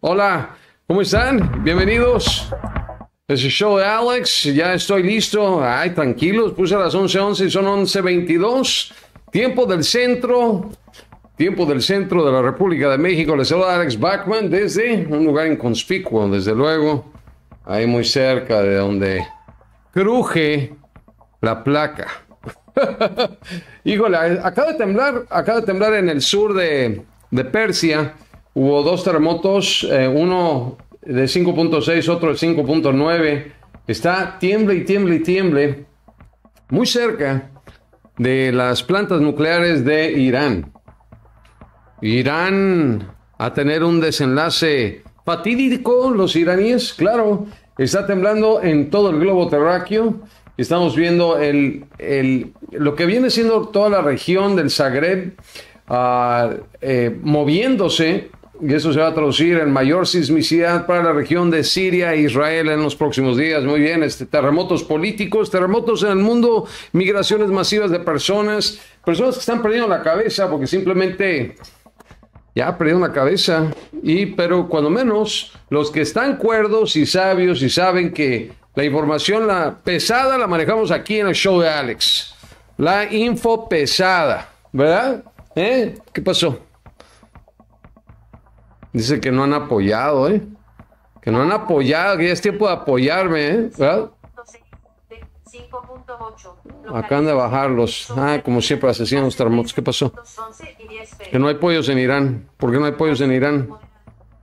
Hola, ¿cómo están? Bienvenidos. Es el show de Alex. Ya estoy listo. Ay, tranquilos. Puse a las 11:11 y son 11:22. Tiempo del centro. Tiempo del centro de la República de México. Les saluda Alex Bachman desde un lugar inconspicuo, desde luego. Ahí muy cerca de donde cruje la placa. Híjole, acaba de temblar, acaba de temblar en el sur de, de Persia. Hubo dos terremotos, eh, uno de 5.6, otro de 5.9. Está tiemble y tiemble y tiemble muy cerca de las plantas nucleares de Irán. Irán a tener un desenlace fatídico, los iraníes, claro, está temblando en todo el globo terráqueo. Estamos viendo el, lo que viene siendo toda la región del Zagreb ah, eh, moviéndose y eso se va a traducir en mayor sismicidad para la región de Siria e Israel en los próximos días. Muy bien, este, terremotos políticos, terremotos en el mundo, migraciones masivas de personas, personas que están perdiendo la cabeza porque simplemente ya perdieron la cabeza. Y, pero cuando menos, los que están cuerdos y sabios y saben que la información la pesada la manejamos aquí en el show de Alex. La info pesada, ¿verdad? ¿Eh? ¿Qué pasó? Dice que no han apoyado, ¿eh? Que no han apoyado, que ya es tiempo de apoyarme, ¿eh? ¿Verdad? 5.8. Acaban de bajarlos. Ah, como siempre, asesinan los terremotos. ¿Qué pasó? Que no hay pollos en Irán. ¿Por qué no hay pollos en Irán?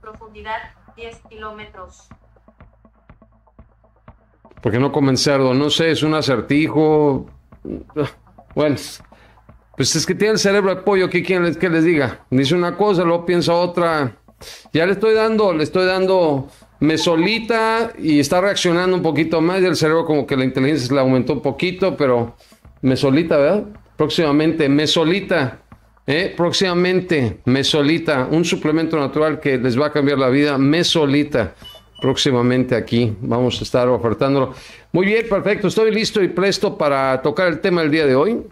Profundidad 10 kilómetros. ¿Por qué no comen cerdo? No sé, es un acertijo. Bueno, pues es que tiene el cerebro de pollo. ¿Qué que les diga? Dice una cosa, luego piensa otra. Ya le estoy dando, le estoy dando mesolita y está reaccionando un poquito más. Y el cerebro, como que la inteligencia se le aumentó un poquito, pero mesolita, ¿verdad? Próximamente, mesolita. ¿eh? Próximamente, mesolita. Un suplemento natural que les va a cambiar la vida, mesolita. Próximamente aquí vamos a estar ofertándolo. Muy bien, perfecto. Estoy listo y presto para tocar el tema del día de hoy.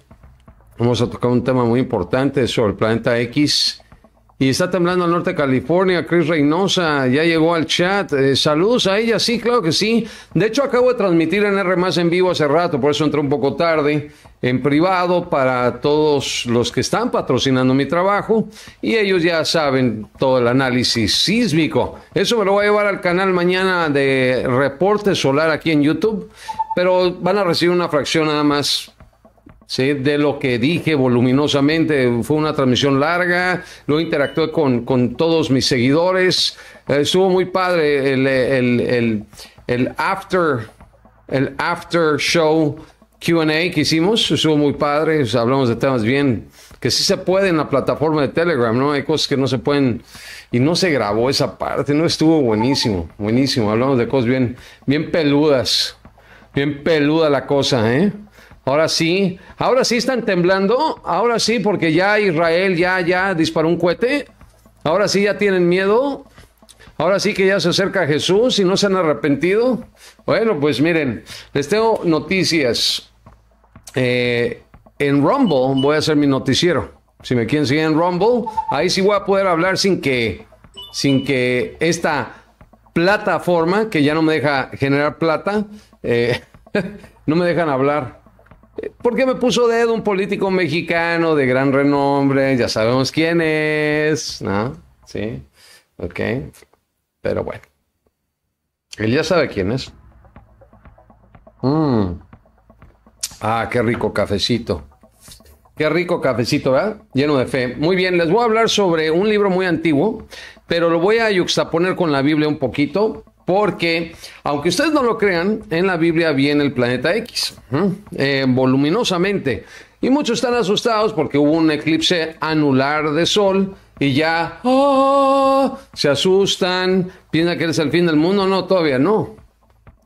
Vamos a tocar un tema muy importante sobre el planeta X y está temblando al norte de California. Chris Reynosa ya llegó al chat. Eh, saludos a ella, sí, claro que sí. De hecho, acabo de transmitir en R más en vivo hace rato, por eso entré un poco tarde en privado para todos los que están patrocinando mi trabajo y ellos ya saben todo el análisis sísmico. Eso me lo voy a llevar al canal mañana de Reporte Solar aquí en YouTube, pero van a recibir una fracción nada más ¿sí? de lo que dije voluminosamente. Fue una transmisión larga, lo interactué con, con todos mis seguidores. Eh, estuvo muy padre el, el, el, el after, el after show QA que hicimos. Estuvo muy padre, hablamos de temas bien que sí se puede en la plataforma de Telegram, ¿no? Hay cosas que no se pueden y no se grabó esa parte, no estuvo buenísimo, buenísimo. Hablamos de cosas bien, bien peludas, bien peluda la cosa, ¿eh? Ahora sí, ahora sí están temblando, ahora sí, porque ya Israel ya, ya disparó un cohete, ahora sí ya tienen miedo, ahora sí que ya se acerca a Jesús y no se han arrepentido. Bueno, pues miren, les tengo noticias. Eh, en Rumble voy a hacer mi noticiero. Si me quieren seguir en Rumble, ahí sí voy a poder hablar sin que, sin que esta plataforma, que ya no me deja generar plata, eh, no me dejan hablar. Porque me puso dedo un político mexicano de gran renombre, ya sabemos quién es, ¿no? Sí, ok. Pero bueno, él ya sabe quién es. Mm. Ah, qué rico cafecito. Qué rico cafecito, ¿verdad? Lleno de fe. Muy bien, les voy a hablar sobre un libro muy antiguo, pero lo voy a juxtaponer con la Biblia un poquito porque, aunque ustedes no lo crean, en la Biblia viene el planeta X, eh, voluminosamente. Y muchos están asustados porque hubo un eclipse anular de sol y ya ¡ah! se asustan, piensan que es el fin del mundo. No, todavía no.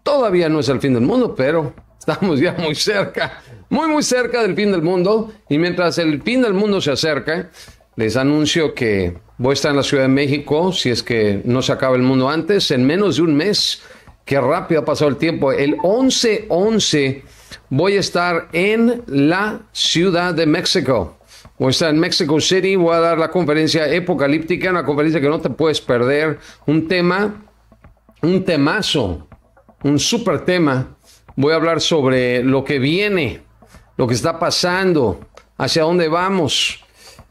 Todavía no es el fin del mundo, pero estamos ya muy cerca, muy, muy cerca del fin del mundo. Y mientras el fin del mundo se acerca, les anuncio que Voy a estar en la Ciudad de México, si es que no se acaba el mundo antes, en menos de un mes. Qué rápido ha pasado el tiempo. El 11-11 voy a estar en la Ciudad de México. Voy a estar en Mexico City, voy a dar la conferencia apocalíptica, una conferencia que no te puedes perder. Un tema, un temazo, un super tema. Voy a hablar sobre lo que viene, lo que está pasando, hacia dónde vamos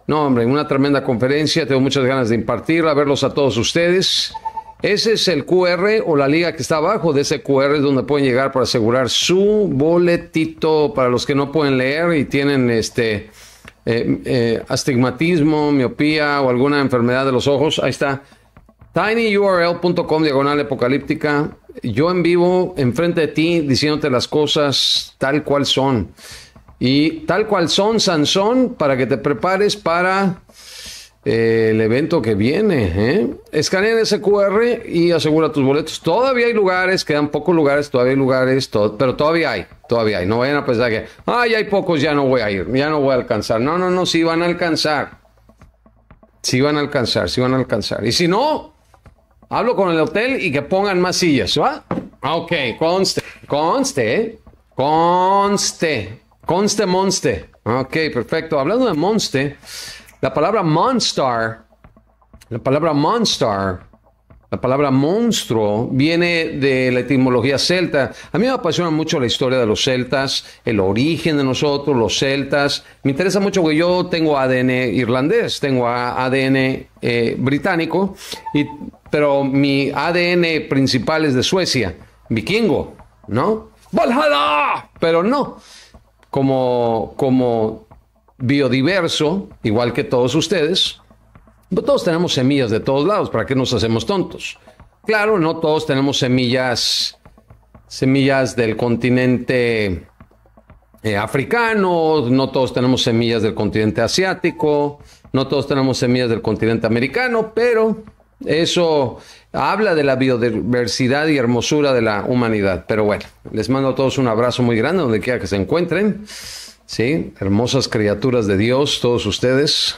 no, hombre, una tremenda conferencia, tengo muchas ganas de impartirla, verlos a todos ustedes. Ese es el QR o la liga que está abajo de ese QR es donde pueden llegar para asegurar su boletito para los que no pueden leer y tienen este eh, eh, astigmatismo, miopía o alguna enfermedad de los ojos. Ahí está tinyurl.com diagonal apocalíptica. Yo en vivo enfrente de ti diciéndote las cosas tal cual son. Y tal cual son, Sansón, para que te prepares para eh, el evento que viene. ¿eh? Escanea ese QR y asegura tus boletos. Todavía hay lugares, quedan pocos lugares, todavía hay lugares, todo, pero todavía hay, todavía hay. No vayan a pensar que, ah, hay pocos, ya no voy a ir, ya no voy a alcanzar. No, no, no, sí van a alcanzar. Sí van a alcanzar, sí van a alcanzar. Y si no, hablo con el hotel y que pongan más sillas, ¿va? Ah, ok, conste, conste, conste. Conste Monste. Ok, perfecto. Hablando de Monste, la palabra Monstar, la palabra Monstar, la palabra monstruo viene de la etimología celta. A mí me apasiona mucho la historia de los celtas, el origen de nosotros, los celtas. Me interesa mucho que yo tengo ADN irlandés, tengo ADN eh, británico, y, pero mi ADN principal es de Suecia, vikingo, ¿no? ¡Valhalla! Pero no como, como biodiverso, igual que todos ustedes. Todos tenemos semillas de todos lados, ¿para qué nos hacemos tontos? Claro, no todos tenemos semillas, semillas del continente eh, africano, no todos tenemos semillas del continente asiático, no todos tenemos semillas del continente americano, pero eso habla de la biodiversidad y hermosura de la humanidad. Pero bueno, les mando a todos un abrazo muy grande donde quiera que se encuentren. Sí, hermosas criaturas de Dios, todos ustedes.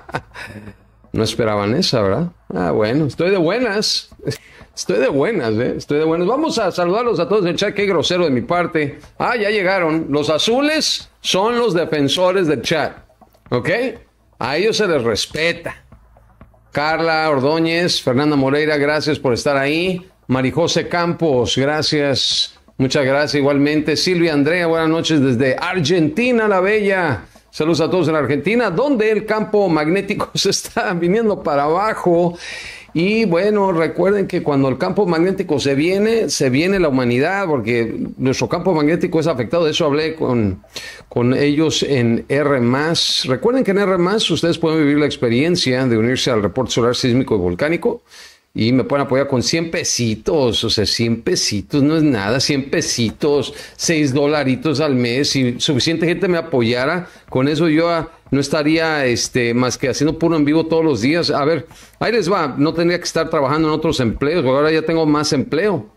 no esperaban esa, ¿verdad? Ah, bueno, estoy de buenas. Estoy de buenas, ¿eh? Estoy de buenas. Vamos a saludarlos a todos en chat. Qué grosero de mi parte. Ah, ya llegaron. Los azules son los defensores del chat. ¿Ok? A ellos se les respeta. Carla Ordóñez, Fernanda Moreira, gracias por estar ahí. Marijose Campos, gracias. Muchas gracias igualmente. Silvia Andrea, buenas noches desde Argentina la Bella. Saludos a todos en Argentina, donde el campo magnético se está viniendo para abajo. Y bueno, recuerden que cuando el campo magnético se viene, se viene la humanidad, porque nuestro campo magnético es afectado. De eso hablé con, con ellos en R. Recuerden que en R, ustedes pueden vivir la experiencia de unirse al reporte solar sísmico y volcánico. Y me pueden apoyar con 100 pesitos, o sea, 100 pesitos no es nada, 100 pesitos, 6 dolaritos al mes. Si suficiente gente me apoyara, con eso yo no estaría este, más que haciendo puro en vivo todos los días. A ver, ahí les va, no tendría que estar trabajando en otros empleos, ahora ya tengo más empleo.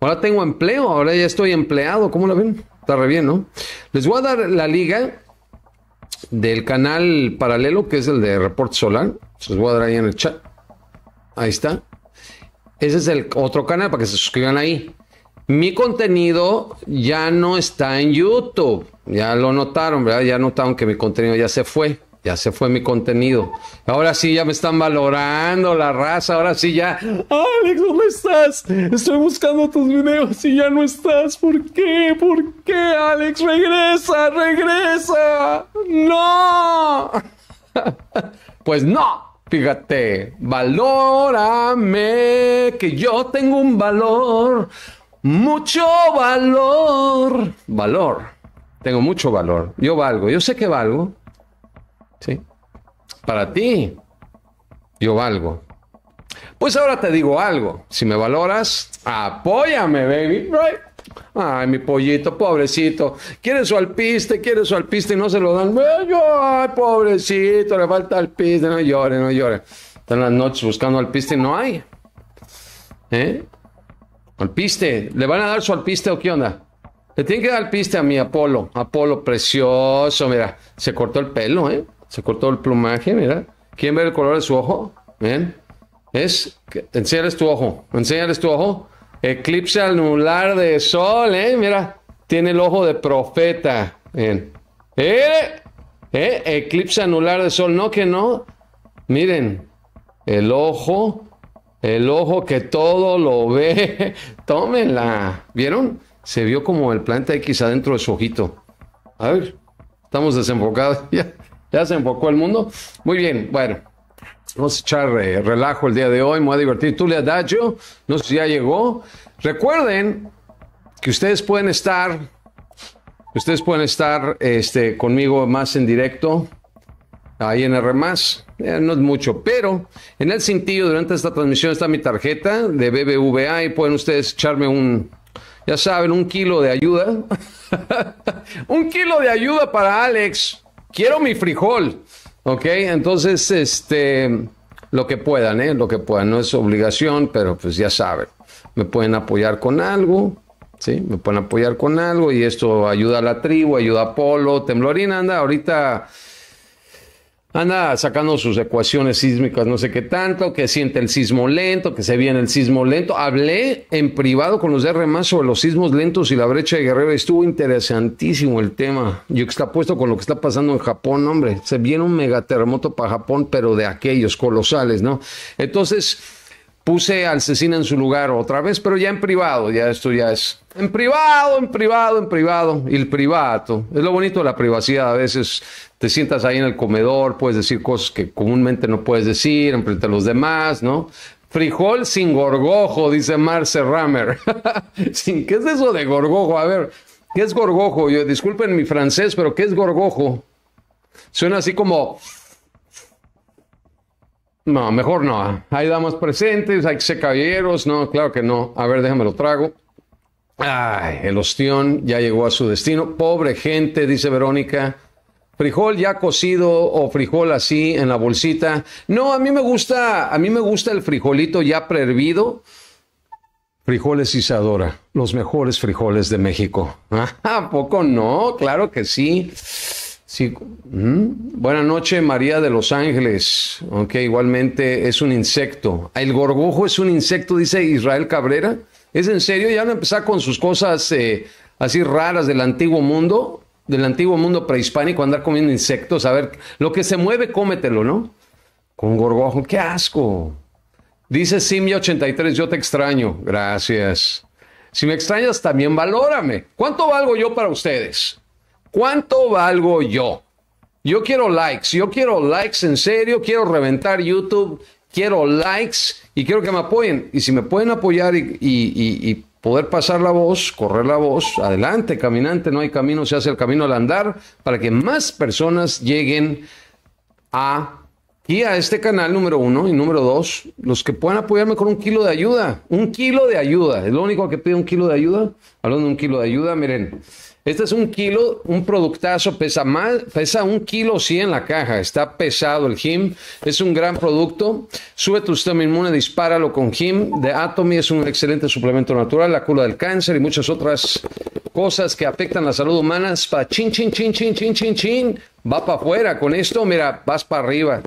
Ahora tengo empleo, ahora ya estoy empleado, ¿cómo lo ven? Está re bien, ¿no? Les voy a dar la liga del canal paralelo, que es el de Report Solar. Les voy a dar ahí en el chat. Ahí está. Ese es el otro canal para que se suscriban ahí. Mi contenido ya no está en YouTube ya lo notaron, ¿verdad? Ya notaron que mi contenido ya se fue. Ya se fue mi contenido. Ahora sí ya me están valorando la raza. Ahora sí ya. Alex, ¿dónde estás? Estoy buscando tus videos y ya no estás. ¿Por qué? ¿Por qué, Alex? Regresa, regresa. No. pues no. Fíjate, valórame que yo tengo un valor. Mucho valor. Valor. Tengo mucho valor. Yo valgo. Yo sé que valgo. ¿Sí? Para ti, yo valgo. Pues ahora te digo algo. Si me valoras, apóyame, baby. Ay, mi pollito, pobrecito. Quiere su alpiste, quiere su alpiste y no se lo dan. Ay, pobrecito, le falta alpiste. No llore, no llore. Están las noches buscando alpiste y no hay. ¿Eh? Alpiste, ¿le van a dar su alpiste o qué onda? Le tiene que dar pista a mi Apolo. Apolo, precioso, mira. Se cortó el pelo, ¿eh? Se cortó el plumaje, mira. ¿Quién ve el color de su ojo? ¿Ven? Es, enséñales tu ojo, enseñales tu ojo. Eclipse anular de sol, ¿eh? Mira, tiene el ojo de profeta. ¿Eh? ¿Eh? Eclipse anular de sol, no que no. Miren, el ojo, el ojo que todo lo ve. Tómenla. ¿Vieron? se vio como el planeta X adentro de su ojito. A ver, estamos desenfocados. Ya, se enfocó el mundo. Muy bien, bueno. Vamos a echar eh, relajo el día de hoy, me voy a divertir. Tú le dado no sé si ya llegó. Recuerden que ustedes pueden estar, ustedes pueden estar este, conmigo más en directo, ahí en R. Eh, no es mucho, pero en el sentido, durante esta transmisión está mi tarjeta de BBVA y pueden ustedes echarme un, ya saben, un kilo de ayuda. un kilo de ayuda para Alex. Quiero mi frijol. Ok, entonces, este, lo que puedan, ¿eh? Lo que puedan. No es obligación, pero pues ya saben. Me pueden apoyar con algo. ¿sí? Me pueden apoyar con algo y esto ayuda a la tribu, ayuda a Polo. Temblorina anda ahorita Anda sacando sus ecuaciones sísmicas, no sé qué tanto, que siente el sismo lento, que se viene el sismo lento. Hablé en privado con los de sobre los sismos lentos y la brecha de Guerrero. Estuvo interesantísimo el tema. yo que está puesto con lo que está pasando en Japón, hombre. Se viene un megaterremoto para Japón, pero de aquellos colosales, ¿no? Entonces, Puse al Cecina en su lugar otra vez, pero ya en privado, ya esto ya es. En privado, en privado, en privado, y el privado. Es lo bonito de la privacidad. A veces te sientas ahí en el comedor, puedes decir cosas que comúnmente no puedes decir enfrente a los demás, ¿no? Frijol sin gorgojo, dice Marce Rammer. ¿Qué es eso de gorgojo? A ver, ¿qué es gorgojo? Yo, disculpen mi francés, pero ¿qué es gorgojo? Suena así como no, mejor no. Hay damas presentes, hay que ser caballeros. No, claro que no. A ver, déjame lo trago. Ay, el ostión ya llegó a su destino. Pobre gente, dice Verónica. Frijol ya cocido o frijol así en la bolsita. No, a mí me gusta, a mí me gusta el frijolito ya prehervido. Frijoles Isadora, los mejores frijoles de México. ¿A poco no? Claro que sí. Sí. Buenas noches, María de Los Ángeles. aunque igualmente es un insecto. El gorgojo es un insecto, dice Israel Cabrera. ¿Es en serio? ¿Ya van a empezar con sus cosas eh, así raras del antiguo mundo? Del antiguo mundo prehispánico, andar comiendo insectos. A ver, lo que se mueve, cómetelo, ¿no? Con gorgojo, qué asco. Dice Simia83, yo te extraño. Gracias. Si me extrañas, también valórame. ¿Cuánto valgo yo para ustedes? ¿Cuánto valgo yo? Yo quiero likes, yo quiero likes en serio, quiero reventar YouTube, quiero likes y quiero que me apoyen. Y si me pueden apoyar y, poder pasar la voz, correr la voz, adelante, caminante, no hay camino, se hace el camino al andar, para que más personas lleguen a y a este canal número uno y número dos, los que puedan apoyarme con un kilo de ayuda, un kilo de ayuda, es lo único que pide un kilo de ayuda, hablando de un kilo de ayuda, miren, este es un kilo, un productazo, pesa más, pesa un kilo en la caja, está pesado el gim. es un gran producto. Sube tu sistema inmune, dispáralo con gim. de Atomy, es un excelente suplemento natural, la cura del cáncer y muchas otras cosas que afectan la salud humana. Para chin, chin, chin, chin, chin, chin, chin, va para afuera. Con esto, mira, vas para arriba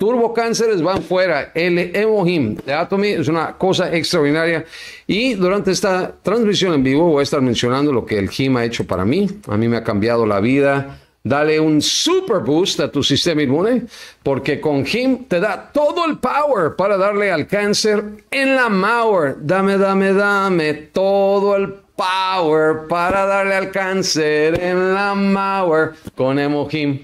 turbocánceres van fuera. El Emohim. de Atomy es una cosa extraordinaria. Y durante esta transmisión en vivo voy a estar mencionando lo que el HIM ha hecho para mí. A mí me ha cambiado la vida. Dale un super boost a tu sistema inmune, porque con HIM te da todo el power para darle al cáncer en la Mauer, Dame, dame, dame todo el power para darle al cáncer en la Mauer con emohim.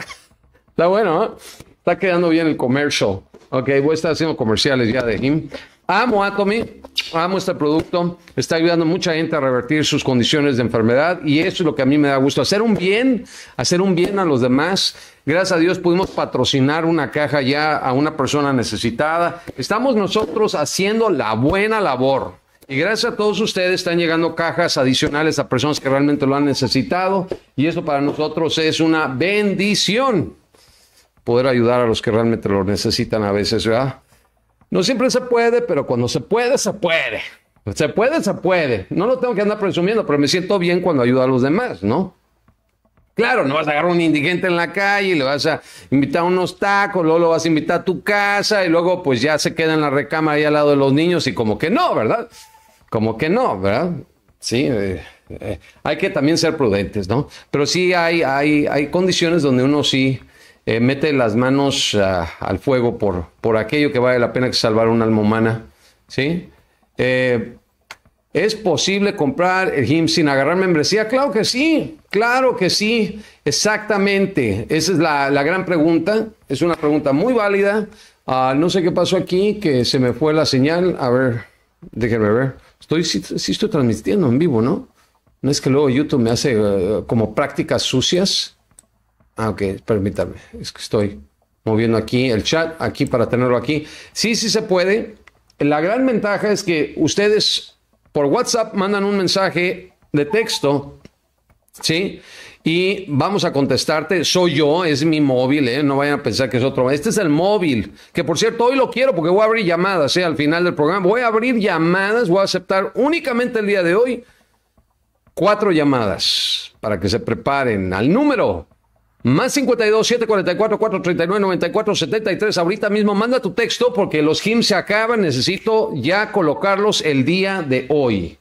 Está bueno, ¿eh? Está quedando bien el commercial. Ok, voy a estar haciendo comerciales ya de him. Amo Atomy, amo este producto. Está ayudando mucha gente a revertir sus condiciones de enfermedad y eso es lo que a mí me da gusto. Hacer un bien, hacer un bien a los demás. Gracias a Dios pudimos patrocinar una caja ya a una persona necesitada. Estamos nosotros haciendo la buena labor. Y gracias a todos ustedes están llegando cajas adicionales a personas que realmente lo han necesitado y eso para nosotros es una bendición poder ayudar a los que realmente lo necesitan a veces, ¿verdad? No siempre se puede, pero cuando se puede, se puede. Se puede, se puede. No lo tengo que andar presumiendo, pero me siento bien cuando ayudo a los demás, ¿no? Claro, no vas a agarrar un indigente en la calle, y le vas a invitar a unos tacos, luego lo vas a invitar a tu casa y luego pues ya se queda en la recámara ahí al lado de los niños y como que no, ¿verdad? Como que no, ¿verdad? Sí, eh, eh, hay que también ser prudentes, ¿no? Pero sí hay, hay, hay condiciones donde uno sí eh, mete las manos ah, al fuego por, por aquello que vale la pena que salvar un alma humana. ¿sí? Eh, ¿Es posible comprar el gym sin agarrar membresía? Claro que sí, claro que sí, exactamente. Esa es la, la gran pregunta, es una pregunta muy válida. Ah, no sé qué pasó aquí, que se me fue la señal. A ver, déjenme ver. Estoy, sí, estoy transmitiendo en vivo, ¿no? No es que luego YouTube me hace eh, como prácticas sucias. Ah, ok, permítame. Es que estoy moviendo aquí el chat, aquí para tenerlo aquí. Sí, sí se puede. La gran ventaja es que ustedes por WhatsApp mandan un mensaje de texto, ¿sí? Y vamos a contestarte. Soy yo, es mi móvil, ¿eh? No vayan a pensar que es otro. Este es el móvil, que por cierto, hoy lo quiero porque voy a abrir llamadas, ¿eh? Al final del programa. Voy a abrir llamadas, voy a aceptar únicamente el día de hoy cuatro llamadas para que se preparen al número más 52 744 439 94 73. Ahorita mismo manda tu texto porque los hymns se acaban. Necesito ya colocarlos el día de hoy.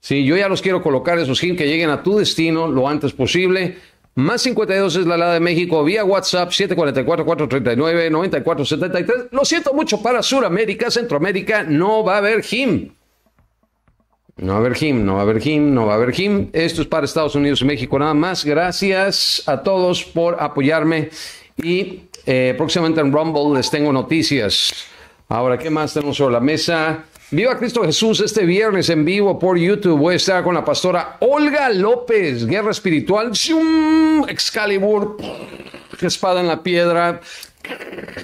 Sí, yo ya los quiero colocar esos hymns que lleguen a tu destino lo antes posible. Más 52 es la Lada de México vía WhatsApp 744 439 73 Lo siento mucho para Sudamérica, Centroamérica, no va a haber GIM. No va a haber him, no va a haber him, no va a haber him. Esto es para Estados Unidos y México nada más. Gracias a todos por apoyarme y eh, próximamente en Rumble les tengo noticias. Ahora, ¿qué más tenemos sobre la mesa? Viva Cristo Jesús este viernes en vivo por YouTube. Voy a estar con la pastora Olga López, Guerra Espiritual, Excalibur, espada en la piedra,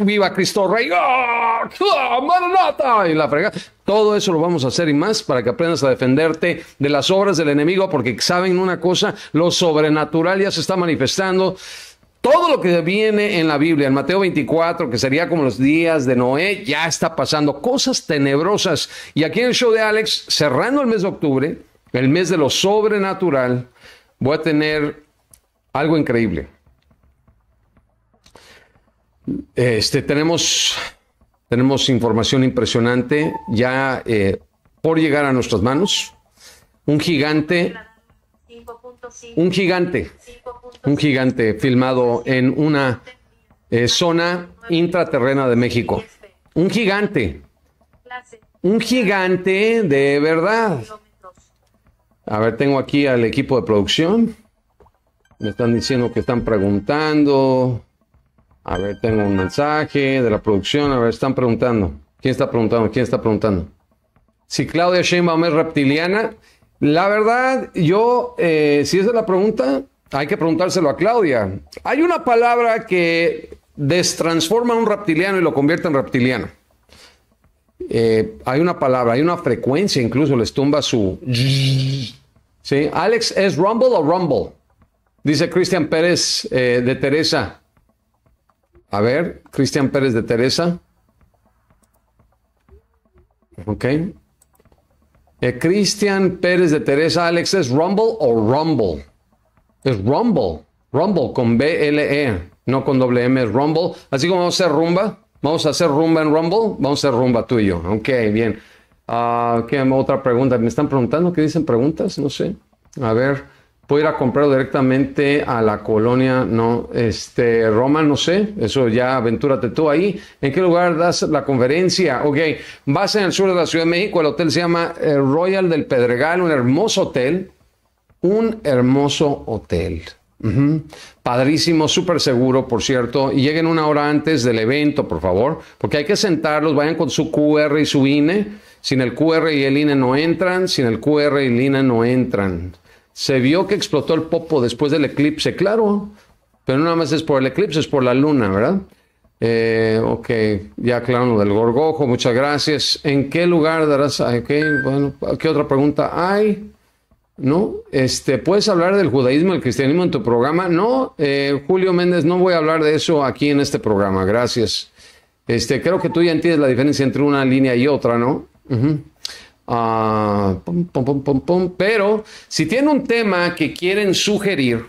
viva Cristo Rey, ¡Ah! ¡Ah! la Todo eso lo vamos a hacer y más para que aprendas a defenderte de las obras del enemigo, porque saben una cosa, lo sobrenatural ya se está manifestando. Todo lo que viene en la Biblia, en Mateo 24, que sería como los días de Noé, ya está pasando cosas tenebrosas. Y aquí en el show de Alex, cerrando el mes de octubre, el mes de lo sobrenatural, voy a tener algo increíble. Este, tenemos, tenemos información impresionante ya eh, por llegar a nuestras manos. Un gigante, un gigante, un gigante filmado en una eh, zona intraterrena de México. Un gigante, un gigante de verdad. A ver, tengo aquí al equipo de producción. Me están diciendo que están preguntando. A ver, tengo un mensaje de la producción. A ver, están preguntando. ¿Quién está preguntando? ¿Quién está preguntando? Si Claudia Sheinbaum es reptiliana. La verdad, yo, eh, si esa es la pregunta, hay que preguntárselo a Claudia. Hay una palabra que destransforma a un reptiliano y lo convierte en reptiliano. Eh, hay una palabra, hay una frecuencia, incluso les tumba su. ¿Sí? Alex, ¿es Rumble o Rumble? Dice Cristian Pérez eh, de Teresa. A ver, Cristian Pérez de Teresa. Ok. Eh, Cristian Pérez de Teresa, Alex, ¿es Rumble o Rumble? Es Rumble. Rumble con B-L-E, no con doble M, es Rumble. Así como vamos a hacer rumba, vamos a hacer rumba en Rumble, vamos a hacer rumba tú y yo. Ok, bien. Ah, ¿Qué otra pregunta? ¿Me están preguntando? ¿Qué dicen preguntas? No sé. A ver puedo ir a comprarlo directamente a la colonia, no, este, Roma, no sé, eso ya aventúrate tú ahí. ¿En qué lugar das la conferencia? Ok, vas en el sur de la Ciudad de México, el hotel se llama eh, Royal del Pedregal, un hermoso hotel, un hermoso hotel. Padrísimo, súper seguro, por cierto. Y lleguen una hora antes del evento, por favor, porque hay que sentarlos, vayan con su QR y su INE. Sin el QR y el INE no entran, sin el QR y el INE no entran. Se vio que explotó el popo después del eclipse, claro, pero no nada más es por el eclipse, es por la luna, ¿verdad? Eh, ok, ya claro, lo del gorgojo, muchas gracias. ¿En qué lugar darás? Ah, bueno, ¿Qué otra pregunta hay? ¿No? Este, ¿Puedes hablar del judaísmo, el cristianismo en tu programa? No, eh, Julio Méndez, no voy a hablar de eso aquí en este programa, gracias. Este, creo que tú ya entiendes la diferencia entre una línea y otra, ¿no? Ajá. Ah, Pero si tienen un tema que quieren sugerir,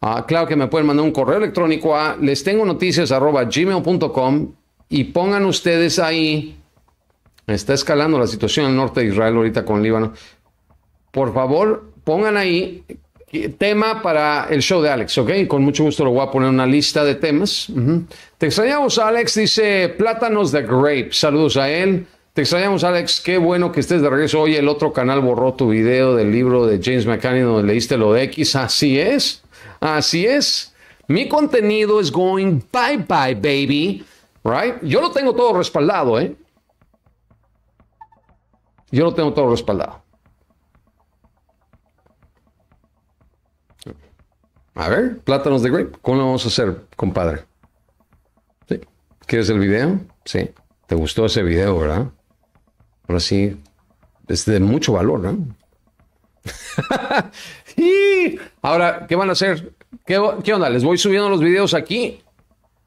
ah, claro que me pueden mandar un correo electrónico a les tengo noticias gmail.com y pongan ustedes ahí. Está escalando la situación en el norte de Israel ahorita con Líbano. Por favor, pongan ahí tema para el show de Alex, ¿ok? Con mucho gusto lo voy a poner una lista de temas. Te extrañamos, Alex, dice Plátanos de Grape. Saludos a él. Te extrañamos, Alex. Qué bueno que estés de regreso. Hoy el otro canal borró tu video del libro de James McCann donde leíste lo de X. Así es. Así es. Mi contenido es going bye bye, baby. Right? Yo lo tengo todo respaldado, ¿eh? Yo lo tengo todo respaldado. A ver, plátanos de grape. ¿Cómo lo vamos a hacer, compadre? ¿Sí? ¿Quieres el video? Sí. ¿Te gustó ese video, verdad? Ahora sí, es de mucho valor, ¿no? y ahora, ¿qué van a hacer? ¿Qué, onda? Les voy subiendo los videos aquí,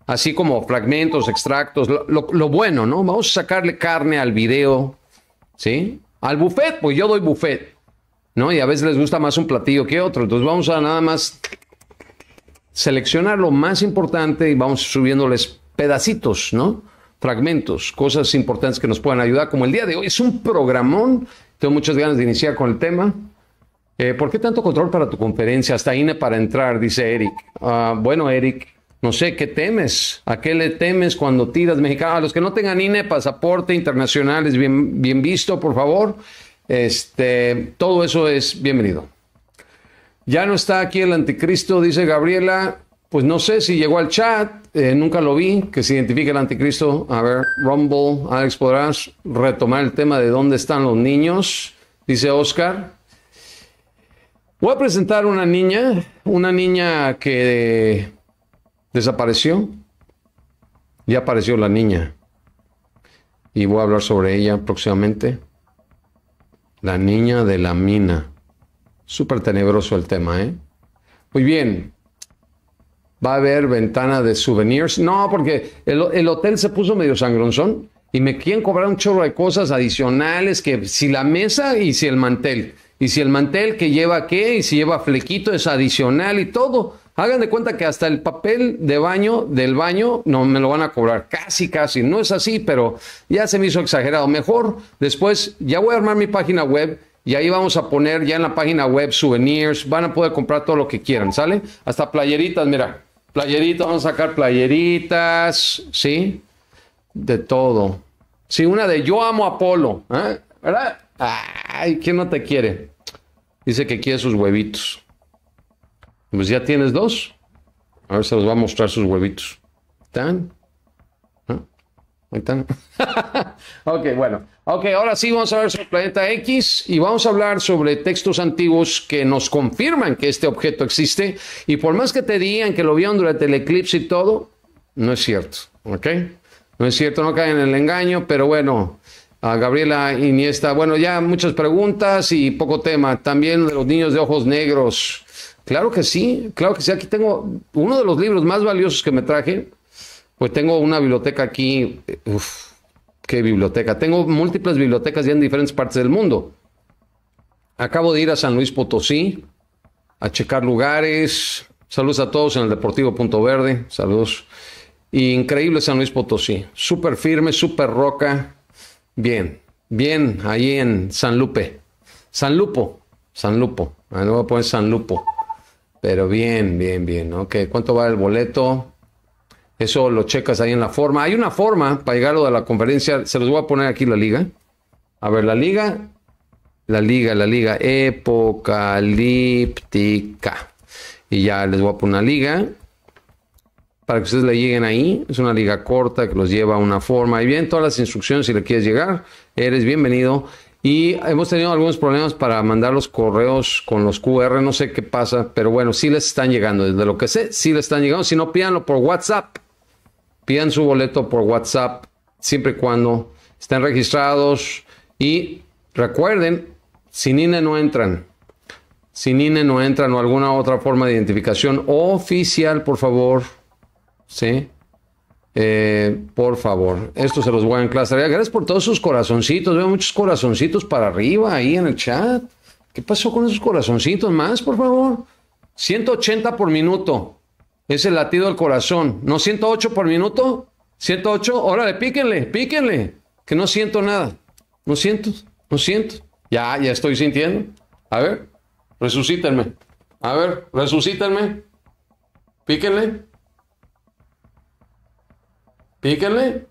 así como fragmentos, extractos, lo, lo, bueno, ¿no? Vamos a sacarle carne al video, ¿sí? Al buffet, pues yo doy buffet, ¿no? Y a veces les gusta más un platillo que otro, entonces vamos a nada más seleccionar lo más importante y vamos subiéndoles pedacitos, ¿no? fragmentos, cosas importantes que nos puedan ayudar, como el día de hoy. Es un programón. Tengo muchas ganas de iniciar con el tema. Eh, ¿Por qué tanto control para tu conferencia? Hasta INE para entrar, dice Eric. Ah, bueno, Eric, no sé, ¿qué temes? ¿A qué le temes cuando tiras mexicano? A los que no tengan INE, pasaporte internacional es bien, bien visto, por favor. Este, todo eso es bienvenido. Ya no está aquí el anticristo, dice Gabriela pues no sé si llegó al chat, eh, nunca lo vi, que se identifique el anticristo. A ver, Rumble, Alex, ¿podrás retomar el tema de dónde están los niños? Dice Oscar. Voy a presentar una niña, una niña que desapareció. Ya apareció la niña. Y voy a hablar sobre ella próximamente. La niña de la mina. Súper tenebroso el tema, ¿eh? Muy bien, va a haber ventana de souvenirs. No, porque el, hotel se puso medio sangronzón y me quieren cobrar un chorro de cosas adicionales que si la mesa y si el mantel. Y si el mantel que lleva qué, y si lleva flequito es adicional y todo. Hagan de cuenta que hasta el papel de baño del baño no me lo van a cobrar. Casi, casi. No es así, pero ya se me hizo exagerado. Mejor después ya voy a armar mi página web y ahí vamos a poner ya en la página web souvenirs. Van a poder comprar todo lo que quieran, ¿sale? Hasta playeritas, mira. Playeritas, vamos a sacar playeritas, ¿sí? De todo. Sí, una de yo amo a Polo, ¿eh? ¿verdad? Ay, ¿quién no te quiere? Dice que quiere sus huevitos. Pues ya tienes dos. A ver, se los va a mostrar sus huevitos. ¿Están? ok, bueno. Ok, ahora sí vamos a ver sobre el planeta X y vamos a hablar sobre textos antiguos que nos confirman que este objeto existe. Y por más que te digan que lo vieron durante el eclipse y todo, no es cierto. Ok, no es cierto, no caen en el engaño, pero bueno. A Gabriela Iniesta, bueno, ya muchas preguntas y poco tema. También de los niños de ojos negros. Claro que sí, claro que sí. Aquí tengo uno de los libros más valiosos que me traje, pues tengo una biblioteca aquí. Eh, uf, qué biblioteca. Tengo múltiples bibliotecas ya en diferentes partes del mundo. Acabo de ir a San Luis Potosí a checar lugares. Saludos a todos en el Deportivo Punto Verde. Saludos. increíble San Luis Potosí. Súper firme, súper roca. Bien, bien, ahí en San Lupe. San Lupo, San Lupo. Ahí no voy a poner San Lupo. Pero bien, bien, bien. Ok, ¿cuánto va el boleto? Eso lo checas ahí en la forma. Hay una forma para llegarlo de la conferencia. Se los voy a poner aquí la liga. A ver, la liga. La liga, la liga. Epocalíptica. Y ya les voy a poner una liga. Para que ustedes le lleguen ahí. Es una liga corta que los lleva a una forma. Y bien, todas las instrucciones si le quieres llegar. Eres bienvenido. Y hemos tenido algunos problemas para mandar los correos con los QR. No sé qué pasa. Pero bueno, sí les están llegando. Desde lo que sé, sí les están llegando. Si no, pídanlo por WhatsApp pidan su boleto por WhatsApp siempre y cuando estén registrados y recuerden, sin INE no entran. Sin INE no entran o alguna otra forma de identificación oficial, por favor. ¿Sí? Eh, por favor, esto se los voy a enclasar Gracias por todos sus corazoncitos. Veo muchos corazoncitos para arriba ahí en el chat. ¿Qué pasó con esos corazoncitos más, por favor? 180 por minuto. Es el latido del corazón. ¿No siento 108 por minuto? ¿108? Órale, píquenle, píquenle. Que no siento nada. No siento, no siento. Ya, ya estoy sintiendo. A ver, resucítenme. A ver, resucítenme. Píquenle. Píquenle.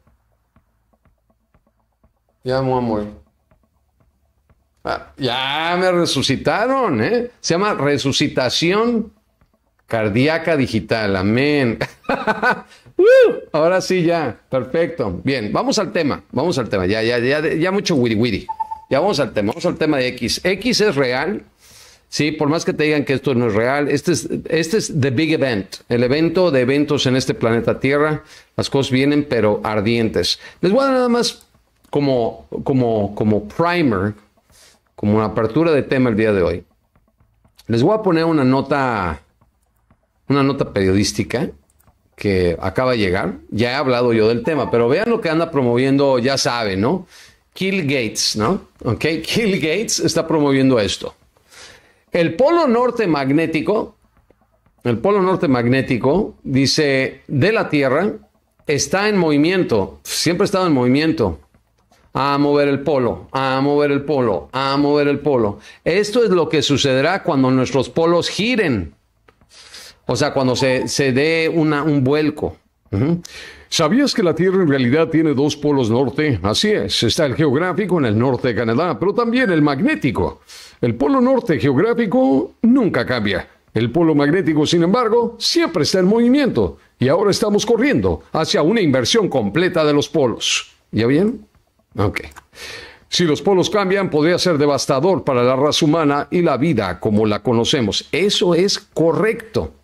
Ya amor ah, ya me resucitaron, ¿eh? Se llama resucitación Cardíaca digital, amén. ahora sí, ya, perfecto. Bien, vamos al tema, vamos al tema. Ya, ya, ya, ya mucho witty witty. Ya vamos al tema, vamos al tema de X. X es real, sí, por más que te digan que esto no es real, este es, este es the big event, el evento de eventos en este planeta Tierra. Las cosas vienen, pero ardientes. Les voy a dar nada más como, como, como primer, como una apertura de tema el día de hoy. Les voy a poner una nota una nota periodística que acaba de llegar. Ya he hablado yo del tema, pero vean lo que anda promoviendo, ya saben, ¿no? Kill Gates, ¿no? Ok, Kill Gates está promoviendo esto. El polo norte magnético, el polo norte magnético, dice, de la Tierra, está en movimiento, siempre ha estado en movimiento. A mover el polo, a mover el polo, a mover el polo. Esto es lo que sucederá cuando nuestros polos giren. O sea, cuando se, dé un vuelco. ¿Sabías que la Tierra en realidad tiene dos polos norte? Así es, está el geográfico en el norte de Canadá, pero también el magnético. El polo norte geográfico nunca cambia. El polo magnético, sin embargo, siempre está en movimiento. Y ahora estamos corriendo hacia una inversión completa de los polos. ¿Ya bien? Ok. Si los polos cambian, podría ser devastador para la raza humana y la vida como la conocemos. Eso es correcto.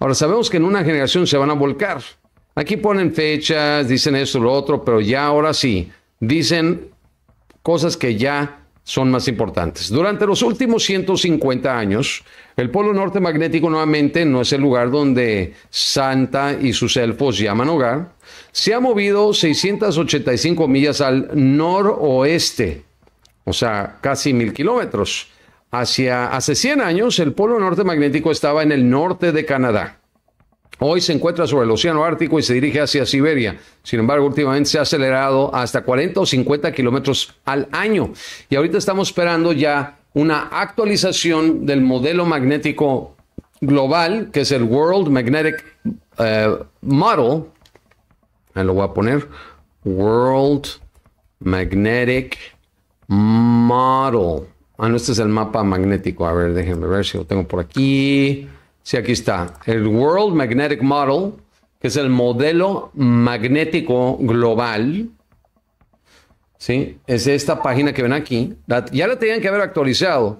Ahora, sabemos que en una generación se van a volcar. Aquí ponen fechas, dicen esto, lo otro, pero ya ahora sí, dicen cosas que ya son más importantes. Durante los últimos 150 años, el Polo Norte Magnético nuevamente no es el lugar donde Santa y sus elfos llaman hogar. Se ha movido 685 millas al noroeste, o sea, casi mil kilómetros. Hacia hace 100 años, el polo norte magnético estaba en el norte de Canadá. Hoy se encuentra sobre el Océano Ártico y se dirige hacia Siberia. Sin embargo, últimamente se ha acelerado hasta 40 o 50 kilómetros al año. Y ahorita estamos esperando ya una actualización del modelo magnético global, que es el World Magnetic eh, Model. Ahí lo voy a poner. World Magnetic Model. Ah, no, este es el mapa magnético. A ver, déjenme ver si lo tengo por aquí. Sí, aquí está. El World Magnetic Model, que es el modelo magnético global. ¿Sí? Es esta página que ven aquí. ya la tenían que haber actualizado.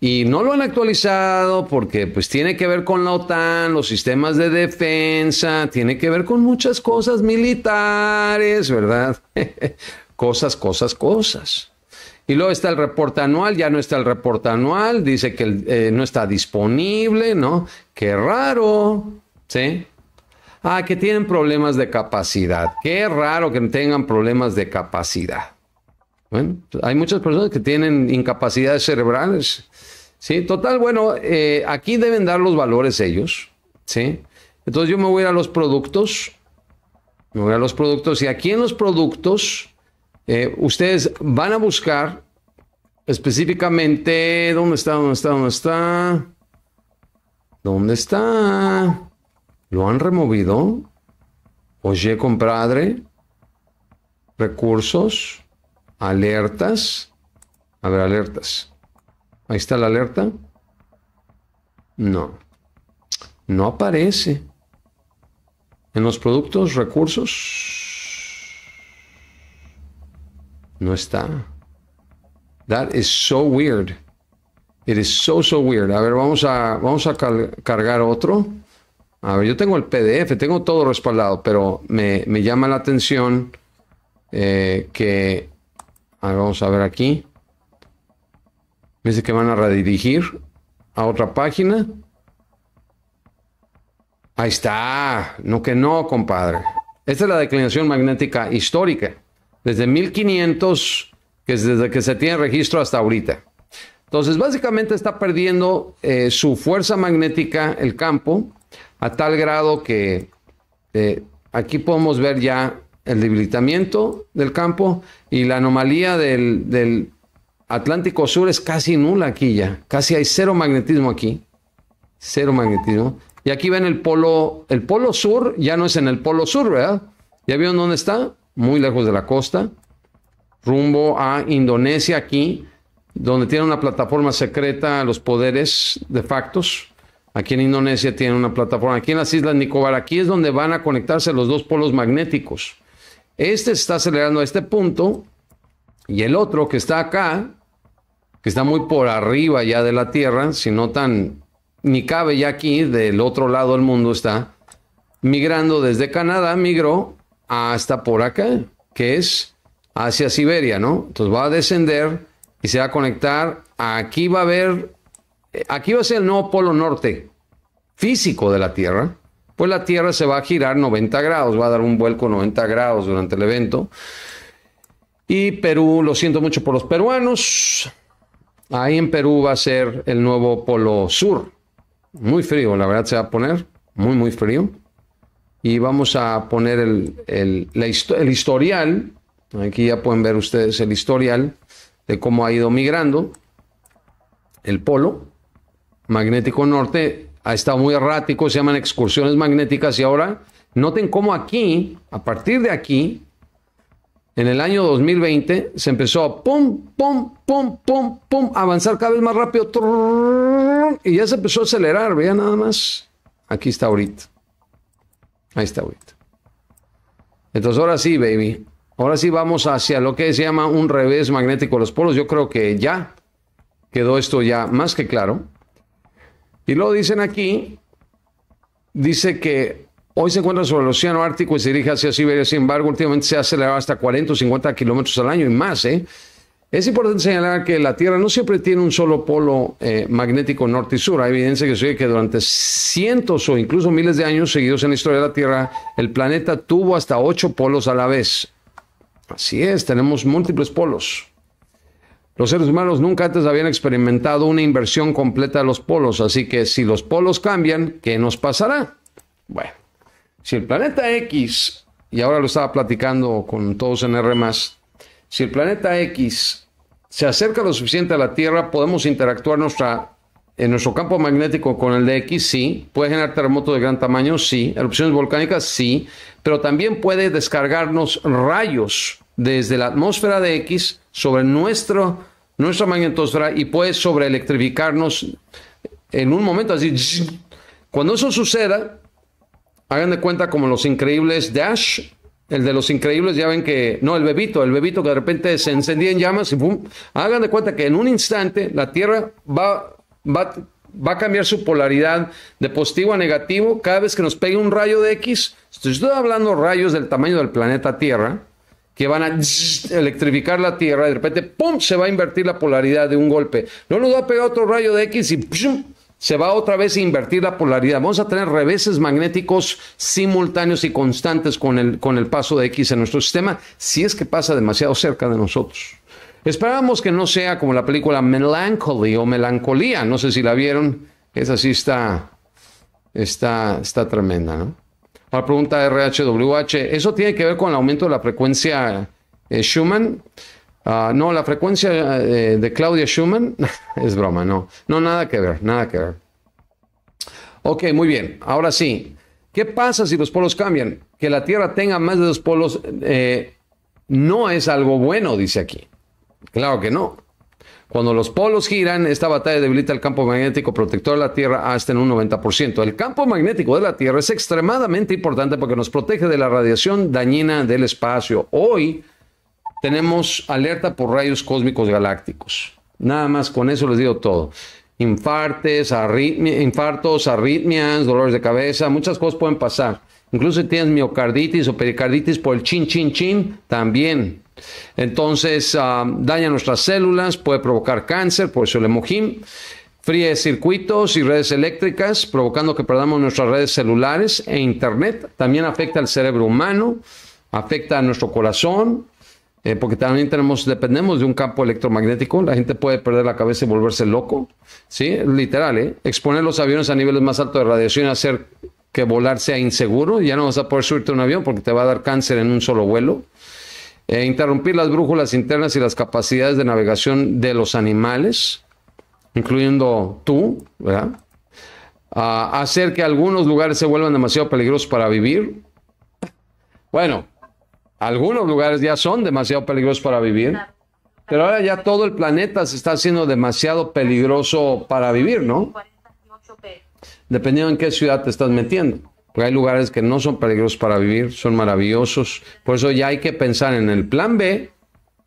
Y no lo han actualizado porque pues tiene que ver con la OTAN, los sistemas de defensa, tiene que ver con muchas cosas militares, ¿verdad? cosas, cosas, cosas. Y luego está el reporte anual, ya no está el reporte anual, dice que eh, no está disponible, ¿no? Qué raro, ¿sí? Ah, que tienen problemas de capacidad. Qué raro que tengan problemas de capacidad. Bueno, hay muchas personas que tienen incapacidades cerebrales. Sí, total, bueno, eh, aquí deben dar los valores ellos. Sí. Entonces yo me voy a los productos. Me voy a los productos y aquí en los productos eh, ustedes van a buscar específicamente dónde está, dónde está, dónde está. ¿Dónde está? ¿Lo han removido? Oye, compradre Recursos. Alertas. A ver, alertas. Ahí está la alerta. No. No aparece. En los productos, recursos. No está. That is so weird. It is so, so weird. A ver, vamos a, vamos a cargar otro. A ver, yo tengo el PDF, tengo todo respaldado, pero me, llama la atención eh, que... A ver, vamos a ver aquí. Me dice que van a redirigir a otra página. Ahí está. No que no, compadre. Esta es la declinación magnética histórica. Desde 1500, que es desde que se tiene registro hasta ahorita. Entonces, básicamente está perdiendo eh, su fuerza magnética, el campo, a tal grado que eh, aquí podemos ver ya el debilitamiento del campo y la anomalía del, Atlántico Sur es casi nula aquí ya. Casi hay cero magnetismo aquí. Cero magnetismo. Y aquí ven el polo, el polo sur, ya no es en el polo sur, ¿verdad? ¿Ya vieron dónde está? muy lejos de la costa, rumbo a Indonesia, aquí, donde tiene una plataforma secreta a los poderes de factos. Aquí en Indonesia tiene una plataforma. Aquí en las Islas Nicobar, aquí es donde van a conectarse los dos polos magnéticos. Este está acelerando a este punto y el otro que está acá, que está muy por arriba ya de la Tierra, si no tan ni cabe ya aquí, del otro lado del mundo está migrando desde Canadá, migró hasta por acá, que es hacia Siberia, ¿no? Entonces va a descender y se va a conectar. Aquí va a haber, eh, aquí va a ser el nuevo polo norte físico de la Tierra. Pues la Tierra se va a girar 90 grados, va a dar un vuelco 90 grados durante el evento. Y Perú, lo siento mucho por los peruanos, ahí en Perú va a ser el nuevo polo sur. Muy frío, la verdad se va a poner, muy, muy frío y vamos a poner el, historial. Aquí ya pueden ver ustedes el historial de cómo ha ido migrando el polo magnético norte. Ha estado muy errático, se llaman excursiones magnéticas y ahora noten cómo aquí, a partir de aquí, en el año 2020 se empezó a pum, pum, pum, pum, pum, avanzar cada vez más rápido. y ya se empezó a acelerar, vean nada más. Aquí está ahorita. Ahí está ahorita. Entonces ahora sí, baby. Ahora sí vamos hacia lo que se llama un revés magnético de los polos. Yo creo que ya quedó esto ya más que claro. Y luego dicen aquí, dice que hoy se encuentra sobre el Océano Ártico y se dirige hacia Siberia. Sin embargo, últimamente se ha acelerado hasta 40 o 50 kilómetros al año y más, ¿eh? Es importante señalar que la Tierra no siempre tiene un solo polo eh, magnético norte y sur. Hay evidencia que sugiere que durante cientos o incluso miles de años seguidos en la historia de la Tierra, el planeta tuvo hasta ocho polos a la vez. Así es, tenemos múltiples polos. Los seres humanos nunca antes habían experimentado una inversión completa de los polos, así que si los polos cambian, ¿qué nos pasará? Bueno, si el planeta X, y ahora lo estaba platicando con todos en R, si el planeta X se acerca lo suficiente a la Tierra, podemos interactuar nuestra, en nuestro campo magnético con el de X, sí. Puede generar terremotos de gran tamaño, sí. Erupciones volcánicas, sí. Pero también puede descargarnos rayos desde la atmósfera de X sobre nuestro, nuestra magnetosfera y puede sobreelectrificarnos en un momento así. Cuando eso suceda, hagan de cuenta como los increíbles Dash el de los increíbles, ya ven que, no, el bebito, el bebito que de repente se encendía en llamas y ¡pum! Hagan de cuenta que en un instante la Tierra va, va, a cambiar su polaridad de positivo a negativo cada vez que nos pegue un rayo de X. Estoy hablando rayos del tamaño del planeta Tierra, que van a electrificar la Tierra, y de repente, ¡pum!, se va a invertir la polaridad de un golpe. No nos va a pegar otro rayo de X y ¡pum! se va otra vez a invertir la polaridad. Vamos a tener reveses magnéticos simultáneos y constantes con el, con el paso de X en nuestro sistema, si es que pasa demasiado cerca de nosotros. Esperábamos que no sea como la película Melancholy o Melancolía, no sé si la vieron, esa sí está, está, está tremenda, La pregunta RHWH, ¿eso tiene que ver con el aumento de la frecuencia eh, Schumann? Ah, no, la frecuencia eh, de, Claudia Schumann es broma, no. No, nada que ver, nada que ver. Ok, muy bien. Ahora sí, ¿qué pasa si los polos cambian? Que la Tierra tenga más de dos polos eh, no es algo bueno, dice aquí. Claro que no. Cuando los polos giran, esta batalla debilita el campo magnético protector de la Tierra hasta en un 90%. El campo magnético de la Tierra es extremadamente importante porque nos protege de la radiación dañina del espacio. Hoy, tenemos alerta por rayos cósmicos galácticos. Nada más con eso les digo todo. Infartes, infartos, arritmias, dolores de cabeza, muchas cosas pueden pasar. Incluso si tienes miocarditis o pericarditis por el chin, chin, chin, también. Entonces, ah, daña nuestras células, puede provocar cáncer, por eso el hemojín, Fríe circuitos y redes eléctricas, provocando que perdamos nuestras redes celulares e internet. También afecta al cerebro humano, afecta a nuestro corazón, eh, porque también dependemos de un campo electromagnético, la gente puede perder la cabeza y volverse loco, ¿sí? Literal, ¿eh? Exponer los aviones a niveles más altos de radiación y hacer que volar sea inseguro, ya no vas a poder subirte a un avión porque te va a dar cáncer en un solo vuelo. Eh, interrumpir las brújulas internas y las capacidades de navegación de los animales, incluyendo tú, ¿verdad? Ah, hacer que algunos lugares se vuelvan demasiado peligrosos para vivir. Bueno, algunos lugares ya son demasiado peligrosos para vivir. Pero ahora ya todo el planeta se está haciendo demasiado peligroso para vivir, ¿no? Dependiendo en qué ciudad te estás metiendo. Porque hay lugares que no son peligrosos para vivir, son maravillosos. Por eso ya hay que pensar en el plan B.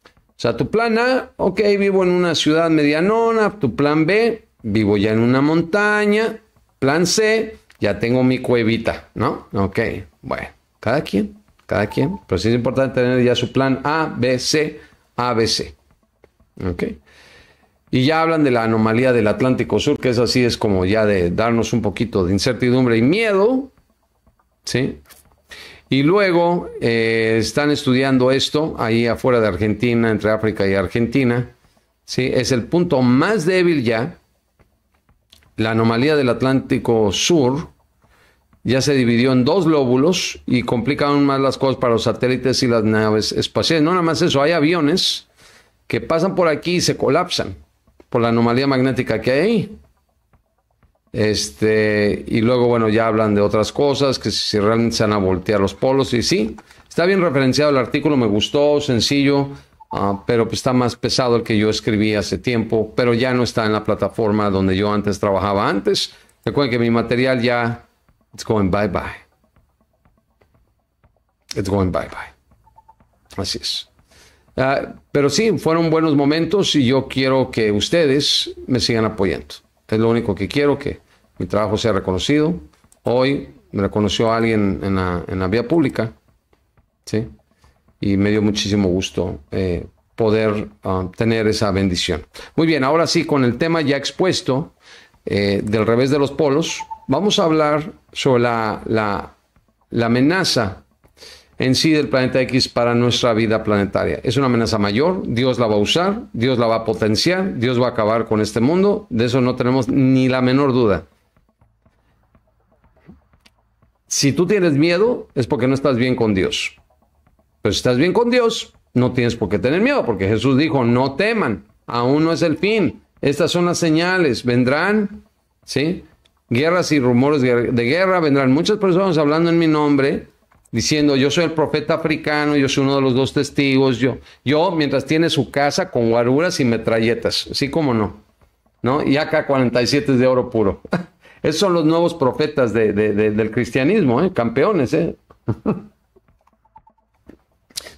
O sea, tu plan A, ok, vivo en una ciudad medianona. Tu plan B, vivo ya en una montaña. Plan C, ya tengo mi cuevita, ¿no? Ok, bueno, cada quien cada quien, pero sí es importante tener ya su plan A, B, C, A, B, C. Y ya hablan de la anomalía del Atlántico Sur, que es así, es como ya de darnos un poquito de incertidumbre y miedo, ¿sí? Y luego eh, están estudiando esto ahí afuera de Argentina, entre África y Argentina, ¿sí? Es el punto más débil ya, la anomalía del Atlántico Sur, ya se dividió en dos lóbulos y complica aún más las cosas para los satélites y las naves espaciales. No nada más eso, hay aviones que pasan por aquí y se colapsan por la anomalía magnética que hay Este, y luego, bueno, ya hablan de otras cosas, que si realmente se van a voltear los polos, y sí, está bien referenciado el artículo, me gustó, sencillo, ah, pero pues está más pesado el que yo escribí hace tiempo, pero ya no está en la plataforma donde yo antes trabajaba antes. Recuerden que mi material ya It's going bye bye. It's going bye bye. Así es. Ah, pero sí, fueron buenos momentos y yo quiero que ustedes me sigan apoyando. Es lo único que quiero, que mi trabajo sea reconocido. Hoy me reconoció alguien en la, vía pública, ¿sí? Y me dio muchísimo gusto eh, poder ah, tener esa bendición. Muy bien, ahora sí, con el tema ya expuesto eh, del revés de los polos, vamos a hablar sobre la, amenaza en sí del planeta X para nuestra vida planetaria. Es una amenaza mayor, Dios la va a usar, Dios la va a potenciar, Dios va a acabar con este mundo, de eso no tenemos ni la menor duda. Si tú tienes miedo es porque no estás bien con Dios. Pero si estás bien con Dios, no tienes por qué tener miedo, porque Jesús dijo, no teman, aún no es el fin, estas son las señales, vendrán, ¿sí? guerras y rumores de guerra, vendrán muchas personas hablando en mi nombre, diciendo, yo soy el profeta africano, yo soy uno de los dos testigos, yo, yo mientras tiene su casa con guaruras y metralletas, así como no, ¿no? Y acá 47 de oro puro. Esos son los nuevos profetas del cristianismo, ¿eh? campeones, ¿eh?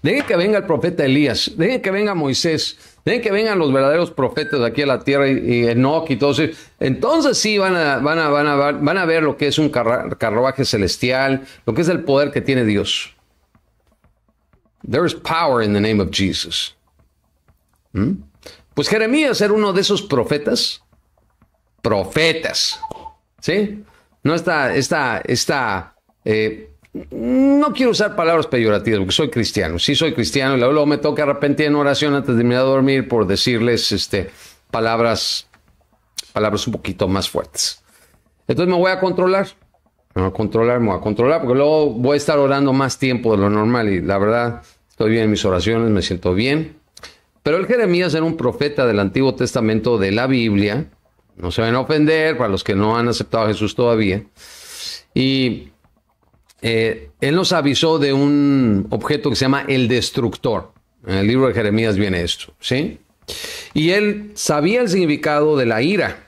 Dejen que venga el profeta Elías, dejen que venga Moisés, dejen que vengan los verdaderos profetas de aquí a la tierra y, Enoch y todos Entonces sí van a, van, a, van, a, van a ver lo que es un carruaje celestial, lo que es el poder que tiene Dios. There is power in the name of Jesus. ¿Mm? Pues Jeremías era uno de esos profetas. Profetas. ¿Sí? No está, está, está. Eh, no quiero usar palabras peyorativas porque soy cristiano. Sí soy cristiano y luego me toca arrepentir en oración antes de irme a dormir por decirles este, palabras, palabras un poquito más fuertes. Entonces me voy a controlar. Me voy a controlar, me voy a controlar porque luego voy a estar orando más tiempo de lo normal y la verdad estoy bien en mis oraciones, me siento bien. Pero el Jeremías era un profeta del Antiguo Testamento de la Biblia. No se van a ofender para los que no han aceptado a Jesús todavía. Y eh, él nos avisó de un objeto que se llama el destructor. En el libro de Jeremías viene esto, ¿sí? Y él sabía el significado de la ira,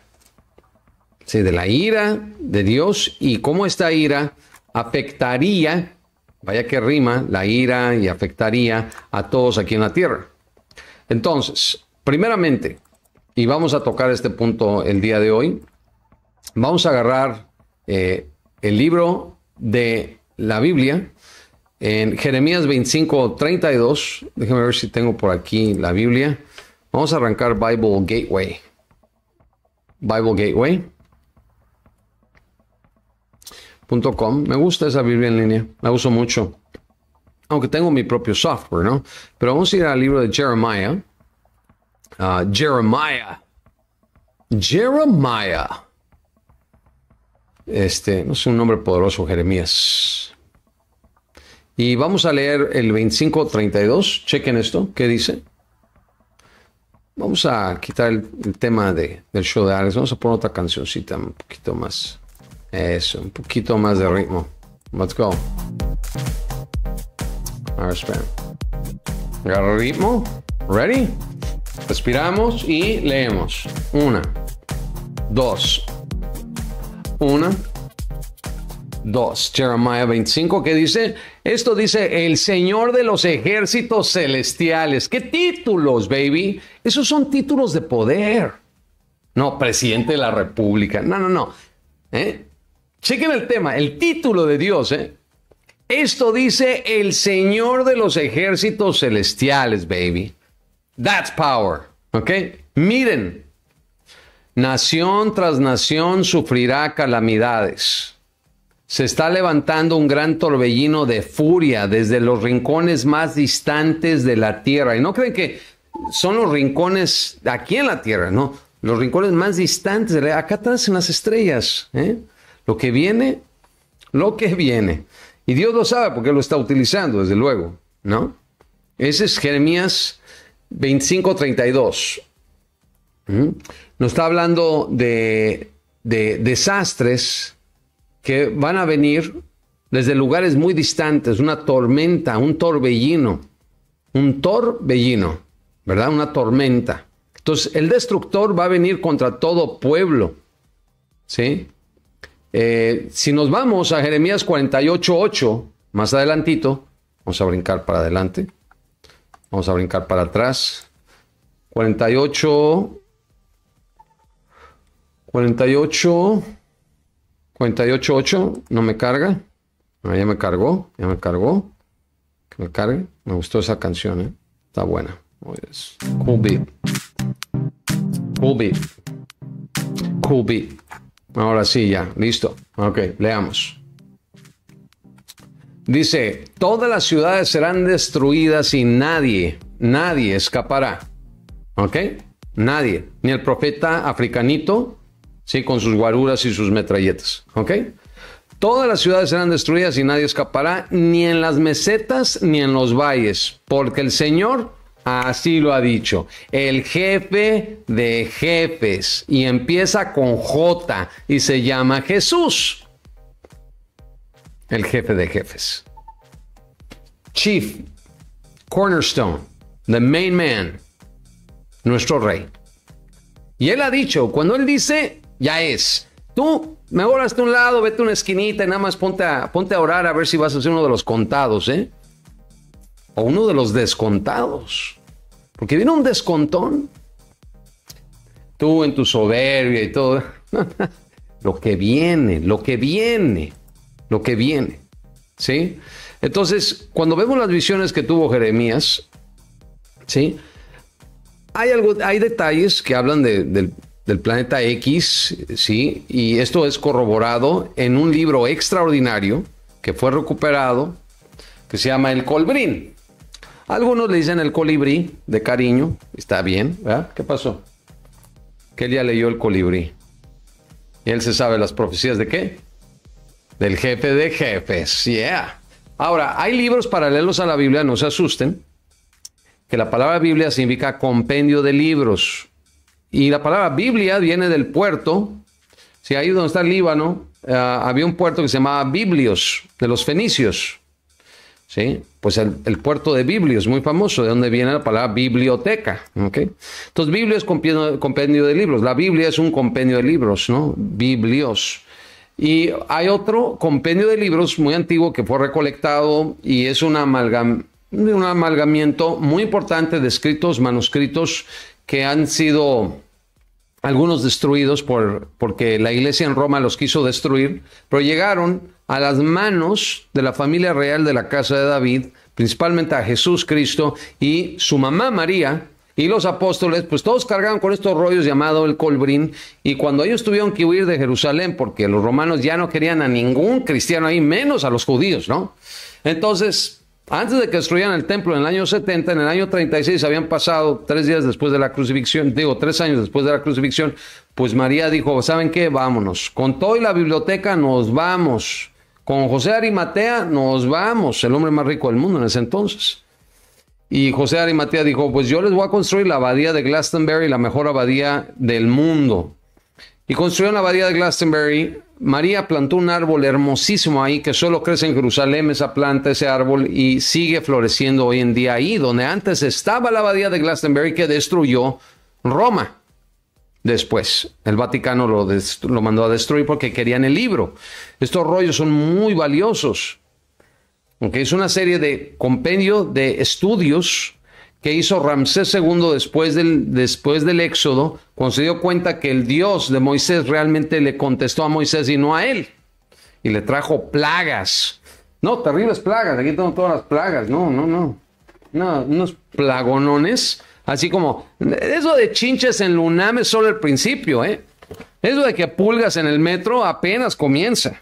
¿sí? De la ira de Dios y cómo esta ira afectaría, vaya que rima, la ira y afectaría a todos aquí en la tierra. Entonces, primeramente, y vamos a tocar este punto el día de hoy, vamos a agarrar eh, el libro de la Biblia, en Jeremías 25, 32, déjeme ver si tengo por aquí la Biblia. Vamos a arrancar Bible Gateway. Bible Gateway. Com. Me gusta esa Biblia en línea, la uso mucho. Aunque tengo mi propio software, ¿no? Pero vamos a ir al libro de Jeremiah. Jeremías. Ah, Jeremiah. Jeremiah. Este, no sé, un nombre poderoso, Jeremías. Y vamos a leer el 2532. Chequen esto. ¿Qué dice? Vamos a quitar el, tema del show de Alex. Vamos a poner otra cancioncita un poquito más. Eso, un poquito más de ritmo. Let's go. Ahora espera. ritmo. Ready? Respiramos y leemos. Una, dos, una, dos. Jeremiah 25, ¿qué dice: esto dice el Señor de los ejércitos celestiales. ¿Qué títulos, baby? Esos son títulos de poder. No, presidente de la República. No, no, no. ¿Eh? Chequen el tema, el título de Dios. ¿eh? Esto dice el Señor de los ejércitos celestiales, baby. That's power. ¿Ok? Miren, nación tras nación sufrirá calamidades. Se está levantando un gran torbellino de furia desde los rincones más distantes de la tierra. Y no creen que son los rincones aquí en la tierra, no. Los rincones más distantes, de acá atrás en las estrellas. ¿eh? Lo que viene, lo que viene. Y Dios lo sabe porque lo está utilizando, desde luego, ¿no? Ese es Jeremías 25:32. ¿Mm? Nos está hablando de, de desastres que van a venir desde lugares muy distantes, una tormenta, un torbellino, un torbellino, ¿verdad? Una tormenta. Entonces, el destructor va a venir contra todo pueblo, ¿sí? Eh, si nos vamos a Jeremías 8 más adelantito, vamos a brincar para adelante, vamos a brincar para atrás, 48, 48, 48.8, no me carga. Ah, ya me cargó, ya me cargó. Que me cargue. Me gustó esa canción, ¿eh? Está buena. Oh, Cool beat. Cool beat. Cool beat. Ahora sí, ya, listo. Ok, leamos. Dice, todas las ciudades serán destruidas y nadie, nadie escapará. ¿Ok? Nadie. Ni el profeta africanito, ¿sí? con sus guaruras y sus metralletas. ¿ok? Todas las ciudades serán destruidas y nadie escapará, ni en las mesetas ni en los valles, porque el Señor así lo ha dicho, el jefe de jefes, y empieza con J y se llama Jesús, el jefe de jefes. Chief, cornerstone, the main man, nuestro rey. Y él ha dicho, cuando él dice, ya es. Tú, mejor hasta un lado, vete a una esquinita y nada más ponte a, ponte a orar a ver si vas a ser uno de los contados, ¿eh? O uno de los descontados. Porque viene un descontón. Tú en tu soberbia y todo. lo que viene, lo que viene, lo que viene. ¿Sí? Entonces, cuando vemos las visiones que tuvo Jeremías, ¿sí? Hay, algo, hay detalles que hablan del del planeta X, ¿sí? Y esto es corroborado en un libro extraordinario que fue recuperado, que se llama El Colbrín. Algunos le dicen el colibrí de cariño, está bien, ¿verdad? ¿Qué pasó? Que él ya leyó el colibrí. Y él se sabe las profecías de qué? Del jefe de jefes, yeah. Ahora, hay libros paralelos a la Biblia, no se asusten, que la palabra Biblia significa compendio de libros. Y la palabra Biblia viene del puerto. Si ahí donde está el Líbano, eh, había un puerto que se llamaba Biblios, de los fenicios. ¿Sí? Pues el, puerto de Biblios, muy famoso, de donde viene la palabra biblioteca. Entonces, Biblia es compendio, de libros. La Biblia es un compendio de libros, ¿no? Biblios. Y hay otro compendio de libros muy antiguo que fue recolectado y es un, un amalgamiento muy importante de escritos, manuscritos que han sido algunos destruidos por, porque la iglesia en Roma los quiso destruir, pero llegaron a las manos de la familia real de la casa de David, principalmente a Jesús Cristo y su mamá María, y los apóstoles, pues todos cargaron con estos rollos llamado el colbrín, y cuando ellos tuvieron que huir de Jerusalén, porque los romanos ya no querían a ningún cristiano ahí, menos a los judíos, ¿no? Entonces, antes de que destruyan el templo en el año 70, en el año 36 habían pasado tres días después de la crucifixión, digo, tres años después de la crucifixión, pues María dijo, ¿saben qué? Vámonos. Con todo y la biblioteca nos vamos. Con José Arimatea nos vamos, el hombre más rico del mundo en ese entonces. Y José Arimatea dijo, pues yo les voy a construir la abadía de Glastonbury, la mejor abadía del mundo y construyó la abadía de Glastonbury. María plantó un árbol hermosísimo ahí que solo crece en Jerusalén, esa planta, ese árbol, y sigue floreciendo hoy en día ahí, donde antes estaba la abadía de Glastonbury que destruyó Roma. Después, el Vaticano lo, mandó a destruir porque querían el libro. Estos rollos son muy valiosos. aunque Es una serie de compendio de estudios que hizo Ramsés II después del, después del Éxodo, cuando se dio cuenta que el Dios de Moisés realmente le contestó a Moisés y no a él. Y le trajo plagas. No, terribles plagas. Aquí tengo todas las plagas. No, no, no. No, unos plagonones. Así como, eso de chinches en Luname es solo el principio, ¿eh? Eso de que pulgas en el metro apenas comienza.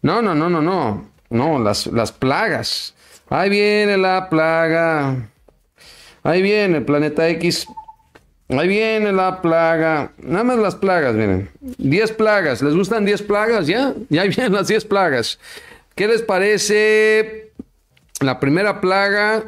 No, no, no, no, no. No, las, las plagas. Ahí viene la plaga. Ahí viene el planeta X. Ahí viene la plaga. Nada más las plagas, miren. 10 plagas. ¿Les gustan 10 plagas? Ya, ya vienen las 10 plagas. ¿Qué les parece? La primera plaga,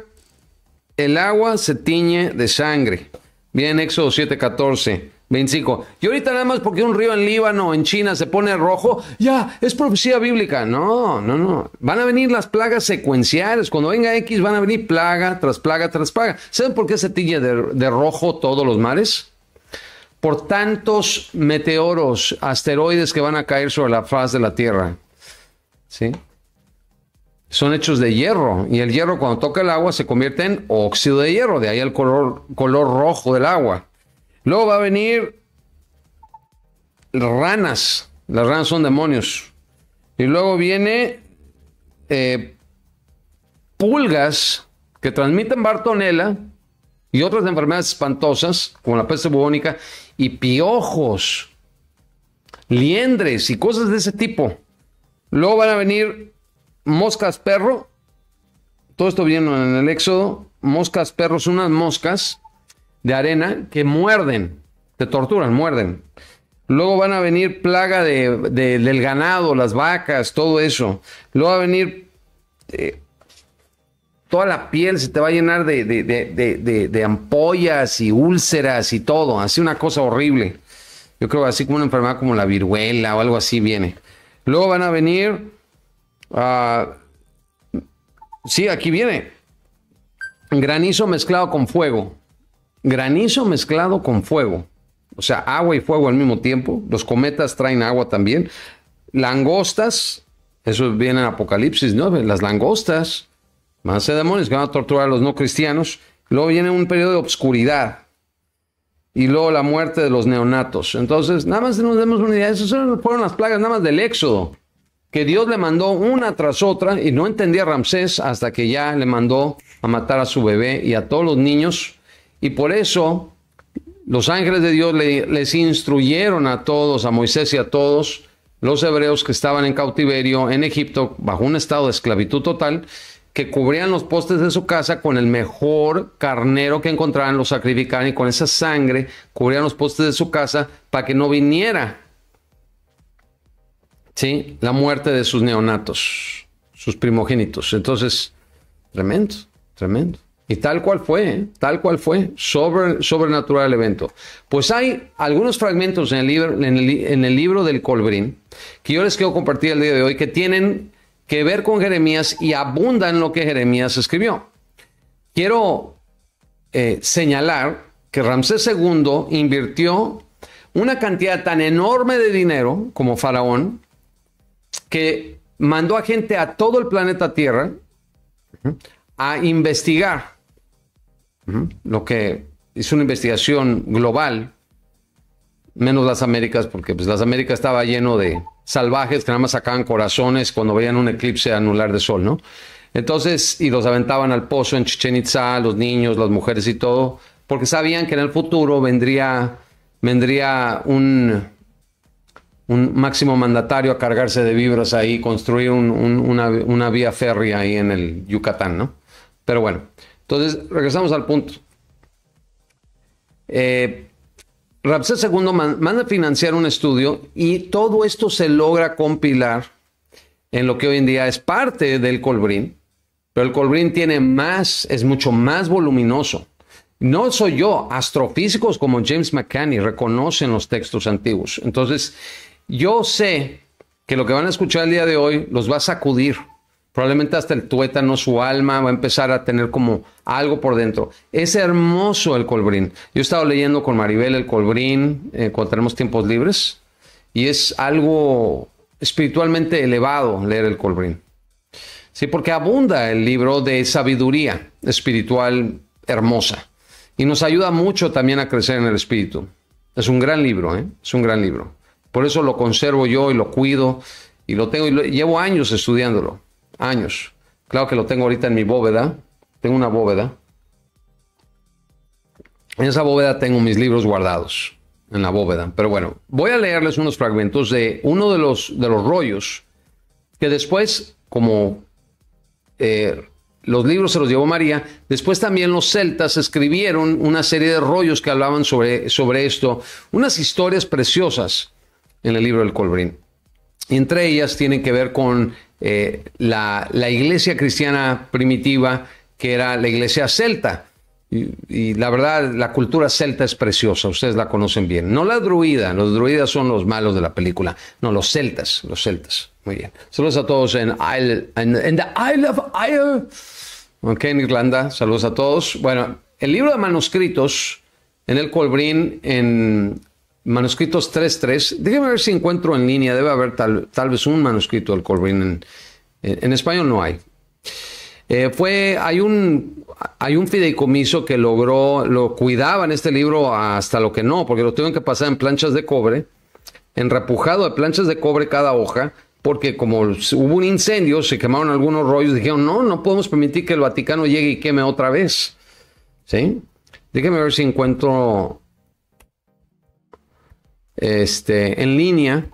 el agua se tiñe de sangre. Bien, Éxodo 7:14. 25. Y ahorita nada más porque un río en Líbano, en China, se pone rojo, ya, es profecía bíblica. No, no, no. Van a venir las plagas secuenciales. Cuando venga X van a venir plaga tras plaga tras plaga. ¿Saben por qué se tiñe de, rojo todos los mares? Por tantos meteoros, asteroides que van a caer sobre la faz de la Tierra. ¿Sí? Son hechos de hierro y el hierro cuando toca el agua se convierte en óxido de hierro, de ahí el color, color rojo del agua. Luego va a venir ranas. Las ranas son demonios. Y luego viene eh, pulgas que transmiten bartonela y otras enfermedades espantosas, como la peste bubónica, y piojos, liendres y cosas de ese tipo. Luego van a venir moscas perro. Todo esto viene en el Éxodo. Moscas perros, unas moscas de arena que muerden, te torturan, muerden. Luego van a venir plaga del ganado, las vacas, todo eso. Luego va a venir... Eh, toda la piel se te va a llenar de, ampollas y úlceras y todo, así una cosa horrible. Yo creo así como una enfermedad como la viruela o algo así viene. Luego van a venir, ah, sí, aquí viene, granizo mezclado con fuego granizo mezclado con fuego. O sea, agua y fuego al mismo tiempo. Los cometas traen agua también. Langostas, eso viene en Apocalipsis ¿no? las langostas, a ser demonios que van a torturar a los no cristianos. Luego viene un periodo de obscuridad. Y luego la muerte de los neonatos. Entonces, nada más nos demos una idea. Esas fueron las plagas nada más del Éxodo. Que Dios le mandó una tras otra y no entendía Ramsés hasta que ya le mandó a matar a su bebé y a todos los niños y por eso los ángeles de Dios les instruyeron a todos, a Moisés y a todos los hebreos que estaban en cautiverio en Egipto bajo un estado de esclavitud total, que cubrían los postes de su casa con el mejor carnero que encontraran, lo sacrificaran y con esa sangre cubrían los postes de su casa para que no viniera ¿sí? la muerte de sus neonatos, sus primogénitos. Entonces, tremendo, tremendo. Y tal cual fue, ¿eh? tal cual fue, sobrenatural el evento. Pues hay algunos fragmentos en el, libro, en, el, libro del Colbrín que yo les quiero compartir el día de hoy que tienen que ver con Jeremías y abundan lo que Jeremías escribió. Quiero eh, señalar que Ramsés II invirtió una cantidad tan enorme de dinero como faraón que mandó a gente a todo el planeta Tierra a investigar lo que es una investigación global, menos las Américas, porque pues, las Américas estaba lleno de salvajes que nada más sacaban corazones cuando veían un eclipse anular de sol, ¿no? Entonces, y los aventaban al pozo en Chichen Itza, los niños, las mujeres y todo, porque sabían que en el futuro vendría, vendría un, un máximo mandatario a cargarse de vibras ahí, construir una, una, vía férrea ahí en el Yucatán, ¿no? Pero bueno, entonces regresamos al punto. Eh, II manda financiar un estudio y todo esto se logra compilar en lo que hoy en día es parte del Colbrín, pero el Colbrín tiene más, es mucho más voluminoso. No soy yo, astrofísicos como James McCanny reconocen los textos antiguos. Entonces, yo sé que lo que van a escuchar el día de hoy los va a sacudir Probablemente hasta el tuétano, su alma va a empezar a tener como algo por dentro. Es hermoso el colbrín. Yo he estado leyendo con Maribel el colbrín eh, cuando tenemos tiempos libres y es algo espiritualmente elevado leer el colbrín. Sí, porque abunda el libro de sabiduría espiritual hermosa y nos ayuda mucho también a crecer en el espíritu. Es un gran libro, ¿eh? es un gran libro. Por eso lo conservo yo y lo cuido y lo tengo y llevo años estudiándolo años. Claro que lo tengo ahorita en mi bóveda. Tengo una bóveda. En esa bóveda tengo mis libros guardados. En la bóveda. Pero bueno, voy a leerles unos fragmentos de uno de los, de los rollos que después, como eh, los libros se los llevó María. Después también los celtas escribieron una serie de rollos que hablaban sobre, sobre esto, unas historias preciosas en el libro del Colbrín. entre ellas tienen que ver con eh, la, la, iglesia cristiana primitiva, que era la iglesia celta. Y, la verdad, la cultura celta es preciosa, ustedes la conocen bien. No la druida, los druidas son los malos de la película, no, los celtas, los celtas. Muy bien. Saludos a todos en, Isle, en, the Isle of Isle. Ok, en Irlanda, saludos a todos. Bueno, el libro de manuscritos en el Colbrín, en Manuscritos 3.3. Déjeme ver si encuentro en línea. Debe haber tal, vez un manuscrito del Colbrín. En, en español no hay. Eh, fue, hay un, hay un fideicomiso que logró, lo en este libro hasta lo que no, porque lo tuvieron que pasar en planchas de cobre, en repujado de planchas de cobre cada hoja, porque como hubo un incendio, se quemaron algunos rollos, dijeron, no, no podemos permitir que el Vaticano llegue y queme otra vez. ¿Sí? Déjeme ver si encuentro este, en línea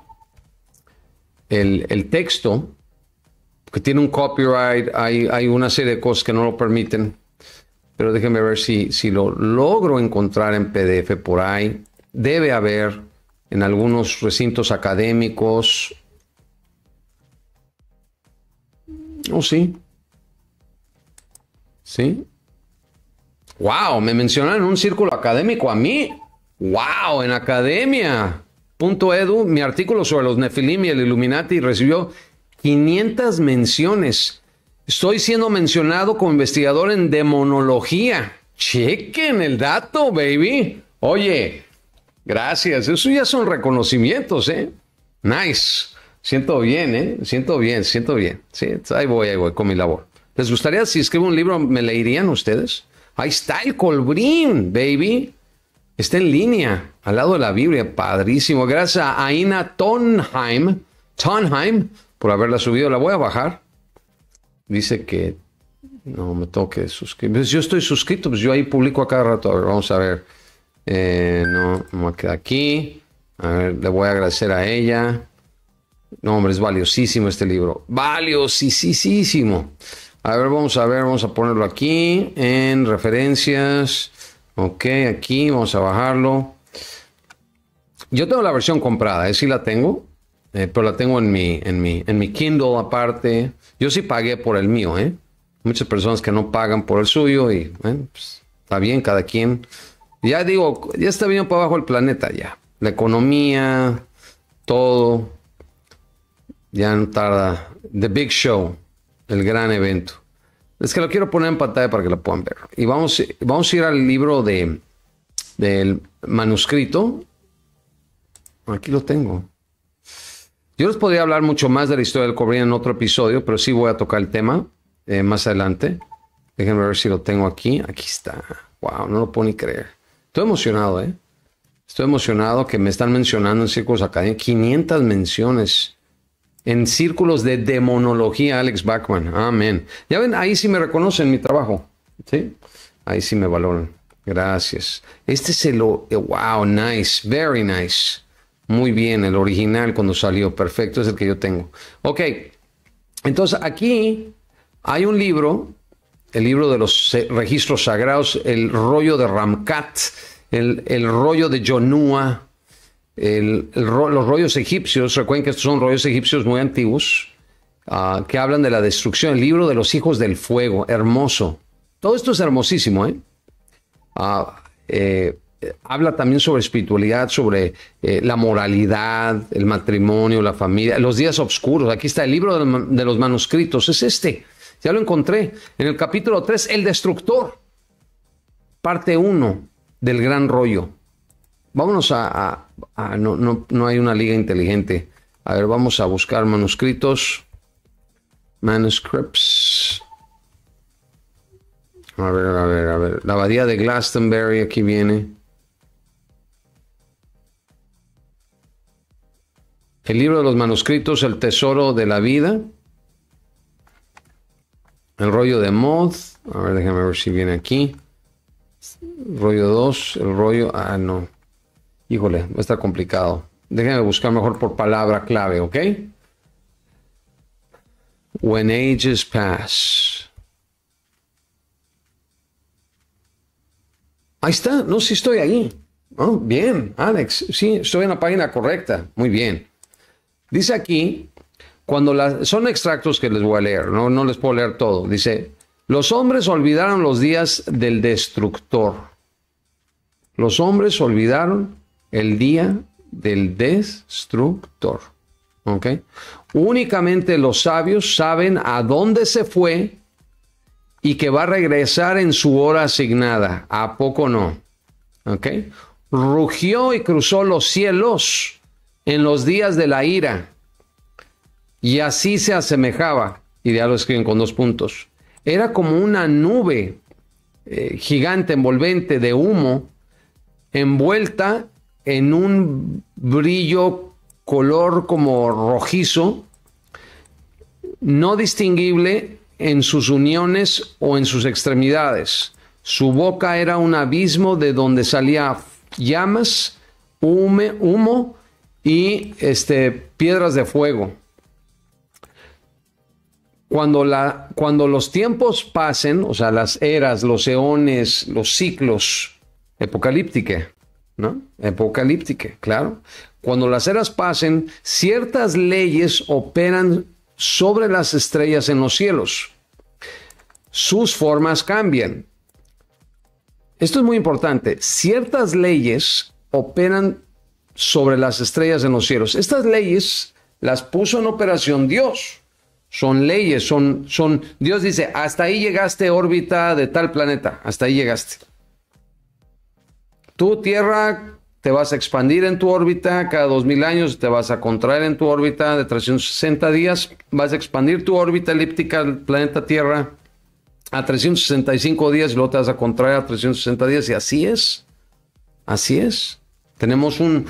el, texto, que tiene un copyright, hay, hay, una serie de cosas que no lo permiten, pero déjenme ver si, si lo logro encontrar en PDF por ahí. Debe haber en algunos recintos académicos. Oh, sí. Sí. Wow, me mencionaron un círculo académico a mí. ¡Wow! En academia.edu, mi artículo sobre los Nefilim y el Illuminati recibió 500 menciones. Estoy siendo mencionado como investigador en demonología. Chequen el dato, baby. Oye, gracias. Eso ya son reconocimientos, ¿eh? Nice. Siento bien, ¿eh? Siento bien, siento bien. Sí, ahí voy, ahí voy con mi labor. ¿Les gustaría si escribo un libro, me leerían ustedes? Ahí está el colbrín, baby. Está en línea, al lado de la Biblia, padrísimo. Gracias a Aina Tonheim, Tonheim por haberla subido. La voy a bajar. Dice que no me toque suscribir. Pues yo estoy suscrito, pues yo ahí publico a cada rato. A ver, vamos a ver. Eh, no, me queda aquí. A ver, le voy a agradecer a ella. No, hombre, es valiosísimo este libro. Valiosísimo. A ver, vamos a ver, vamos a ponerlo aquí en referencias. Ok, aquí vamos a bajarlo. Yo tengo la versión comprada, ¿eh? sí la tengo, eh, pero la tengo en mi, en, mi, en mi Kindle aparte. Yo sí pagué por el mío, ¿eh? Muchas personas que no pagan por el suyo y pues, está bien, cada quien. Ya digo, ya está bien para abajo el planeta ya. La economía, todo. Ya no tarda. The Big Show, el gran evento. Es que lo quiero poner en pantalla para que lo puedan ver. Y vamos, vamos a ir al libro de, del manuscrito. Aquí lo tengo. Yo les podría hablar mucho más de la historia del cobre en otro episodio, pero sí voy a tocar el tema eh, más adelante. Déjenme ver si lo tengo aquí. Aquí está. Wow, no lo puedo ni creer. Estoy emocionado, ¿eh? Estoy emocionado que me están mencionando en círculos académicos. 500 menciones en círculos de demonología, Alex Bachman. Amén. Ya ven, ahí sí me reconocen mi trabajo. ¿sí? Ahí sí me valoran. Gracias. Este es el... Wow, nice. Very nice. Muy bien, el original cuando salió. Perfecto, es el que yo tengo. Ok. Entonces aquí hay un libro, el libro de los eh, registros sagrados, el rollo de Ramkat, el, el rollo de Yonua, los rollos egipcios, recuerden que estos son rollos egipcios muy antiguos, ah, que hablan de la destrucción, el libro de los hijos del fuego, hermoso. Todo esto es hermosísimo, ¿eh? Ah, eh, eh habla también sobre espiritualidad, sobre eh, la moralidad, el matrimonio, la familia, los días oscuros. Aquí está el libro de los manuscritos, es este. Ya lo encontré en el capítulo 3, El Destructor, parte 1 del gran rollo. Vámonos a, Ah, no, no, no hay una liga inteligente. A ver, vamos a buscar manuscritos. Manuscripts. A ver, a ver, a ver. La abadía de Glastonbury aquí viene. El libro de los manuscritos, El Tesoro de la Vida. El rollo de Moth. A ver, déjame ver si viene aquí. Rollo 2, el rollo... Ah, no. Híjole, va a estar complicado. Déjenme buscar mejor por palabra clave, ¿ok? When ages pass. Ahí está, no, si sí estoy ahí. Oh, bien, Alex, sí, estoy en la página correcta. Muy bien. Dice aquí, cuando son extractos que les voy a leer, no, no les puedo leer todo. Dice, los hombres olvidaron los días del destructor. Los hombres olvidaron el día del destructor. ¿Ok? Únicamente los sabios saben a dónde se fue y que va a regresar en su hora asignada. ¿A poco no? ¿Ok? Rugió y cruzó los cielos en los días de la ira. Y así se asemejaba, y ya lo escriben con dos puntos. Era como una nube eh, gigante envolvente de humo envuelta en un brillo color como rojizo, no distinguible en sus uniones o en sus extremidades. Su boca era un abismo de donde salía llamas, hume, humo y este, piedras de fuego. Cuando, cuando los tiempos pasen, o sea, las eras, los eones, los ciclos, apocalíptica, ¿no? Apocalíptica, claro. Cuando las eras pasen, ciertas leyes operan sobre las estrellas en los cielos. Sus formas cambian. Esto es muy importante. Ciertas leyes operan sobre las estrellas en los cielos. Estas leyes las puso en operación Dios. Son leyes, son, son, Dios dice, hasta ahí llegaste órbita de tal planeta, hasta ahí llegaste. Tú, Tierra te vas a expandir en tu órbita, cada 2000 años te vas a contraer en tu órbita de 360 días, vas a expandir tu órbita elíptica del planeta Tierra a 365 días y luego te vas a contraer a 360 días y así es, así es. Tenemos un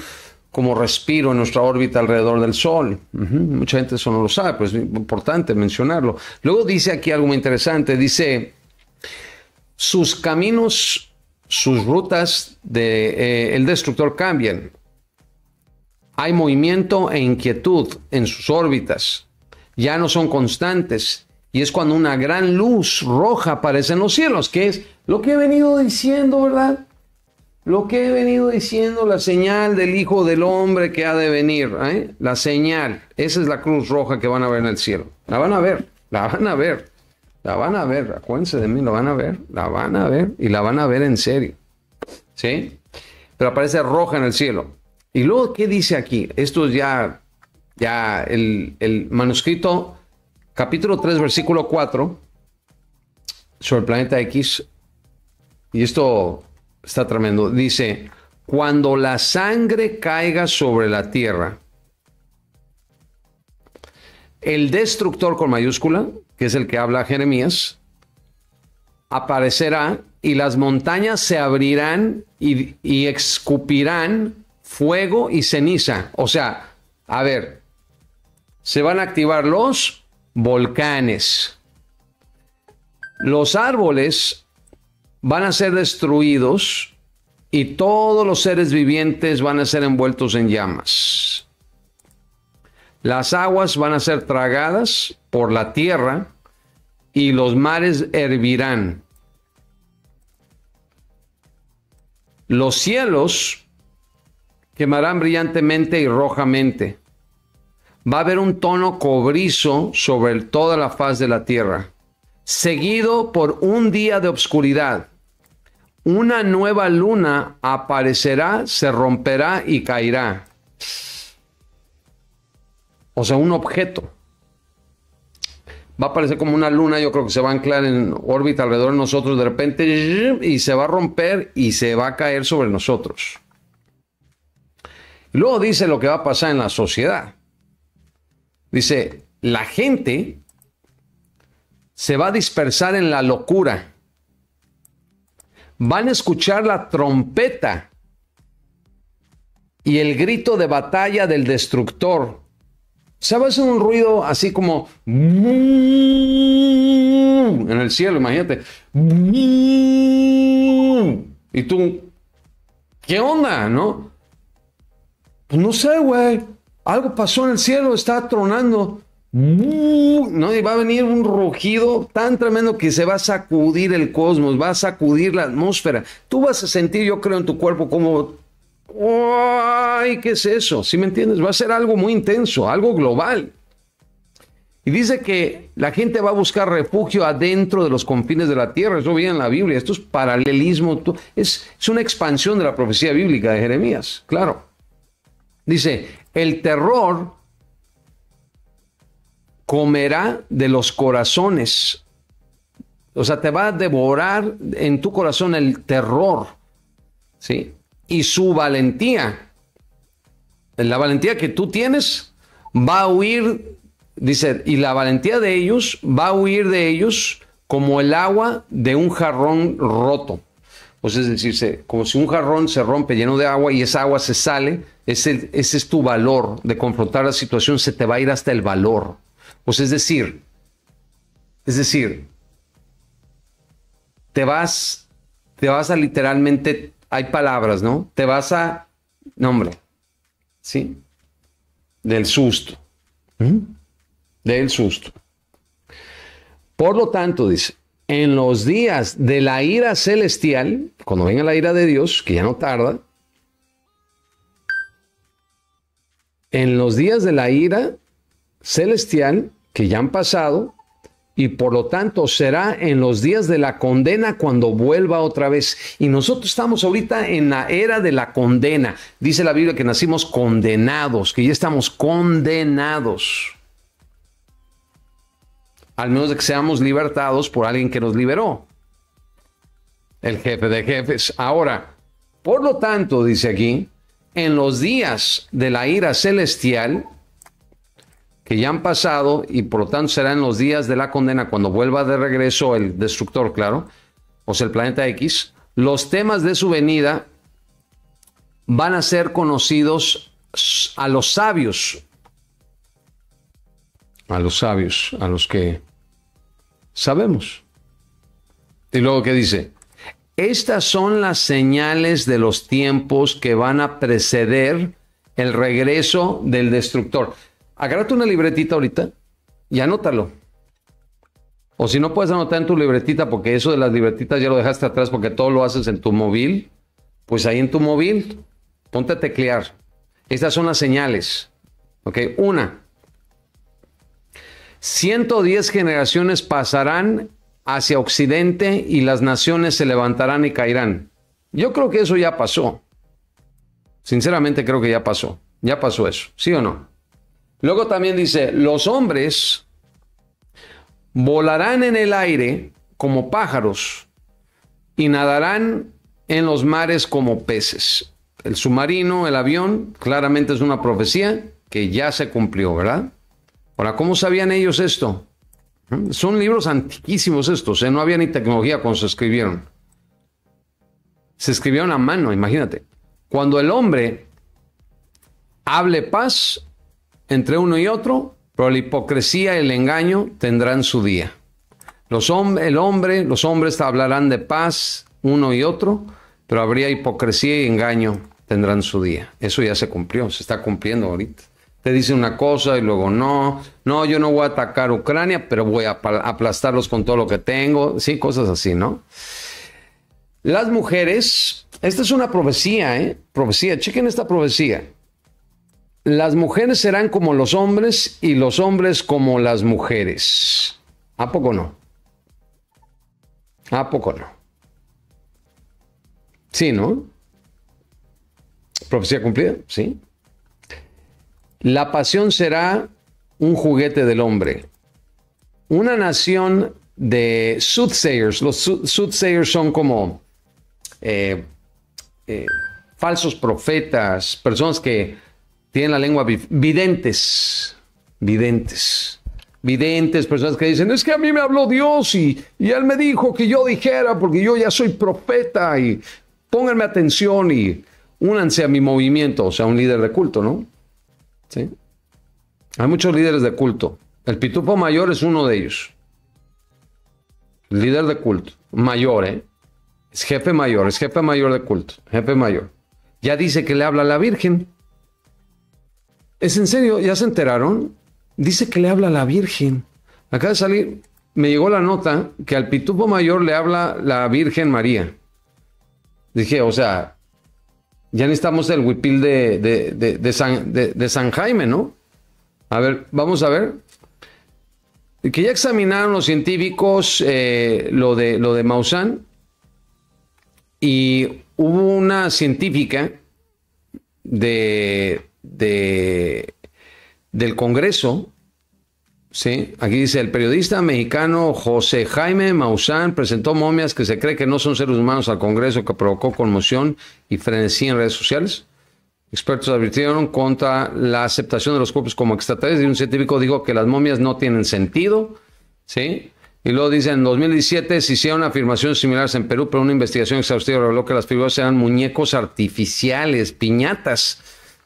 como respiro en nuestra órbita alrededor del Sol. Mucha gente eso no lo sabe, pero es importante mencionarlo. Luego dice aquí algo muy interesante, dice, sus caminos sus rutas de, eh, el destructor cambian. Hay movimiento e inquietud en sus órbitas. Ya no son constantes. Y es cuando una gran luz roja aparece en los cielos, que es lo que he venido diciendo, ¿verdad? Lo que he venido diciendo, la señal del Hijo del Hombre que ha de venir, ¿eh? la señal, esa es la cruz roja que van a ver en el cielo. La van a ver, la van a ver. La van a ver, acuérdense de mí, la van a ver, la van a ver y la van a ver en serio. ¿Sí? Pero aparece roja en el cielo. Y luego, ¿qué dice aquí? Esto es ya, ya el, el manuscrito, capítulo 3, versículo 4, sobre el planeta X. Y esto está tremendo. Dice, cuando la sangre caiga sobre la tierra, el destructor con mayúscula, que es el que habla Jeremías, aparecerá y las montañas se abrirán y, y escupirán fuego y ceniza. O sea, a ver, se van a activar los volcanes. Los árboles van a ser destruidos y todos los seres vivientes van a ser envueltos en llamas. Las aguas van a ser tragadas por la tierra y los mares hervirán. Los cielos quemarán brillantemente y rojamente. Va a haber un tono cobrizo sobre toda la faz de la tierra, seguido por un día de obscuridad. Una nueva luna aparecerá, se romperá y caerá. O sea, un objeto. Va a aparecer como una luna, yo creo que se va a anclar en órbita alrededor de nosotros de repente y se va a romper y se va a caer sobre nosotros. Luego dice lo que va a pasar en la sociedad. Dice, la gente se va a dispersar en la locura. Van a escuchar la trompeta y el grito de batalla del destructor se va a hacer un ruido así como en el cielo, imagínate. Y tú, ¿qué onda, no? Pues no sé, güey. Algo pasó en el cielo, está tronando. No, y va a venir un rugido tan tremendo que se va a sacudir el cosmos, va a sacudir la atmósfera. Tú vas a sentir, yo creo, en tu cuerpo como ¡Ay! ¿Qué es eso? ¿Sí me entiendes? Va a ser algo muy intenso, algo global. Y dice que la gente va a buscar refugio adentro de los confines de la tierra. Eso viene en la Biblia. Esto es paralelismo. Es, es una expansión de la profecía bíblica de Jeremías, claro. Dice, el terror comerá de los corazones. O sea, te va a devorar en tu corazón el terror. ¿Sí? y su valentía, la valentía que tú tienes, va a huir, dice, y la valentía de ellos va a huir de ellos como el agua de un jarrón roto. Pues es decir, como si un jarrón se rompe lleno de agua y esa agua se sale, ese, ese es tu valor de confrontar la situación, se te va a ir hasta el valor. Pues es decir, es decir, te vas, te vas a literalmente hay palabras, ¿no? Te vas a, nombre, ¿sí? Del susto. ¿Mm? Del susto. Por lo tanto, dice, en los días de la ira celestial, cuando venga la ira de Dios, que ya no tarda, en los días de la ira celestial, que ya han pasado, y por lo tanto será en los días de la condena cuando vuelva otra vez. Y nosotros estamos ahorita en la era de la condena. Dice la Biblia que nacimos condenados, que ya estamos condenados. Al menos de que seamos libertados por alguien que nos liberó. El jefe de jefes. Ahora, por lo tanto, dice aquí, en los días de la ira celestial, que ya han pasado y por lo tanto serán los días de la condena cuando vuelva de regreso el destructor, claro, o sea, el planeta X, los temas de su venida van a ser conocidos a los sabios, a los sabios, a los que sabemos. Y luego que dice, estas son las señales de los tiempos que van a preceder el regreso del destructor agárrate una libretita ahorita y anótalo. O si no puedes anotar en tu libretita, porque eso de las libretitas ya lo dejaste atrás porque todo lo haces en tu móvil, pues ahí en tu móvil, ponte a teclear. Estas son las señales. Ok, una. 110 generaciones pasarán hacia Occidente y las naciones se levantarán y caerán. Yo creo que eso ya pasó. Sinceramente creo que ya pasó. Ya pasó eso. ¿Sí o no? Luego también dice, los hombres volarán en el aire como pájaros y nadarán en los mares como peces. El submarino, el avión, claramente es una profecía que ya se cumplió, ¿verdad? Ahora, ¿cómo sabían ellos esto? Son libros antiquísimos estos, ¿eh? no había ni tecnología cuando se escribieron. Se escribieron a mano, imagínate. Cuando el hombre hable paz, entre uno y otro, pero la hipocresía y el engaño tendrán su día. Los el hombre, los hombres hablarán de paz uno y otro, pero habría hipocresía y engaño tendrán su día. Eso ya se cumplió, se está cumpliendo ahorita. Te dice una cosa y luego no, no, yo no voy a atacar Ucrania, pero voy a aplastarlos con todo lo que tengo, sí, cosas así, ¿no? Las mujeres, esta es una profecía, ¿eh? Profecía, chequen esta profecía. Las mujeres serán como los hombres y los hombres como las mujeres. ¿A poco no? ¿A poco no? Sí, ¿no? Profecía cumplida, sí. La pasión será un juguete del hombre. Una nación de soothsayers, los soothsayers son como eh, eh, falsos profetas, personas que tienen la lengua videntes, videntes, videntes, personas que dicen, es que a mí me habló Dios y, Él me dijo que yo dijera porque yo ya soy profeta y pónganme atención y únanse a mi movimiento, o sea, un líder de culto, ¿no? ¿Sí? Hay muchos líderes de culto. El Pitupo Mayor es uno de ellos. Líder de culto. Mayor, ¿eh? Es jefe mayor, es jefe mayor de culto, jefe mayor. Ya dice que le habla a la Virgen. Es en serio, ya se enteraron. Dice que le habla la Virgen. Acaba de salir, me llegó la nota que al pitupo mayor le habla la Virgen María. Dije, o sea, ya necesitamos el huipil de, de, San, San Jaime, ¿no? A ver, vamos a ver que ya examinaron los científicos eh, lo, de, lo de Maussan y hubo una científica de del Congreso. ¿sí? Aquí dice, el periodista mexicano José Jaime Maussan presentó momias que se cree que no son seres humanos al Congreso, que provocó conmoción y frenesí en redes sociales. Expertos advirtieron contra la aceptación de los cuerpos como extraterrestres y un científico dijo que las momias no tienen sentido. ¿sí? Y luego dice, en 2017 se hicieron afirmaciones similares en Perú, pero una investigación exhaustiva reveló que las figuras eran muñecos artificiales, piñatas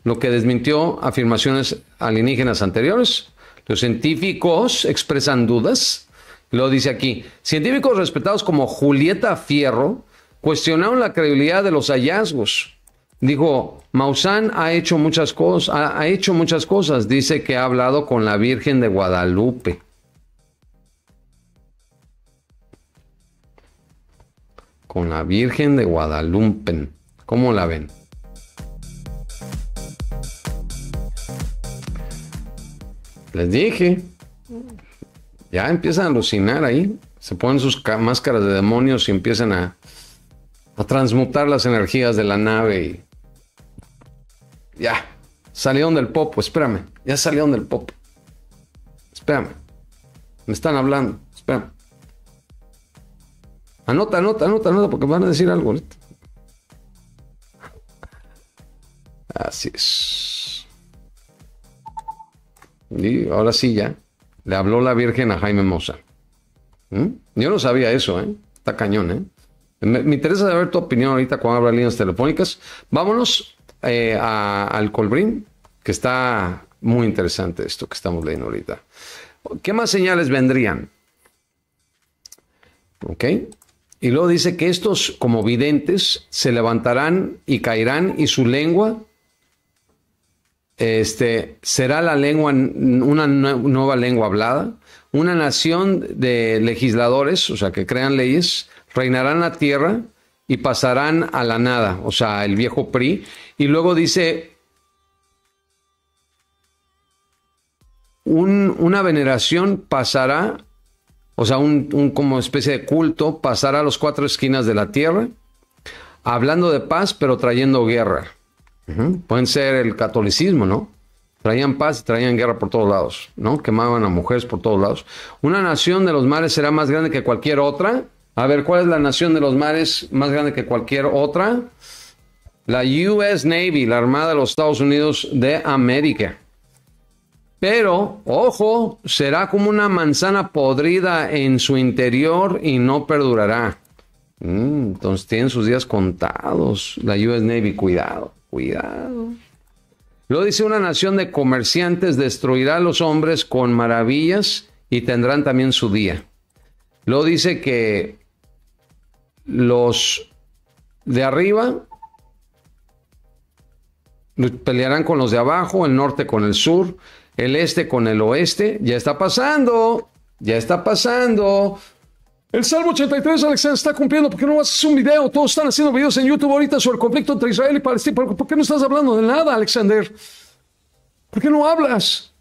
lo que desmintió afirmaciones alienígenas anteriores. Los científicos expresan dudas. Lo dice aquí, científicos respetados como Julieta Fierro cuestionaron la credibilidad de los hallazgos. Dijo, Maussan ha hecho muchas cosas, ha hecho muchas cosas, dice que ha hablado con la Virgen de Guadalupe. Con la Virgen de Guadalupe. ¿Cómo la ven? Les dije. Ya empiezan a alucinar ahí. Se ponen sus máscaras de demonios y empiezan a, transmutar las energías de la nave. Y... Ya, salieron del popo. Espérame, ya salieron del popo. Espérame. Me están hablando. Espérame. Anota, anota, anota, anota, porque van a decir algo. Así es. Y ahora sí ya. Le habló la Virgen a Jaime Moza. ¿Mm? Yo no sabía eso, ¿eh? Está cañón, ¿eh? Me, interesa saber tu opinión ahorita cuando abra líneas telefónicas. Vámonos eh, al Colbrín, que está muy interesante esto que estamos leyendo ahorita. ¿Qué más señales vendrían? ¿Ok? Y luego dice que estos como videntes se levantarán y caerán y su lengua este, ¿Será la lengua una nueva lengua hablada? Una nación de legisladores, o sea, que crean leyes, reinarán la tierra y pasarán a la nada, o sea, el viejo PRI. Y luego dice, una veneración pasará, o sea, un, como especie de culto pasará a las cuatro esquinas de la tierra, hablando de paz, pero trayendo guerra. Pueden ser el catolicismo, ¿no? Traían paz y traían guerra por todos lados, ¿no? Quemaban a mujeres por todos lados. Una nación de los mares será más grande que cualquier otra. A ver, ¿cuál es la nación de los mares más grande que cualquier otra? La US Navy, la Armada de los Estados Unidos de América. Pero, ojo, será como una manzana podrida en su interior y no perdurará. Mm, entonces tienen sus días contados. La US Navy, cuidado. Cuidado. Lo dice una nación de comerciantes destruirá a los hombres con maravillas y tendrán también su día. Lo dice que los de arriba pelearán con los de abajo, el norte con el sur, el este con el oeste. Ya está pasando, ya está pasando. El Salmo 83, Alexander, está cumpliendo. porque no haces un video? Todos están haciendo videos en YouTube ahorita sobre el conflicto entre Israel y Palestina. ¿Por qué no estás hablando de nada, Alexander? ¿Por qué no hablas?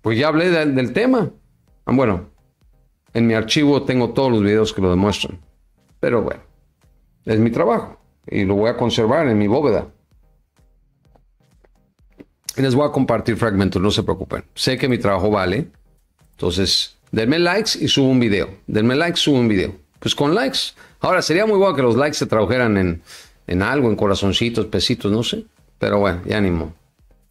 Pues ya hablé del tema. Ah, bueno, en mi archivo tengo todos los videos que lo demuestran. Pero bueno, es mi trabajo y lo voy a conservar en mi bóveda. Y Les voy a compartir fragmentos, no se preocupen. Sé que mi trabajo vale, entonces Denme likes y subo un video. Denme likes, subo un video. Pues con likes. Ahora, sería muy bueno que los likes se tradujeran en, en algo, en corazoncitos, pesitos, no sé. Pero bueno, y ánimo.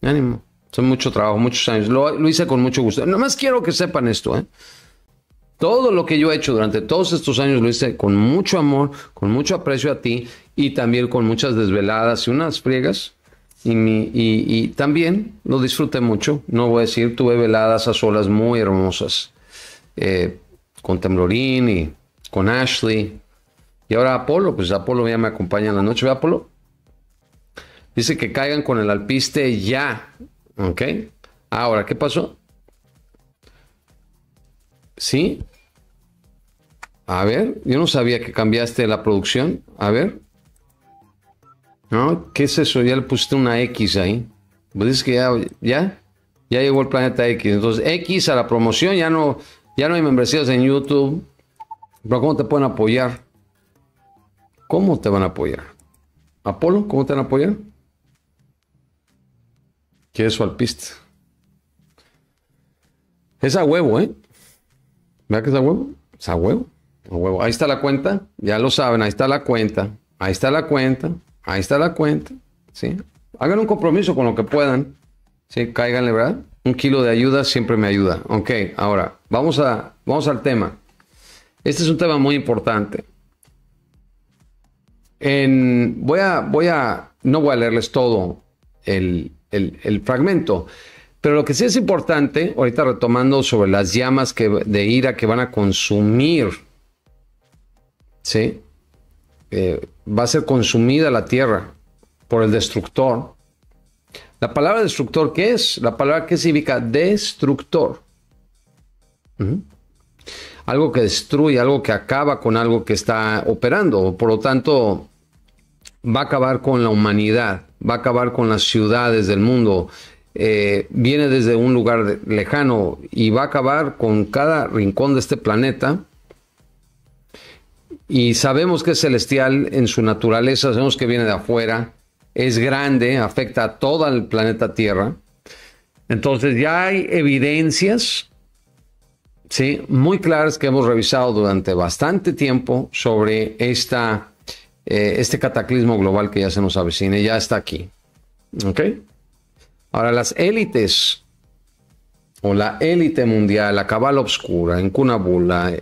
Y ánimo. Son mucho trabajo, muchos años. Lo, hice con mucho gusto. Nada más quiero que sepan esto, ¿eh? Todo lo que yo he hecho durante todos estos años lo hice con mucho amor, con mucho aprecio a ti y también con muchas desveladas y unas friegas. Y, mi, y, y también lo disfruté mucho. No voy a decir, tuve veladas a solas muy hermosas. Eh, con Temblorín y con Ashley. Y ahora Apolo, pues Apolo ya me acompaña en la noche, ¿ve Apolo? Dice que caigan con el alpiste ya. ¿Ok? Ahora, ¿qué pasó? ¿Sí? A ver, yo no sabía que cambiaste la producción. A ver. ¿No? ¿Qué es eso? Ya le pusiste una X ahí. Pues dice que ya, ya, ya llegó el planeta X. Entonces, X a la promoción, ya no, ya no hay membresías en YouTube. Pero ¿cómo te pueden apoyar? ¿Cómo te van a apoyar? ¿Apolo? ¿Cómo te van a apoyar? ¿Qué es su alpista? Es a huevo, ¿eh? ¿Vea que es a huevo? Es a huevo. A huevo. Ahí está la cuenta. Ya lo saben, ahí está la cuenta. Ahí está la cuenta. Ahí está la cuenta. ¿Sí? Hagan un compromiso con lo que puedan. Sí, cáiganle, ¿verdad? Un kilo de ayuda siempre me ayuda. Ok, ahora, Vamos, a, vamos al tema. Este es un tema muy importante. voy a, voy a, no voy a leerles todo el, fragmento, pero lo que sí es importante, ahorita retomando sobre las llamas de ira que van a consumir, ¿sí? Eh, va a ser consumida la tierra por el destructor. La palabra destructor, ¿qué es? La palabra que significa destructor. Algo que destruye, algo que acaba con algo que está operando. Por lo tanto, va a acabar con la humanidad, va a acabar con las ciudades del mundo. Eh, viene desde un lugar lejano y va a acabar con cada rincón de este planeta. Y sabemos que es celestial en su naturaleza, sabemos que viene de afuera, es grande, afecta a todo el planeta Tierra. Entonces ya hay evidencias ¿sí? muy claras que hemos revisado durante bastante tiempo sobre esta, eh, este cataclismo global que ya se nos avecina ya está aquí. ¿Ok? Ahora, las élites o la élite mundial, la cabala obscura, en bula,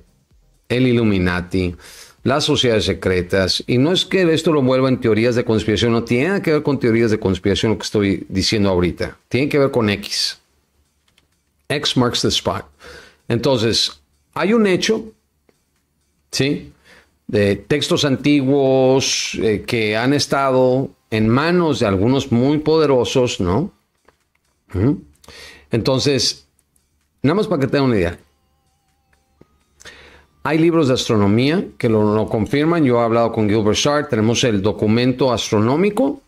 el Illuminati, las sociedades secretas, y no es que esto lo vuelva en teorías de conspiración, no tiene que ver con teorías de conspiración lo que estoy diciendo ahorita, tiene que ver con X. X marks the spot. Entonces, hay un hecho, ¿sí? De textos antiguos eh, que han estado en manos de algunos muy poderosos, ¿no? Entonces, nada más para que tengan una idea. Hay libros de astronomía que lo, confirman. Yo he hablado con Gilbert Sartre, Tenemos el documento astronómico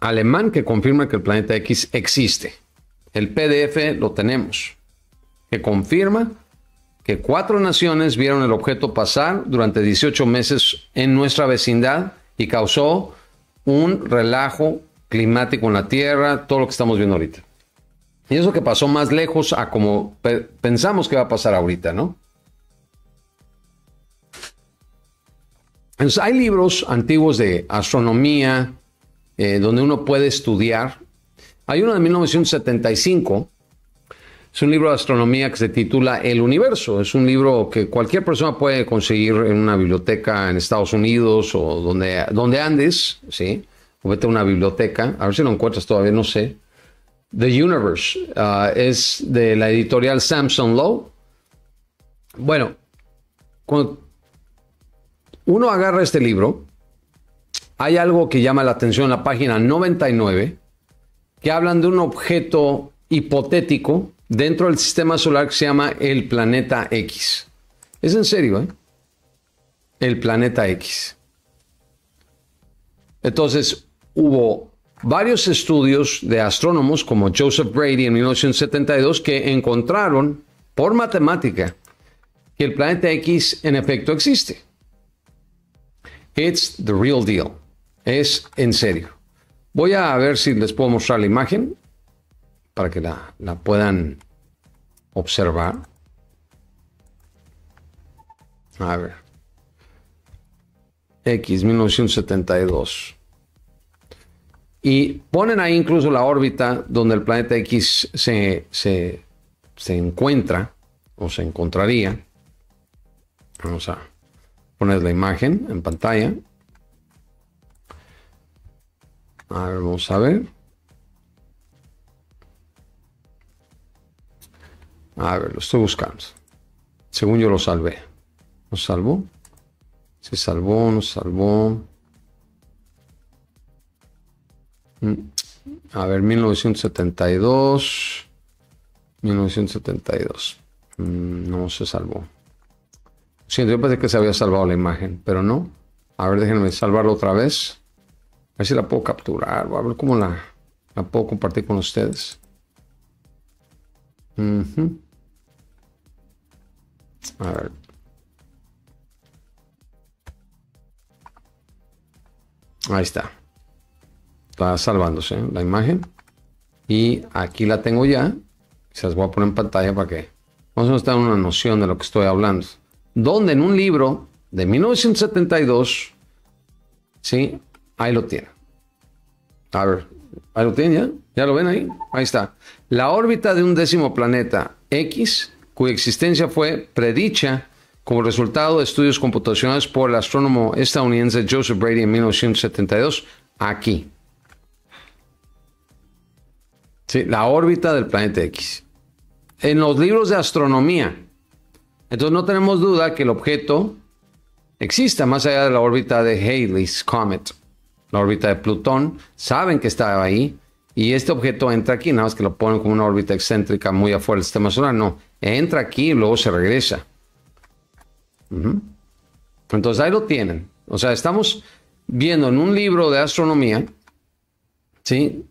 alemán que confirma que el planeta X existe. El PDF lo tenemos que confirma que cuatro naciones vieron el objeto pasar durante 18 meses en nuestra vecindad y causó un relajo climático en la Tierra, todo lo que estamos viendo ahorita. Y eso que pasó más lejos a como pensamos que va a pasar ahorita, ¿no? hay libros antiguos de astronomía eh, donde uno puede estudiar. Hay uno de 1975 es un libro de astronomía que se titula El Universo. Es un libro que cualquier persona puede conseguir en una biblioteca en Estados Unidos o donde, donde andes, ¿sí? O vete a una biblioteca, a ver si lo encuentras todavía, no sé. The Universe uh, es de la editorial Samson Low. Bueno, cuando uno agarra este libro, hay algo que llama la atención en la página 99, que hablan de un objeto hipotético dentro del sistema solar que se llama el planeta X. Es en serio, ¿eh? El planeta X. Entonces, hubo varios estudios de astrónomos como Joseph Brady en 1972 que encontraron por matemática que el planeta X en efecto existe. It's the real deal. Es en serio. Voy a ver si les puedo mostrar la imagen para que la, puedan observar. A ver. X 1972. Y ponen ahí incluso la órbita donde el planeta X se, se encuentra o se encontraría. Vamos a poner la imagen en pantalla. A ver, vamos a ver. A ver, lo estoy buscando. Según yo lo salvé. ¿Lo salvó? Se salvó, no salvó. Mm. A ver, 1972. 1972. Mm, no se salvó. Siento, yo pensé que se había salvado la imagen, pero no. A ver, déjenme salvarlo otra vez. A ver si la puedo capturar. A ver cómo la, la puedo compartir con ustedes. Ahí está. Está salvándose ¿eh? la imagen. Y aquí la tengo ya. Se las voy a poner en pantalla para que vamos a menos tengan una noción de lo que estoy hablando. Donde en un libro de 1972, ¿sí? Ahí lo tiene. A ver, ahí lo tiene, ya. ¿Ya lo ven ahí? Ahí está. La órbita de un décimo planeta X cuya existencia fue predicha como resultado de estudios computacionales por el astrónomo estadounidense Joseph Brady en 1972 aquí. Sí, la órbita del planeta X. En los libros de astronomía, entonces no tenemos duda que el objeto exista más allá de la órbita de Halley's Comet, la órbita de Plutón, saben que estaba ahí y este objeto entra aquí, nada más que lo ponen como una órbita excéntrica muy afuera del sistema solar, no, entra aquí y luego se regresa. Entonces ahí lo tienen. O sea, estamos viendo en un libro de astronomía, ¿sí?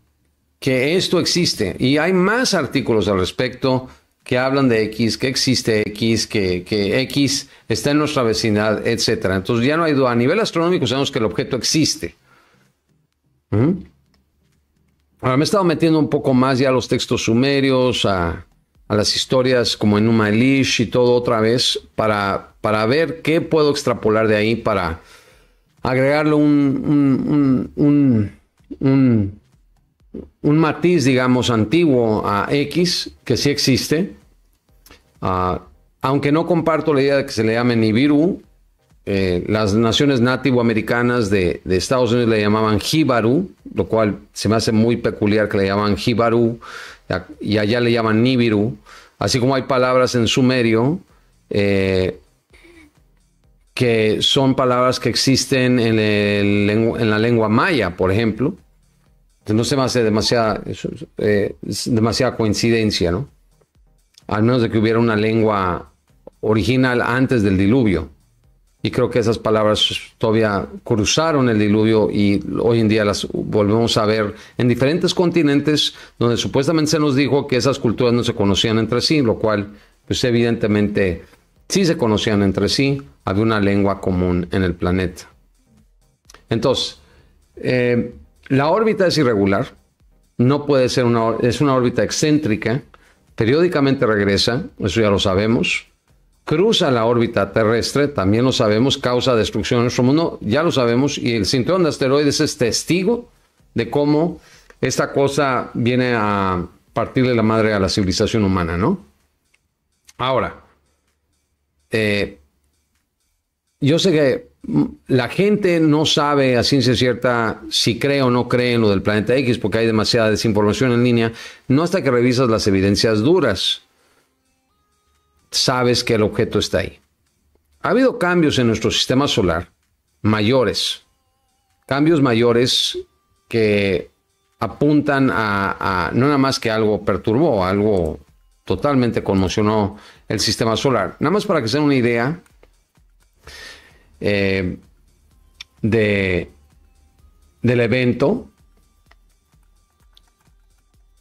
Que esto existe. Y hay más artículos al respecto que hablan de X, que existe X, que, X está en nuestra vecindad, etc. Entonces ya no hay duda. A nivel astronómico sabemos que el objeto existe. Ahora me he estado metiendo un poco más ya a los textos sumerios, a a las historias como en Elish y todo otra vez para, para ver qué puedo extrapolar de ahí para agregarle un, un, un, matiz, digamos, antiguo a X, que sí existe. Ah, aunque no comparto la idea de que se le llame Nibiru, eh, las naciones nativoamericanas de, Estados Unidos le llamaban Jibaru, lo cual se me hace muy peculiar que le llaman Jibaru y allá le llaman Nibiru. Así como hay palabras en sumerio eh, que son palabras que existen en, la lengua maya, por ejemplo. no se me hace demasiada, eh, demasiada coincidencia, ¿no? Al menos de que hubiera una lengua original antes del diluvio. Y creo que esas palabras todavía cruzaron el diluvio y hoy en día las volvemos a ver en diferentes continentes donde supuestamente se nos dijo que esas culturas no se conocían entre sí, lo cual pues evidentemente sí se conocían entre sí, había una lengua común en el planeta. Entonces, eh, la órbita es irregular, no puede ser una, es una órbita excéntrica, periódicamente regresa, eso ya lo sabemos, cruza la órbita terrestre, también lo sabemos, causa destrucción en nuestro mundo, ya lo sabemos, y el cinturón de asteroides es testigo de cómo esta cosa viene a partirle la madre a la civilización humana, ¿no? Ahora, eh, yo sé que la gente no sabe a ciencia cierta si cree o no cree en lo del planeta X porque hay demasiada desinformación en línea, no hasta que revisas las evidencias duras sabes que el objeto está ahí. Ha habido cambios en nuestro sistema solar mayores, cambios mayores que apuntan a, no nada más que algo perturbó, algo totalmente conmocionó el sistema solar. Nada más para que se den una idea eh, de, del evento,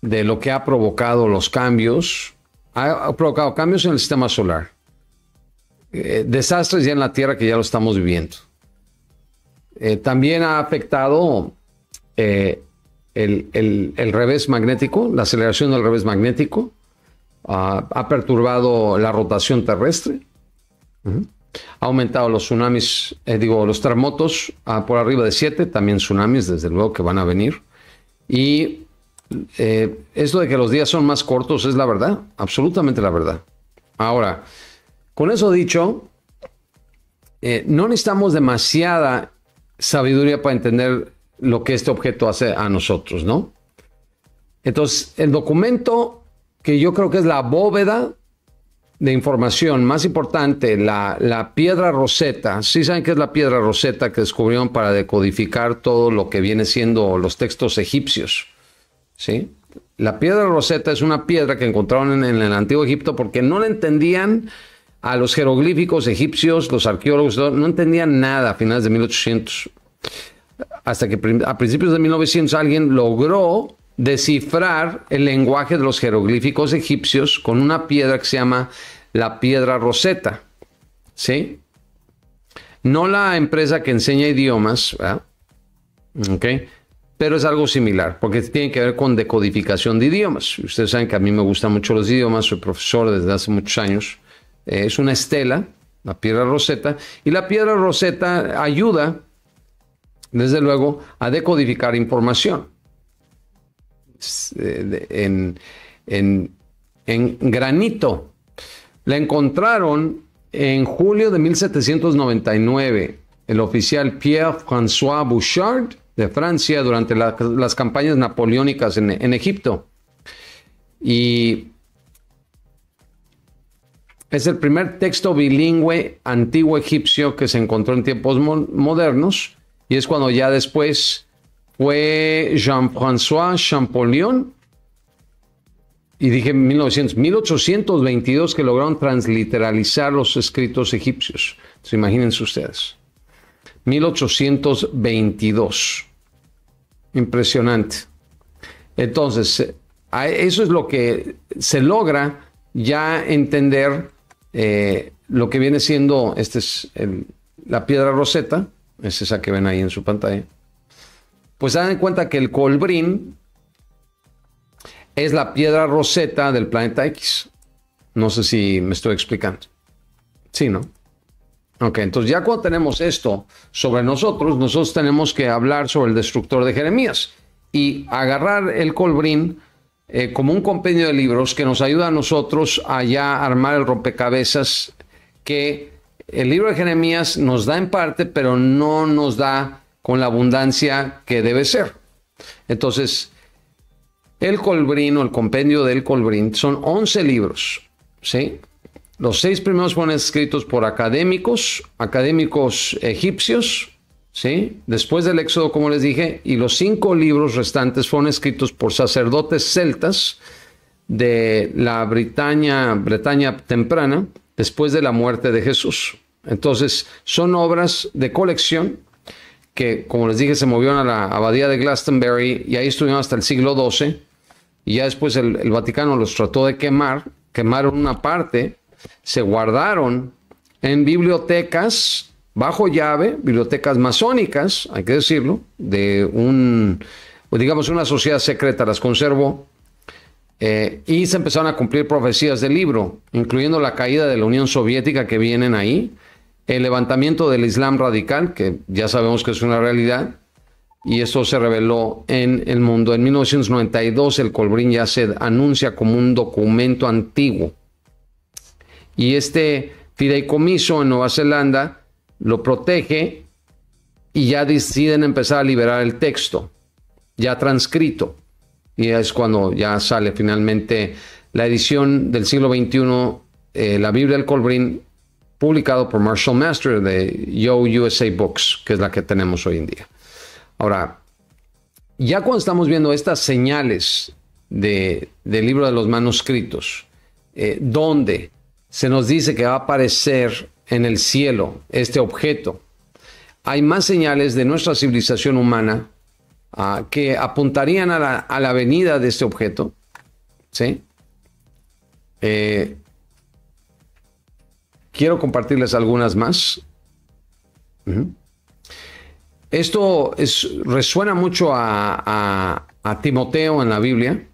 de lo que ha provocado los cambios ha provocado cambios en el sistema solar, eh, desastres ya en la Tierra que ya lo estamos viviendo. Eh, también ha afectado eh, el, revés magnético, la aceleración del revés magnético, ha perturbado la rotación terrestre, ha aumentado los tsunamis, digo, los terremotos ah, por arriba de 7, también tsunamis desde luego que van a venir, y eso eh, esto de que los días son más cortos es la verdad, absolutamente la verdad. Ahora, con eso dicho, eh, no necesitamos demasiada sabiduría para entender lo que este objeto hace a nosotros, ¿no? Entonces, el documento que yo creo que es la bóveda de información más importante, la, piedra roseta, si saben que es la piedra roseta que descubrieron para decodificar todo lo que viene siendo los textos egipcios ¿sí? La piedra roseta es una piedra que encontraron en, el antiguo Egipto porque no la entendían a los jeroglíficos egipcios, los arqueólogos, no entendían nada a finales de 1800. Hasta que a principios de 1900 alguien logró descifrar el lenguaje de los jeroglíficos egipcios con una piedra que se llama la piedra roseta. ¿Sí? No la empresa que enseña idiomas, Ok, pero es algo similar, porque tiene que ver con decodificación de idiomas. Ustedes saben que a mí me gustan mucho los idiomas, soy profesor desde hace muchos años. Eh, es una estela, la piedra roseta, y la piedra roseta ayuda, desde luego, a decodificar información. Eh, en, en granito. La encontraron en julio de 1799 el oficial Pierre-François Bouchard de Francia durante las campañas napoleónicas en, Egipto. Y es el primer texto bilingüe antiguo egipcio que se encontró en tiempos modernos y es cuando ya después fue Jean-François Champollion y dije 1900, 1822 que lograron transliteralizar los escritos egipcios. Entonces, imagínense ustedes. 1822. Impresionante. Entonces, eh, eso es lo que se logra ya entender eh, lo que viene siendo, esta es la piedra roseta, es esa que ven ahí en su pantalla. Pues dan en cuenta que el colbrín es la piedra roseta del planeta X. No sé si me estoy explicando. Sí, ¿no? Ok, entonces ya cuando tenemos esto sobre nosotros, nosotros tenemos que hablar sobre el destructor de Jeremías y agarrar el colbrín eh, como un compendio de libros que nos ayuda a nosotros a ya armar el rompecabezas que el libro de Jeremías nos da en parte, pero no nos da con la abundancia que debe ser. Entonces, el colbrín o el compendio del colbrín son 11 libros, ¿sí? Los seis primeros fueron escritos por académicos, académicos egipcios, ¿sí? Después del Éxodo, como les dije, y los cinco libros restantes fueron escritos por sacerdotes celtas de la Bretaña, temprana, después de la muerte de Jesús. Entonces, son obras de colección que, como les dije, se movieron a la abadía de Glastonbury y ahí estuvieron hasta el siglo XII. Y ya después el Vaticano los trató de quemar, quemaron una parte se guardaron en bibliotecas bajo llave, bibliotecas masónicas, hay que decirlo, de un, pues, digamos, una sociedad secreta, las conservó. Eh, y se empezaron a cumplir profecías del libro, incluyendo la caída de la Unión Soviética que vienen ahí, el levantamiento del Islam radical, que ya sabemos que es una realidad, y esto se reveló en el mundo. En 1992 el Colbrín se anuncia como un documento antiguo y este fideicomiso en Nueva Zelanda lo protege y ya deciden empezar a liberar el texto, ya transcrito. Y es cuando ya sale finalmente la edición del siglo XXI, eh, la Biblia del Colbrín, publicado por Marshall Master de Yo USA Books, que es la que tenemos hoy en día. Ahora, ya cuando estamos viendo estas señales del libro de los manuscritos, eh, ¿dónde? se nos dice que va a aparecer en el cielo este objeto. Hay más señales de nuestra civilización humana ah, que apuntarían a la, venida de este objeto. ¿sí? Eh, quiero compartirles algunas más. Esto resuena mucho a, a Timoteo en la Biblia,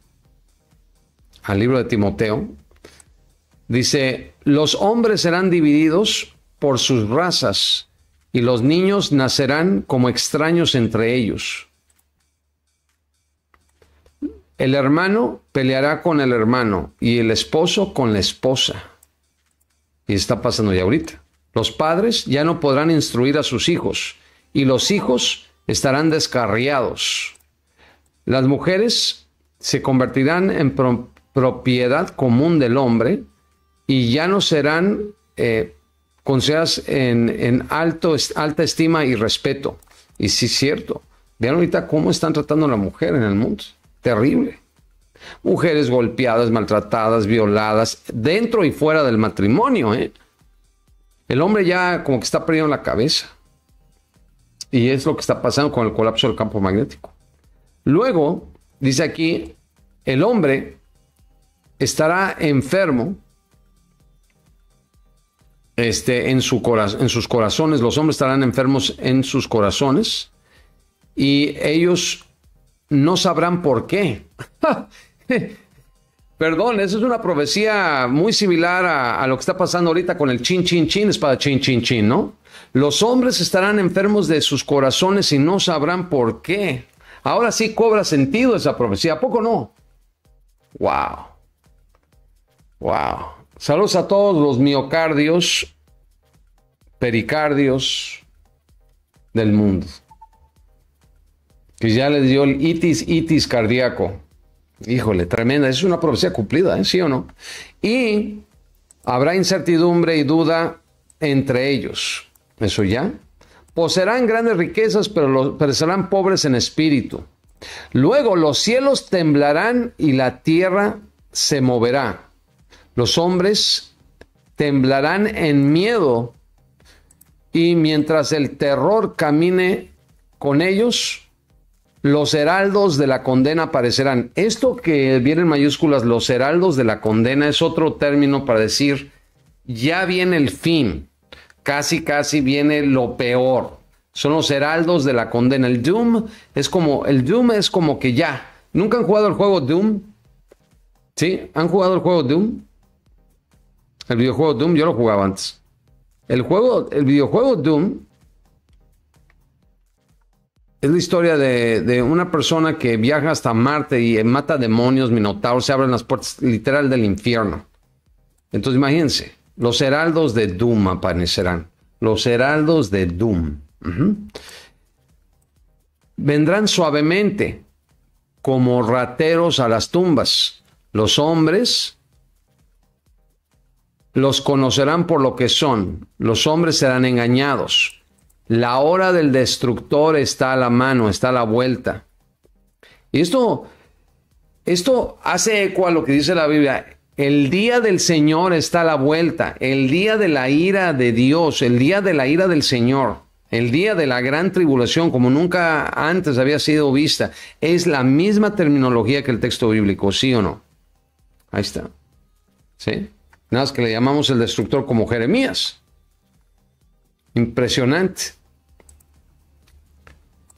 al libro de Timoteo, Dice, los hombres serán divididos por sus razas y los niños nacerán como extraños entre ellos. El hermano peleará con el hermano y el esposo con la esposa. Y está pasando ya ahorita. Los padres ya no podrán instruir a sus hijos y los hijos estarán descarriados. Las mujeres se convertirán en propiedad común del hombre y ya no serán eh, consideradas en, en alta estima y respeto. Y sí es cierto. Vean ahorita cómo están tratando a la mujer en el mundo. Terrible. Mujeres golpeadas, maltratadas, violadas, dentro y fuera del matrimonio. ¿eh? El hombre ya como que está perdiendo la cabeza. Y es lo que está pasando con el colapso del campo magnético. Luego, dice aquí, el hombre estará enfermo este, en, su en sus corazones, los hombres estarán enfermos en sus corazones y ellos no sabrán por qué. Perdón, esa es una profecía muy similar a, lo que está pasando ahorita con el chin, chin, chin, espada, chin, chin, chin, ¿no? Los hombres estarán enfermos de sus corazones y no sabrán por qué. Ahora sí cobra sentido esa profecía, ¿a poco no? Wow. Wow. Saludos a todos los miocardios, pericardios del mundo. Que ya les dio el itis, itis cardíaco. Híjole, tremenda. Es una profecía cumplida, ¿eh? ¿sí o no? Y habrá incertidumbre y duda entre ellos. Eso ya. Poseerán grandes riquezas, pero serán pobres en espíritu. Luego los cielos temblarán y la tierra se moverá los hombres temblarán en miedo y mientras el terror camine con ellos, los heraldos de la condena aparecerán. Esto que viene en mayúsculas, los heraldos de la condena, es otro término para decir, ya viene el fin, casi, casi viene lo peor. Son los heraldos de la condena. El Doom es como, el Doom es como que ya. ¿Nunca han jugado el juego Doom? ¿Sí? ¿Han jugado el juego Doom? El videojuego Doom yo lo jugaba antes. El juego, el videojuego Doom es la historia de, una persona que viaja hasta Marte y mata demonios, minotauros, se abren las puertas literal del infierno. Entonces imagínense, los heraldos de Doom aparecerán. Los heraldos de Doom. Vendrán suavemente como rateros a las tumbas. Los hombres los conocerán por lo que son, los hombres serán engañados. La hora del destructor está a la mano, está a la vuelta. Y esto, esto hace eco a lo que dice la Biblia. El día del Señor está a la vuelta, el día de la ira de Dios, el día de la ira del Señor, el día de la gran tribulación, como nunca antes había sido vista. Es la misma terminología que el texto bíblico, ¿sí o no? Ahí está. ¿Sí? Nada más que le llamamos el destructor como Jeremías. Impresionante.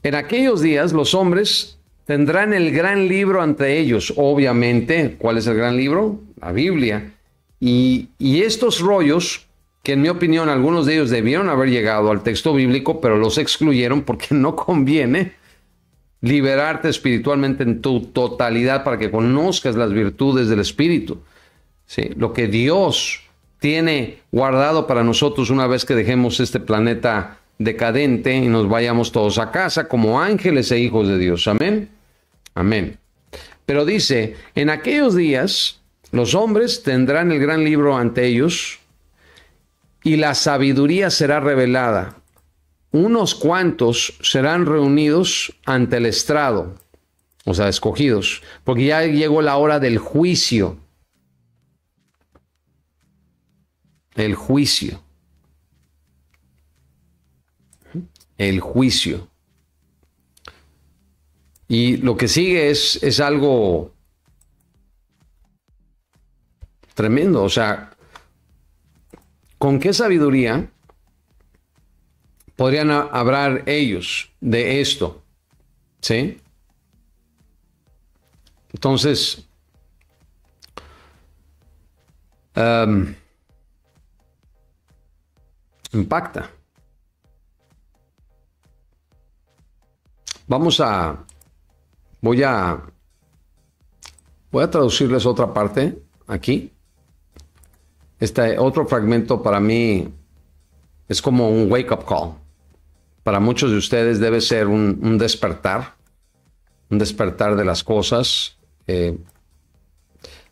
En aquellos días los hombres tendrán el gran libro ante ellos, obviamente. ¿Cuál es el gran libro? La Biblia. Y, y estos rollos, que en mi opinión algunos de ellos debieron haber llegado al texto bíblico, pero los excluyeron porque no conviene liberarte espiritualmente en tu totalidad para que conozcas las virtudes del Espíritu lo que Dios tiene guardado para nosotros una vez que dejemos este planeta decadente y nos vayamos todos a casa como ángeles e hijos de Dios. Amén. Amén. Pero dice, en aquellos días los hombres tendrán el gran libro ante ellos y la sabiduría será revelada. Unos cuantos serán reunidos ante el estrado, o sea, escogidos, porque ya llegó la hora del juicio. El juicio. El juicio. Y lo que sigue es, es algo tremendo. O sea, ¿con qué sabiduría podrían hablar ellos de esto? ¿Sí? Entonces, em, impacta. Vamos a, voy a, voy a traducirles otra parte aquí. Este otro fragmento para mí es como un wake-up call. Para muchos de ustedes debe ser un, despertar, un despertar de las cosas. Eh,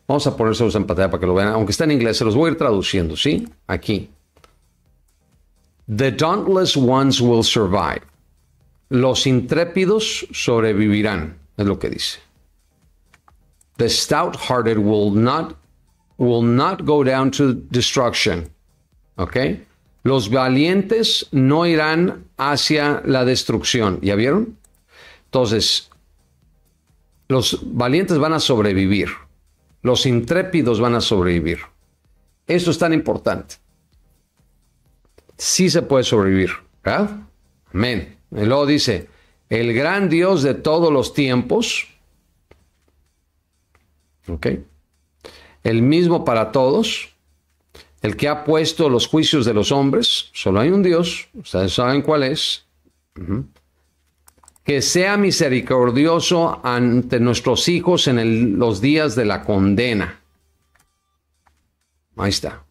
vamos a ponerse en pantalla para que lo vean. Aunque está en inglés, se los voy a ir traduciendo, ¿sí? Aquí. The dauntless ones will survive. Los intrépidos sobrevivirán, es lo que dice. The stout-hearted will not will not go down to destruction. Okay? Los valientes no irán hacia la destrucción. ¿Ya vieron? Entonces, los valientes van a sobrevivir. Los intrépidos van a sobrevivir. Eso es tan importante sí se puede sobrevivir. ¿verdad? Amén. luego dice, el gran Dios de todos los tiempos, ¿ok? El mismo para todos, el que ha puesto los juicios de los hombres, solo hay un Dios, ustedes saben cuál es, que sea misericordioso ante nuestros hijos en los días de la condena. Ahí está.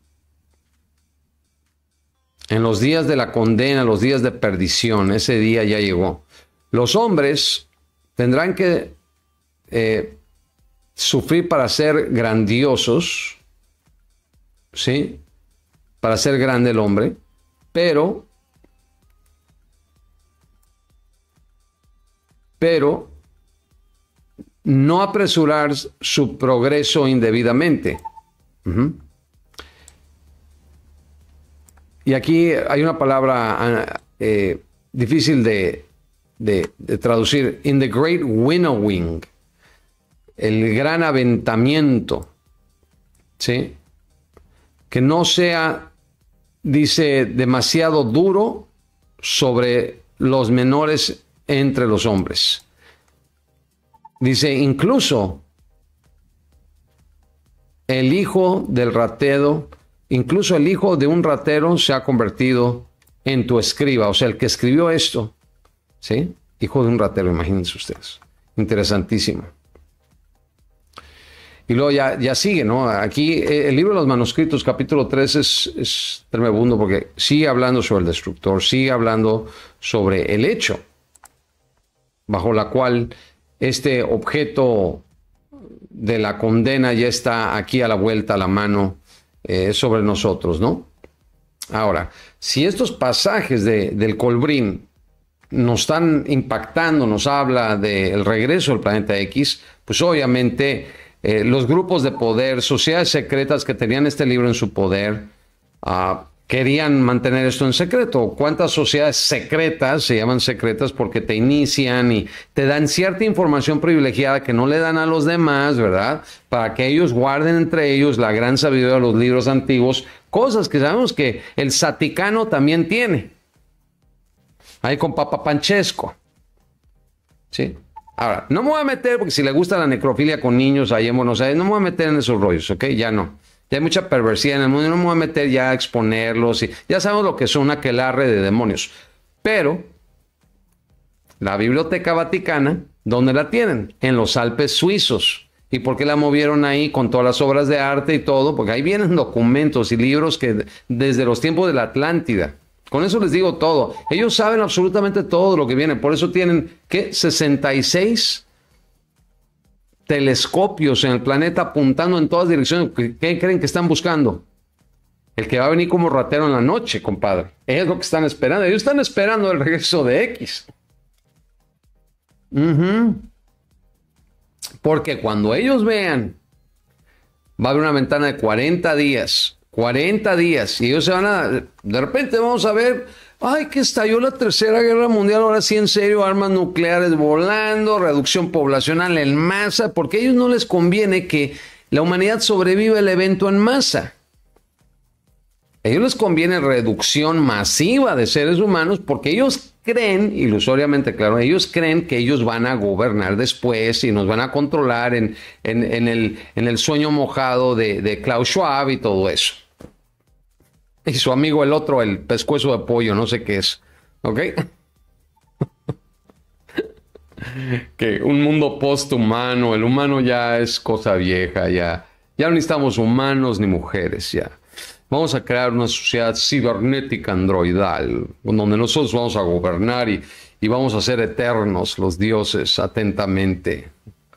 En los días de la condena, los días de perdición, ese día ya llegó. Los hombres tendrán que eh, sufrir para ser grandiosos, ¿sí? Para ser grande el hombre, pero, pero no apresurar su progreso indebidamente. Y aquí hay una palabra eh, difícil de, traducir. In the great winnowing. El gran aventamiento. Que no sea, dice, demasiado duro sobre los menores entre los hombres. Dice, incluso el hijo del ratero. Incluso el hijo de un ratero se ha convertido en tu escriba. O sea, el que escribió esto, ¿sí? Hijo de un ratero, imagínense ustedes. Interesantísimo. Y luego ya, ya sigue, ¿no? Aquí eh, el libro de los manuscritos, capítulo 3, es, es porque sigue hablando sobre el destructor, sigue hablando sobre el hecho bajo la cual este objeto de la condena ya está aquí a la vuelta a la mano eh, sobre nosotros, ¿no? Ahora, si estos pasajes del Colbrín nos están impactando, nos habla del regreso del planeta X, pues obviamente eh, los grupos de poder, sociedades secretas que tenían este libro en su poder, a ah, querían mantener esto en secreto. ¿Cuántas sociedades secretas, se llaman secretas porque te inician y te dan cierta información privilegiada que no le dan a los demás, ¿verdad? Para que ellos guarden entre ellos la gran sabiduría de los libros antiguos, cosas que sabemos que el saticano también tiene. Ahí con Papa Panchesco. ¿Sí? Ahora, no me voy a meter, porque si le gusta la necrofilia con niños ahí en Buenos Aires, no me voy a meter en esos rollos, ¿ok? Ya no hay mucha perversidad en el mundo. no me voy a meter ya a exponerlos. Y, ya sabemos lo que es una aquelarre de demonios. Pero la Biblioteca Vaticana, ¿dónde la tienen? En los Alpes suizos. ¿Y por qué la movieron ahí con todas las obras de arte y todo? Porque ahí vienen documentos y libros que desde los tiempos de la Atlántida. Con eso les digo todo. Ellos saben absolutamente todo lo que viene. Por eso tienen, ¿qué? 66 telescopios en el planeta apuntando en todas direcciones. ¿Qué creen que están buscando? El que va a venir como ratero en la noche, compadre. Es lo que están esperando. Ellos están esperando el regreso de X. Porque cuando ellos vean, va a haber una ventana de 40 días. 40 días. Y ellos se van a... De repente vamos a ver Ay, que estalló la Tercera Guerra Mundial, ahora sí en serio, armas nucleares volando, reducción poblacional en masa, porque a ellos no les conviene que la humanidad sobreviva el evento en masa. A ellos les conviene reducción masiva de seres humanos porque ellos creen, ilusoriamente claro, ellos creen que ellos van a gobernar después y nos van a controlar en, el, sueño mojado de, de Klaus Schwab y todo eso. Y su amigo el otro, el pescuezo de pollo, no sé qué es. ¿Ok? que un mundo post-humano, el humano ya es cosa vieja, ya, ya no necesitamos humanos ni mujeres, ya. Vamos a crear una sociedad cibernética androidal, donde nosotros vamos a gobernar y, y vamos a ser eternos los dioses atentamente.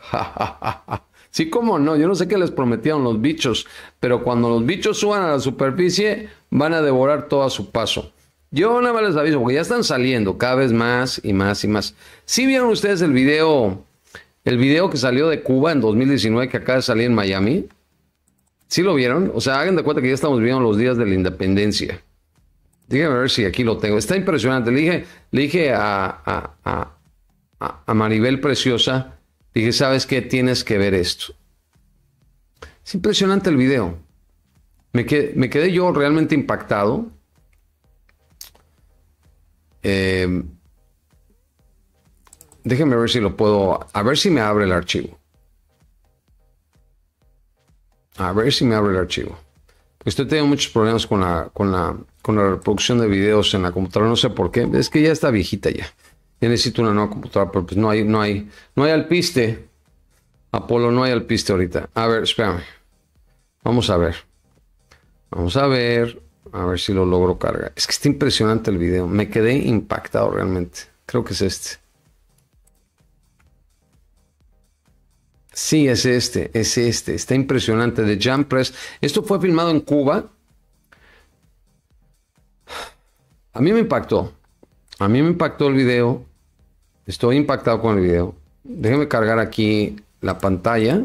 Sí, cómo no, yo no sé qué les prometieron los bichos, pero cuando los bichos suban a la superficie, van a devorar todo a su paso. Yo nada más les aviso, porque ya están saliendo cada vez más y más y más. ¿Sí vieron ustedes el video, el video que salió de Cuba en 2019 que acá de en Miami, ¿sí lo vieron? O sea, hagan de cuenta que ya estamos viviendo los días de la independencia. Díganme a ver si aquí lo tengo. Está impresionante. Le dije, le dije a, a, a Maribel Preciosa Dije, ¿sabes qué? Tienes que ver esto. Es impresionante el video. Me quedé, yo realmente impactado. Eh, em, déjenme ver si lo puedo. A ver si me abre el archivo. A ver si me abre el archivo. Estoy pues teniendo muchos problemas con la, con la reproducción de videos en la computadora. No sé por qué. Es que ya está viejita ya necesito una nueva computadora, pero pues no hay, no hay, no hay alpiste. Apolo, no hay alpiste ahorita. A ver, espérame. Vamos a ver. Vamos a ver. A ver si lo logro cargar. Es que está impresionante el video. Me quedé impactado realmente. Creo que es este. Sí, es este, es este. Está impresionante. De Jump Press. Esto fue filmado en Cuba. A mí me impactó. A mí me impactó el video. Estoy impactado con el video. Déjenme cargar aquí la pantalla.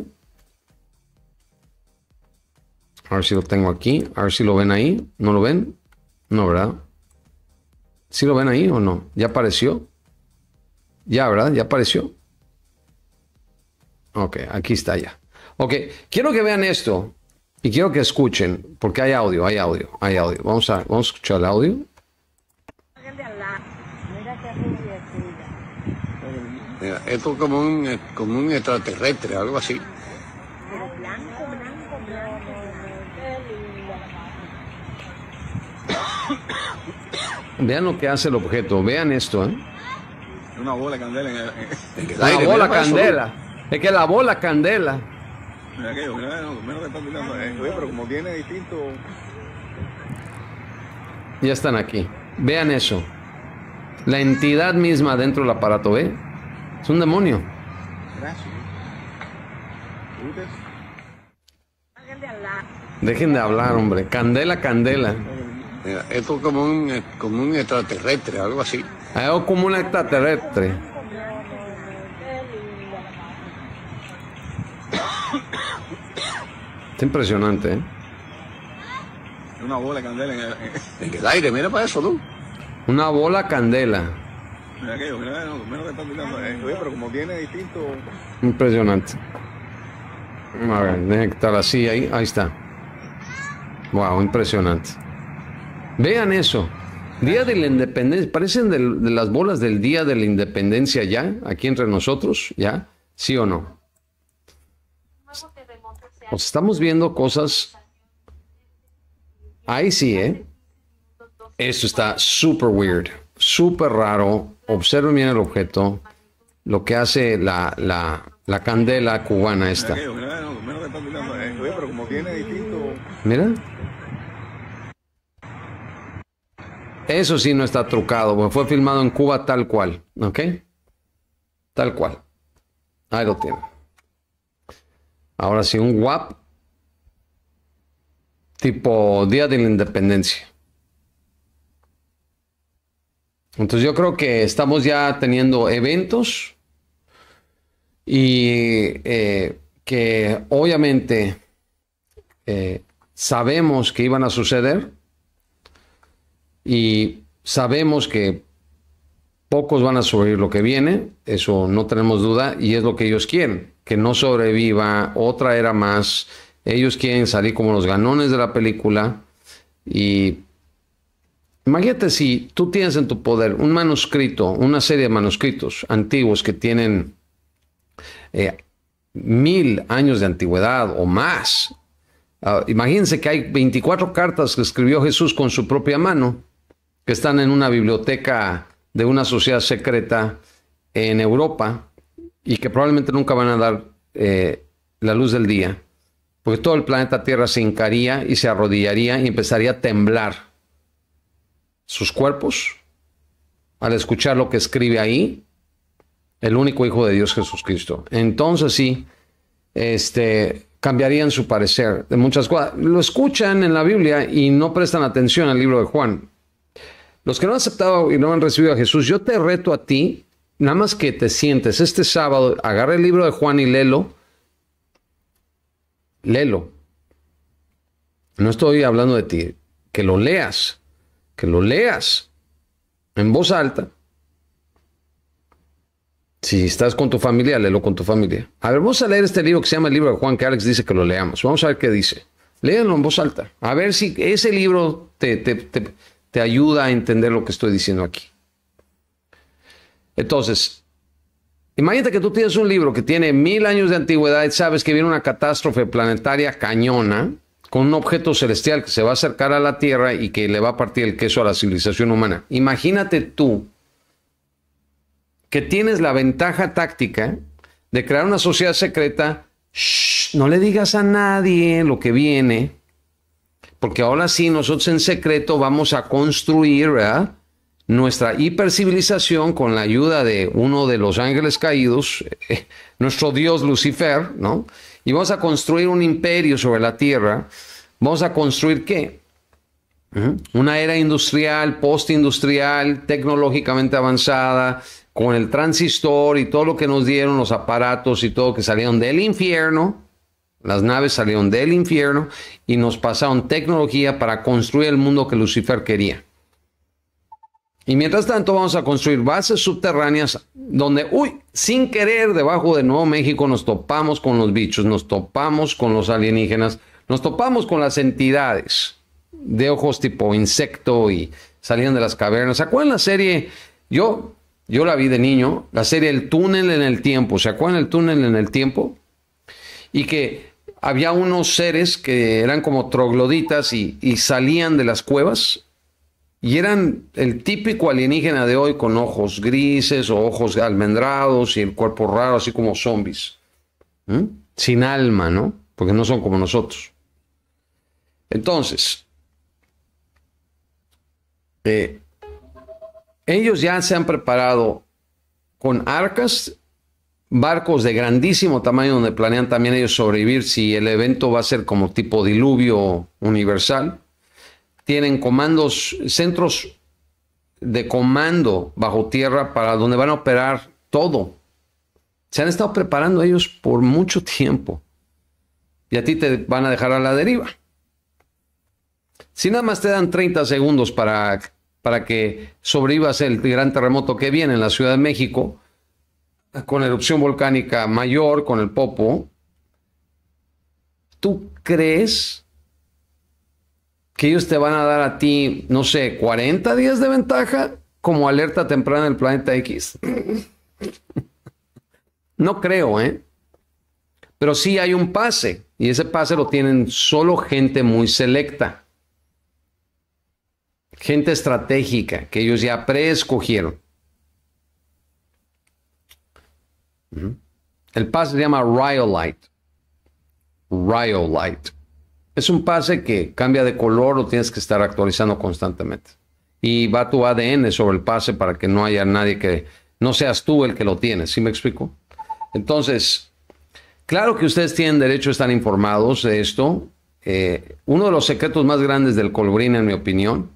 A ver si lo tengo aquí. A ver si lo ven ahí. ¿No lo ven? No, ¿verdad? ¿Si ¿Sí lo ven ahí o no? ¿Ya apareció? Ya, ¿verdad? ¿Ya apareció? Ok, aquí está ya. Ok, quiero que vean esto y quiero que escuchen, porque hay audio, hay audio, hay audio. vamos a escuchar el audio. esto es eh, como un, extraterrestre, algo así. Vean lo que hace el objeto, vean esto. ¿eh? Una bola candela. En la bola candela. Es que la bola candela. pero como distinto. Ya están aquí. Vean eso. La entidad misma dentro del aparato, ¿ve? Es un demonio. Gracias. Dejen de hablar, hombre. Candela, candela. esto es eh, como un, extraterrestre, algo así. Ah, es como un extraterrestre. Está impresionante, ¿eh? Una bola candela en el, en el aire, mira para eso, tú. Una bola candela. Impresionante. A ver, así, ahí, ahí está. Wow, impresionante. Vean eso. Día de la Independencia, parecen de, las bolas del Día de la Independencia ya, aquí entre nosotros, ¿ya? ¿Sí o no? Pues estamos viendo cosas. Ahí sí, ¿eh? Esto está super weird súper raro. Observen bien el objeto. Lo que hace la, la, la candela cubana esta. Mira. Eso sí no está trucado, fue filmado en Cuba tal cual, ¿ok? Tal cual. Ahí lo tiene. Ahora sí, un WAP tipo Día de la Independencia. Entonces yo creo que estamos ya teniendo eventos y eh, que obviamente eh, sabemos que iban a suceder y sabemos que pocos van a sobrevivir lo que viene, eso no tenemos duda y es lo que ellos quieren, que no sobreviva otra era más, ellos quieren salir como los ganones de la película y Imagínate si tú tienes en tu poder un manuscrito, una serie de manuscritos antiguos que tienen eh, mil años de antigüedad o más. Ah, imagínense que hay 24 cartas que escribió Jesús con su propia mano, que están en una biblioteca de una sociedad secreta en Europa y que probablemente nunca van a dar eh, la luz del día, porque todo el planeta Tierra se hincaría y se arrodillaría y empezaría a temblar sus cuerpos al escuchar lo que escribe ahí el único Hijo de Dios Jesucristo. Entonces sí, este, cambiarían su parecer de muchas cosas. Lo escuchan en la Biblia y no prestan atención al libro de Juan. Los que no han aceptado y no han recibido a Jesús, yo te reto a ti, nada más que te sientes este sábado, agarra el libro de Juan y léelo. Léelo. No estoy hablando de ti, que lo leas que lo leas en voz alta. Si estás con tu familia, léelo con tu familia. A ver, vamos a leer este libro que se llama el libro de Juan, que Alex dice que lo leamos. Vamos a ver qué dice. Léanlo en voz alta. A ver si ese libro te, ayuda a entender lo que estoy diciendo aquí. Entonces, imagínate que tú tienes un libro que tiene mil años de antigüedad sabes que viene una catástrofe planetaria cañona con un objeto celestial que se va a acercar a la tierra y que le va a partir el queso a la civilización humana. Imagínate tú que tienes la ventaja táctica de crear una sociedad secreta, no le digas a nadie lo que viene, porque ahora sí nosotros en secreto vamos a construir nuestra hipercivilización con la ayuda de uno de los ángeles caídos, nuestro dios Lucifer, ¿no? Y vamos a construir un imperio sobre la tierra. Vamos a construir qué? Una era industrial, postindustrial, tecnológicamente avanzada, con el transistor y todo lo que nos dieron, los aparatos y todo que salieron del infierno. Las naves salieron del infierno y nos pasaron tecnología para construir el mundo que Lucifer quería. Y mientras tanto vamos a construir bases subterráneas donde, uy, sin querer, debajo de Nuevo México nos topamos con los bichos, nos topamos con los alienígenas, nos topamos con las entidades de ojos tipo insecto y salían de las cavernas. ¿Se acuerdan la serie? Yo, yo la vi de niño, la serie El túnel en el tiempo. ¿Se acuerdan el túnel en el tiempo? Y que había unos seres que eran como trogloditas y salían de las cuevas y eran el típico alienígena de hoy con ojos grises o ojos almendrados y el cuerpo raro, así como zombies. ¿Mm? Sin alma, ¿no? Porque no son como nosotros. Entonces, eh, ellos ya se han preparado con arcas, barcos de grandísimo tamaño donde planean también ellos sobrevivir si el evento va a ser como tipo diluvio universal tienen comandos, centros de comando bajo tierra para donde van a operar todo. Se han estado preparando ellos por mucho tiempo. Y a ti te van a dejar a la deriva. Si nada más te dan 30 segundos para, para que sobrevivas el gran terremoto que viene en la Ciudad de México, con erupción volcánica mayor, con el Popo, ¿tú crees que ellos te van a dar a ti, no sé, 40 días de ventaja como alerta temprana del planeta X. No creo, ¿eh? Pero sí hay un pase, y ese pase lo tienen solo gente muy selecta. Gente estratégica que ellos ya preescogieron. El pase se llama Rhyolite. Rhyolite. Es un pase que cambia de color, o tienes que estar actualizando constantemente. Y va tu ADN sobre el pase para que no haya nadie que no seas tú el que lo tiene. ¿Sí me explico? Entonces, claro que ustedes tienen derecho a estar informados de esto. Eh, uno de los secretos más grandes del colbrín, en mi opinión,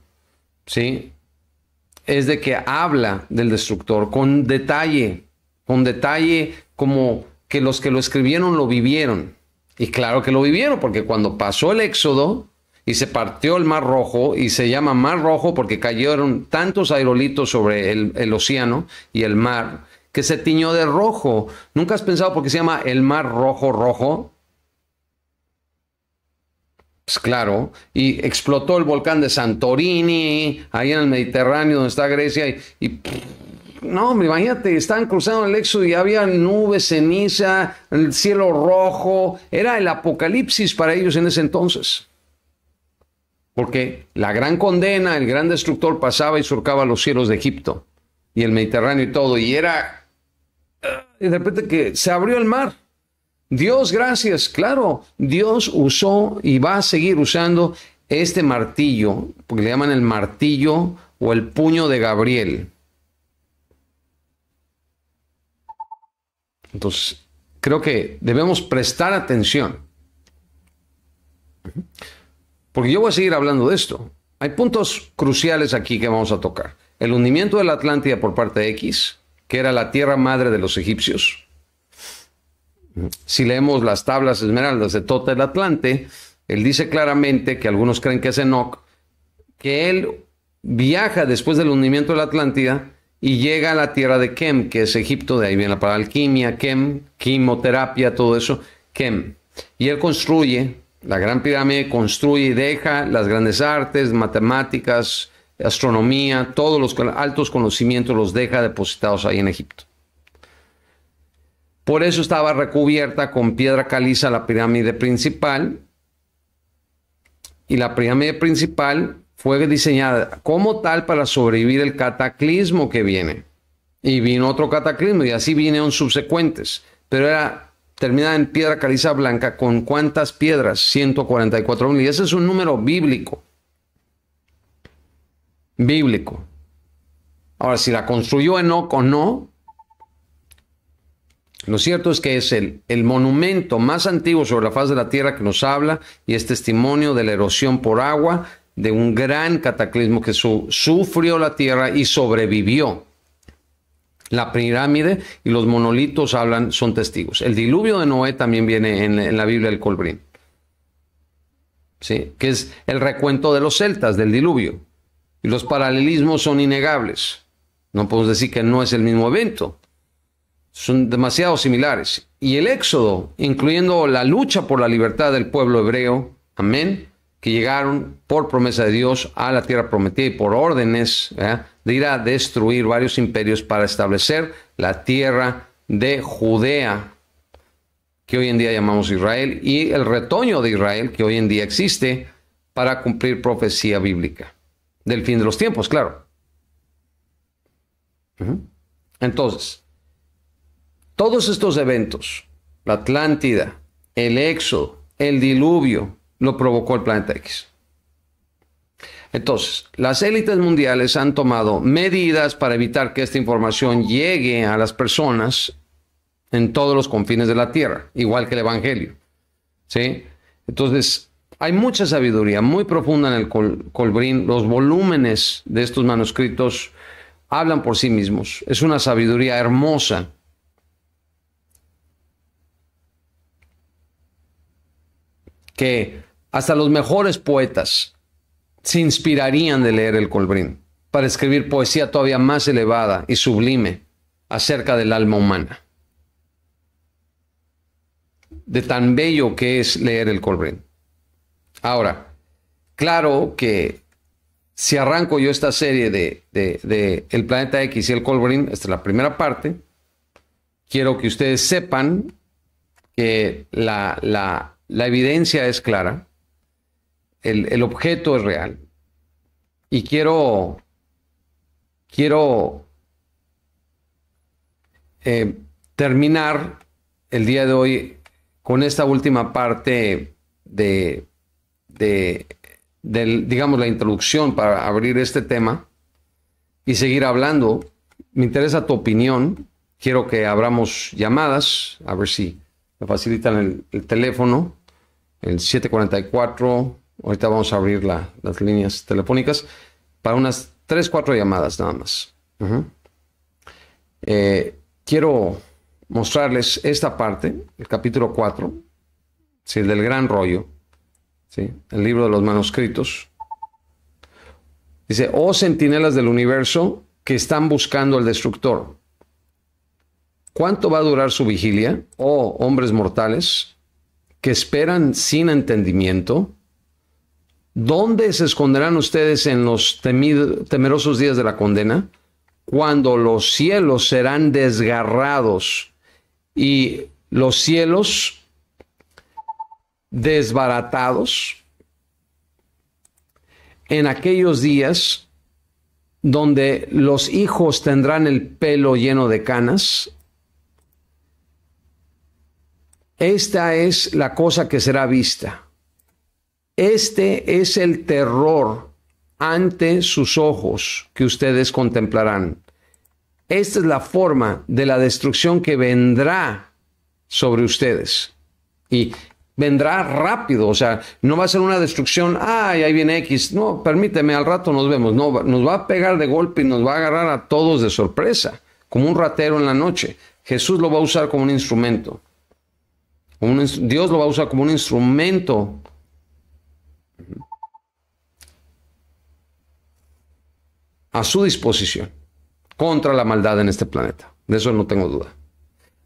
¿sí? Es de que habla del destructor con detalle, con detalle como que los que lo escribieron lo vivieron. Y claro que lo vivieron, porque cuando pasó el éxodo y se partió el Mar Rojo, y se llama Mar Rojo porque cayeron tantos aerolitos sobre el, océano y el mar, que se tiñó de rojo. ¿Nunca has pensado por qué se llama el Mar Rojo Rojo? Pues claro, y explotó el volcán de Santorini, ahí en el Mediterráneo donde está Grecia, y no, hombre, imagínate, estaban cruzando el Éxodo y había nubes, ceniza, el cielo rojo. Era el apocalipsis para ellos en ese entonces. Porque la gran condena, el gran destructor pasaba y surcaba los cielos de Egipto y el Mediterráneo y todo. Y era, y de repente que se abrió el mar. Dios, gracias, claro, Dios usó y va a seguir usando este martillo, porque le llaman el martillo o el puño de Gabriel Entonces, creo que debemos prestar atención. Porque yo voy a seguir hablando de esto. Hay puntos cruciales aquí que vamos a tocar. El hundimiento de la Atlántida por parte de X, que era la tierra madre de los egipcios. Si leemos las tablas esmeraldas de Tota el Atlante, él dice claramente que algunos creen que es Enoch, que él viaja después del hundimiento de la Atlántida y llega a la tierra de Kem, que es Egipto, de ahí viene la palabra alquimia, Kem, quimioterapia, todo eso, Kem. Y él construye la gran pirámide, construye y deja las grandes artes, matemáticas, astronomía, todos los altos conocimientos los deja depositados ahí en Egipto. Por eso estaba recubierta con piedra caliza la pirámide principal. Y la pirámide principal fue diseñada como tal para sobrevivir el cataclismo que viene. Y vino otro cataclismo y así vinieron subsecuentes. Pero era terminada en piedra caliza blanca con cuántas piedras? 144 mil. Y ese es un número bíblico. Bíblico. Ahora, si la construyó Enoch o no, lo cierto es que es el, el, monumento más antiguo sobre la faz de la tierra que nos habla y es testimonio de la erosión por agua, de un gran cataclismo que su sufrió la Tierra y sobrevivió. La pirámide y los monolitos hablan, son testigos. El diluvio de Noé también viene en, la Biblia del Colbrín. ¿Sí? que es el recuento de los celtas, del diluvio. Y los paralelismos son innegables. No podemos decir que no es el mismo evento. Son demasiado similares. Y el éxodo, incluyendo la lucha por la libertad del pueblo hebreo, amén, que llegaron por promesa de Dios a la tierra prometida y por órdenes de ir a destruir varios imperios para establecer la tierra de Judea, que hoy en día llamamos Israel, y el retoño de Israel, que hoy en día existe, para cumplir profecía bíblica del fin de los tiempos, claro. Entonces, todos estos eventos, la Atlántida, el Éxodo, el diluvio, lo provocó el planeta X. Entonces, las élites mundiales han tomado medidas para evitar que esta información llegue a las personas en todos los confines de la tierra, igual que el Evangelio. Entonces, hay mucha sabiduría muy profunda en el colbrín. Los volúmenes de estos manuscritos hablan por sí mismos. Es una sabiduría hermosa. que hasta los mejores poetas se inspirarían de leer el Colbrín para escribir poesía todavía más elevada y sublime acerca del alma humana. De tan bello que es leer el Colbrín. Ahora, claro que si arranco yo esta serie de, El Planeta X y el Colbrín, esta es la primera parte, quiero que ustedes sepan que la evidencia es clara el, objeto es real. Y quiero, quiero eh, terminar el día de hoy con esta última parte de, de, digamos, la introducción para abrir este tema y seguir hablando. Me interesa tu opinión. Quiero que abramos llamadas, a ver si me facilitan el teléfono, el 744. Ahorita vamos a abrir las líneas telefónicas para unas 3, 4 llamadas nada más. Eh, quiero mostrarles esta parte, el capítulo 4, ¿sí? el del gran rollo, ¿sí? el libro de los manuscritos. Dice, oh centinelas del universo que están buscando al destructor. ¿Cuánto va a durar su vigilia, oh hombres mortales que esperan sin entendimiento? ¿Dónde se esconderán ustedes en los temidos temerosos días de la condena? Cuando los cielos serán desgarrados y los cielos desbaratados. En aquellos días donde los hijos tendrán el pelo lleno de canas. Esta es la cosa que será vista este es el terror ante sus ojos que ustedes contemplarán. Esta es la forma de la destrucción que vendrá sobre ustedes. Y vendrá rápido, o sea, no va a ser una destrucción, ay, ahí viene X, no, permíteme, al rato nos vemos, no, nos va a pegar de golpe y nos va a agarrar a todos de sorpresa, como un ratero en la noche. Jesús lo va a usar como un instrumento. Dios lo va a usar como un instrumento a su disposición contra la maldad en este planeta. De eso no tengo duda.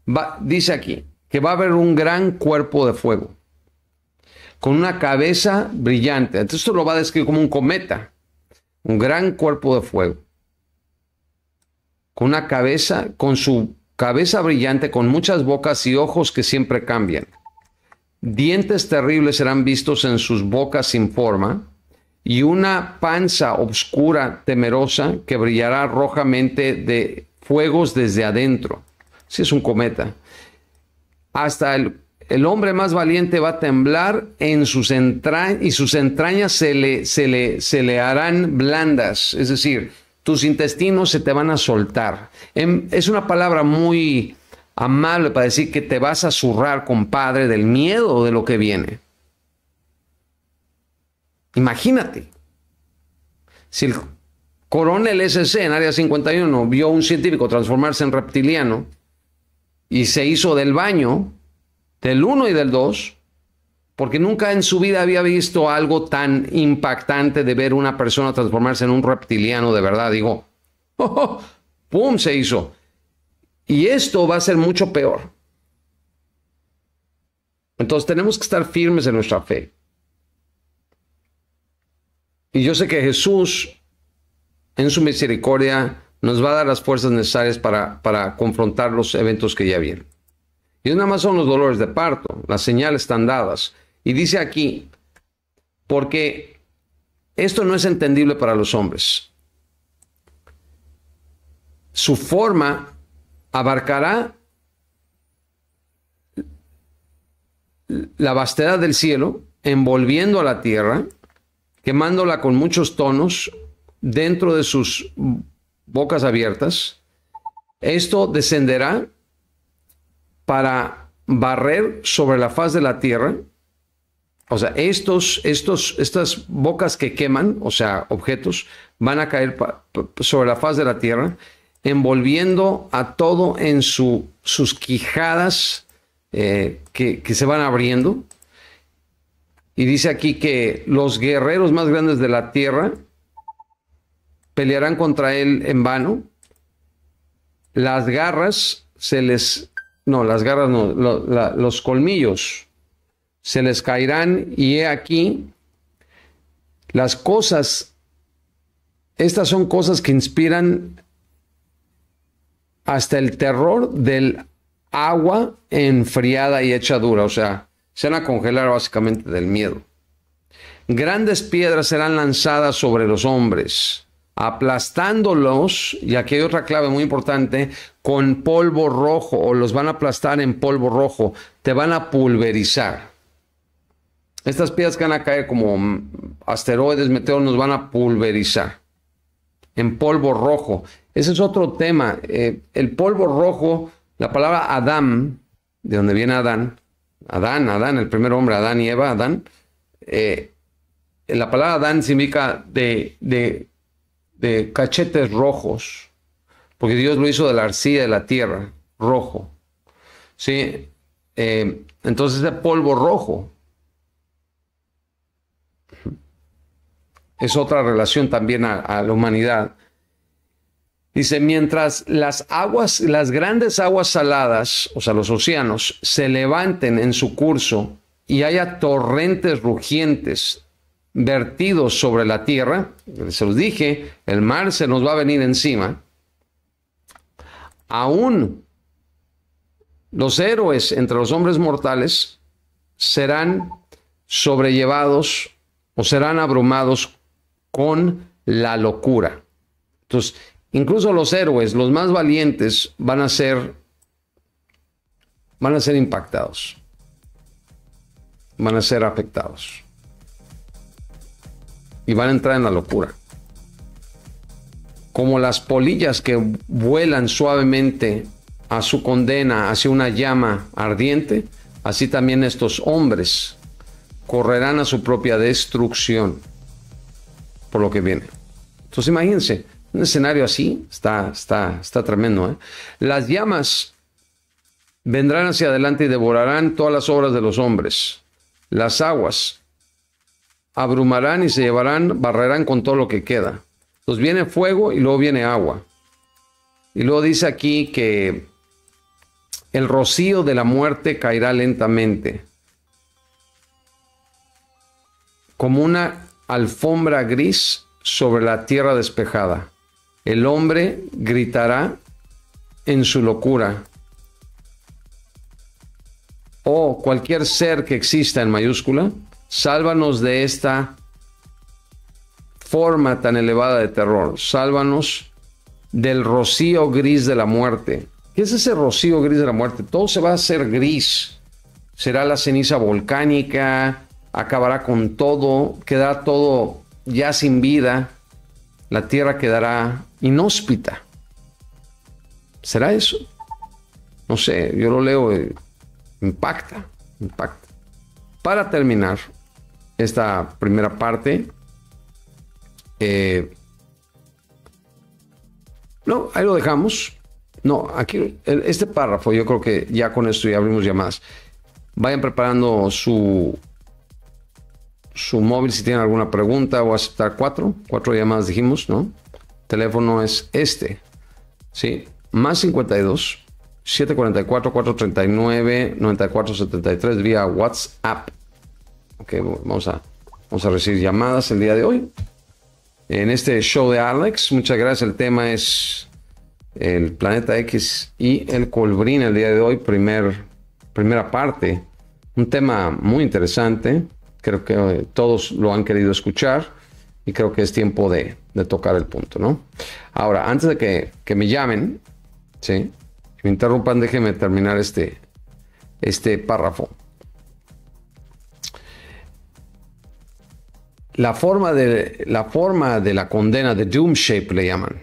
Va, dice aquí que va a haber un gran cuerpo de fuego con una cabeza brillante. esto lo va a describir como un cometa, un gran cuerpo de fuego con una cabeza, con su cabeza brillante, con muchas bocas y ojos que siempre cambian. Dientes terribles serán vistos en sus bocas sin forma y una panza obscura, temerosa, que brillará rojamente de fuegos desde adentro. Si es un cometa. Hasta el, hombre más valiente va a temblar en sus y sus entrañas se le, harán blandas. Es decir, tus intestinos se te van a soltar. Em, es una palabra muy amable para decir que te vas a zurrar, compadre, del miedo de lo que viene. Imagínate. Si el coronel SC en Área 51 vio a un científico transformarse en reptiliano y se hizo del baño del 1 y del 2, porque nunca en su vida había visto algo tan impactante de ver una persona transformarse en un reptiliano de verdad. Digo, ¡oh, oh! ¡pum! se hizo. Y esto va a ser mucho peor. Entonces tenemos que estar firmes en nuestra fe. Y yo sé que Jesús, en su misericordia, nos va a dar las fuerzas necesarias para, para confrontar los eventos que ya vienen. Y nada más son los dolores de parto, las señales están dadas. Y dice aquí, porque esto no es entendible para los hombres. Su forma abarcará la vastedad del cielo, envolviendo a la tierra, quemándola con muchos tonos dentro de sus bocas abiertas. Esto descenderá para barrer sobre la faz de la tierra. O sea, estos, estos, estas bocas que queman, o sea, objetos, van a caer sobre la faz de la tierra, envolviendo a todo en sus quijadas eh, que se van abriendo y dice aquí que los guerreros más grandes de la tierra pelearán contra él en vano. Las garras se les... No, las garras no, los colmillos se les caerán y he aquí las cosas, estas son cosas que inspiran hasta el terror del agua enfriada y hecha dura, o sea, se van a congelar básicamente del miedo. Grandes piedras serán lanzadas sobre los hombres, aplastándolos, y aquí hay otra clave muy importante, con polvo rojo, o los van a aplastar en polvo rojo, te van a pulverizar. Estas piedras que van a caer como asteroides, meteoros, nos van a pulverizar en polvo rojo. Ese es otro tema. Eh, el polvo rojo, la palabra Adam, de donde viene Adán, Adán, Adán, el primer hombre, Adán y Eva, Adán. Eh, la palabra Adán significa de, de, cachetes rojos, porque Dios lo hizo de la arcilla de la tierra, rojo. ¿Sí? Eh, entonces de polvo rojo. Es otra relación también a la humanidad. Dice, mientras las aguas, las grandes aguas saladas, o sea, los océanos, se levanten en su curso y haya torrentes rugientes vertidos sobre la tierra, se los dije, el mar se nos va a venir encima, aún los héroes entre los hombres mortales serán sobrellevados o serán abrumados con la locura. Entonces, Incluso los héroes, los más valientes, van a ser, van a ser impactados. Van a ser afectados. Y van a entrar en la locura. Como las polillas que vuelan suavemente a su condena hacia una llama ardiente, así también estos hombres correrán a su propia destrucción por lo que viene. Entonces imagínense, un escenario así está, está, está tremendo. ¿eh? Las llamas vendrán hacia adelante y devorarán todas las obras de los hombres. Las aguas abrumarán y se llevarán, barrerán con todo lo que queda. Entonces viene fuego y luego viene agua. Y luego dice aquí que el rocío de la muerte caerá lentamente, como una alfombra gris sobre la tierra despejada. El hombre gritará en su locura. O cualquier ser que exista en mayúscula, sálvanos de esta forma tan elevada de terror. Sálvanos del rocío gris de la muerte. ¿Qué es ese rocío gris de la muerte? Todo se va a hacer gris. Será la ceniza volcánica, acabará con todo, quedará todo ya sin vida la tierra quedará inhóspita. ¿Será eso? No sé, yo lo leo, eh, impacta, impacta. Para terminar esta primera parte, eh, no, ahí lo dejamos. No, aquí, este párrafo, yo creo que ya con esto ya abrimos más. Vayan preparando su su móvil si tiene alguna pregunta o aceptar cuatro, cuatro llamadas dijimos, ¿no? Teléfono es este, ¿sí? Más 52 744 439 9473 vía WhatsApp. Ok, vamos a, vamos a recibir llamadas el día de hoy. En este show de Alex, muchas gracias. El tema es el planeta X y el colbrín el día de hoy, primer, primera parte. Un tema muy interesante Creo que eh, todos lo han querido escuchar y creo que es tiempo de, tocar el punto, ¿no? Ahora, antes de que, me llamen, ¿sí? Si me interrumpan, déjenme terminar este, este párrafo. La forma, de, la forma de la condena de Doom Shape le llaman.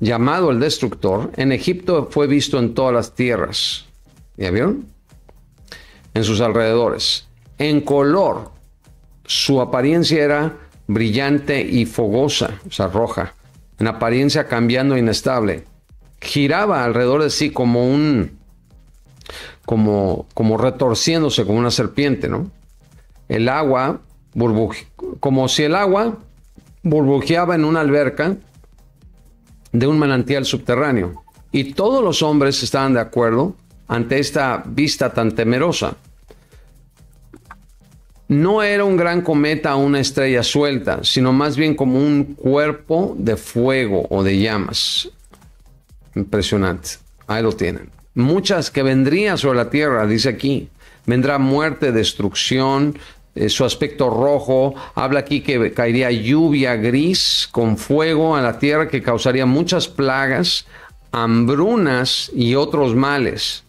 Llamado el destructor, en Egipto fue visto en todas las tierras. ¿Ya vieron? En sus alrededores. En color su apariencia era brillante y fogosa, o sea, roja, en apariencia cambiando inestable. Giraba alrededor de sí como un, como, retorciéndose como una serpiente, ¿no? El agua, burbuje, como si el agua burbujeaba en una alberca de un manantial subterráneo. Y todos los hombres estaban de acuerdo ante esta vista tan temerosa no era un gran cometa o una estrella suelta, sino más bien como un cuerpo de fuego o de llamas. Impresionante. Ahí lo tienen. Muchas que vendrían sobre la Tierra, dice aquí. Vendrá muerte, destrucción, eh, su aspecto rojo. Habla aquí que caería lluvia gris con fuego a la Tierra que causaría muchas plagas, hambrunas y otros males.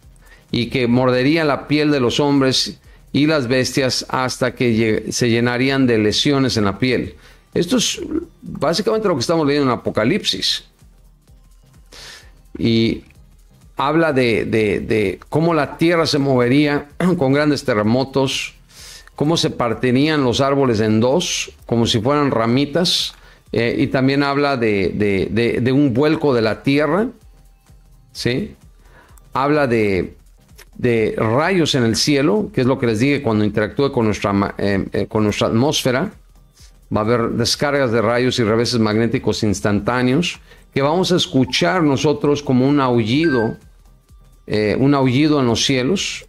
Y que mordería la piel de los hombres y las bestias hasta que se llenarían de lesiones en la piel. Esto es básicamente lo que estamos leyendo en Apocalipsis. Y habla de, cómo la tierra se movería con grandes terremotos, cómo se partirían los árboles en dos, como si fueran ramitas, eh, y también habla de, de, un vuelco de la tierra, ¿sí? Habla de de rayos en el cielo, que es lo que les dije cuando interactúe con nuestra, eh, eh, con nuestra atmósfera. Va a haber descargas de rayos y reveses magnéticos instantáneos que vamos a escuchar nosotros como un aullido, eh, un aullido en los cielos,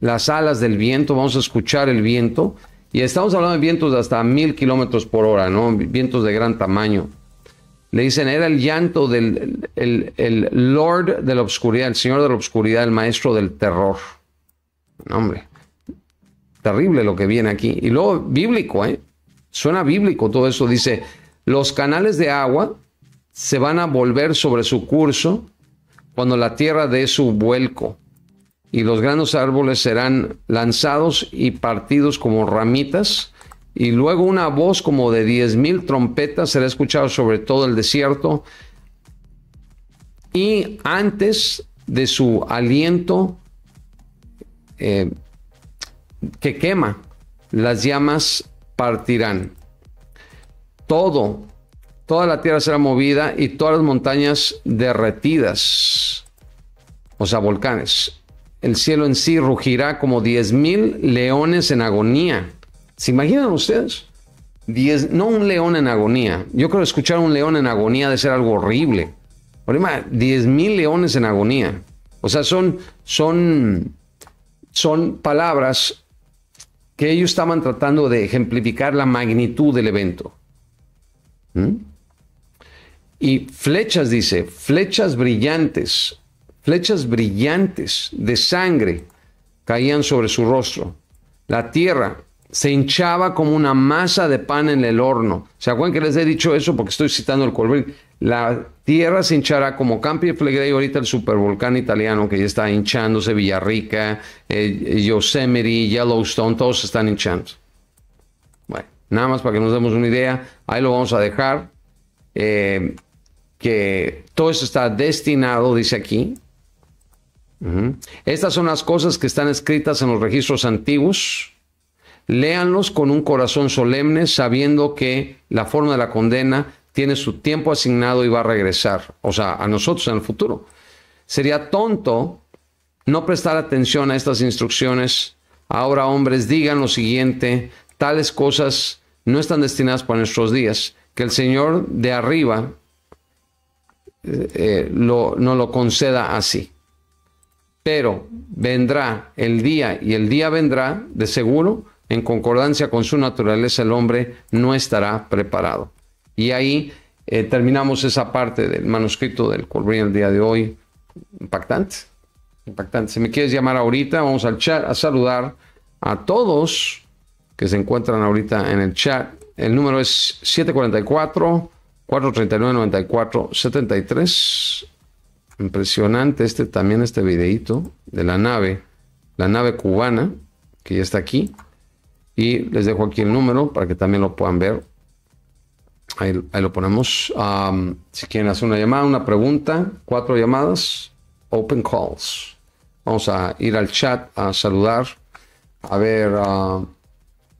las alas del viento, vamos a escuchar el viento. Y estamos hablando de vientos de hasta mil kilómetros por hora, ¿no? Vientos de gran tamaño. Le dicen, era el llanto del el, Lord de la Obscuridad, el Señor de la Obscuridad, el Maestro del terror. nombre hombre, terrible lo que viene aquí. Y luego bíblico, ¿eh? Suena bíblico todo eso. Dice, los canales de agua se van a volver sobre su curso cuando la tierra dé su vuelco y los grandes árboles serán lanzados y partidos como ramitas y luego una voz como de diez mil trompetas será escuchada sobre todo el desierto, y antes de su aliento eh, que quema, las llamas partirán. Todo, toda la tierra será movida y todas las montañas derretidas, o sea, volcanes. El cielo en sí rugirá como diez mil leones en agonía ¿Se imaginan ustedes? Diez, no un león en agonía. Yo creo escuchar un león en agonía de ser algo horrible. prima 10 mil leones en agonía. O sea, son, son, son palabras que ellos estaban tratando de ejemplificar la magnitud del evento. ¿Mm? Y flechas, dice, flechas brillantes, flechas brillantes de sangre caían sobre su rostro. La tierra se hinchaba como una masa de pan en el horno. ¿Se acuerdan que les he dicho eso? Porque estoy citando el Colbert. La tierra se hinchará como Campi Flegrei, ahorita el supervolcán italiano que ya está hinchándose, Villarrica, eh, Yosemite, Yellowstone, todos están hinchando. Bueno, nada más para que nos demos una idea, ahí lo vamos a dejar. Eh, que todo esto está destinado, dice aquí. Estas son las cosas que están escritas en los registros antiguos Léanlos con un corazón solemne, sabiendo que la forma de la condena tiene su tiempo asignado y va a regresar, o sea, a nosotros en el futuro. Sería tonto no prestar atención a estas instrucciones. Ahora, hombres, digan lo siguiente, tales cosas no están destinadas para nuestros días, que el Señor de arriba eh, eh, no lo conceda así. Pero vendrá el día y el día vendrá, de seguro, en concordancia con su naturaleza, el hombre no estará preparado. Y ahí eh, terminamos esa parte del manuscrito del Colbrín el día de hoy. Impactante, impactante. Si me quieres llamar ahorita, vamos al chat a saludar a todos que se encuentran ahorita en el chat. El número es 744-439-9473. Impresionante este también, este videito de la nave, la nave cubana, que ya está aquí. Y les dejo aquí el número para que también lo puedan ver. Ahí, lo ponemos. si quieren hacer una llamada, una pregunta, cuatro llamadas, open calls. Vamos a ir al chat a saludar. A ver, ah,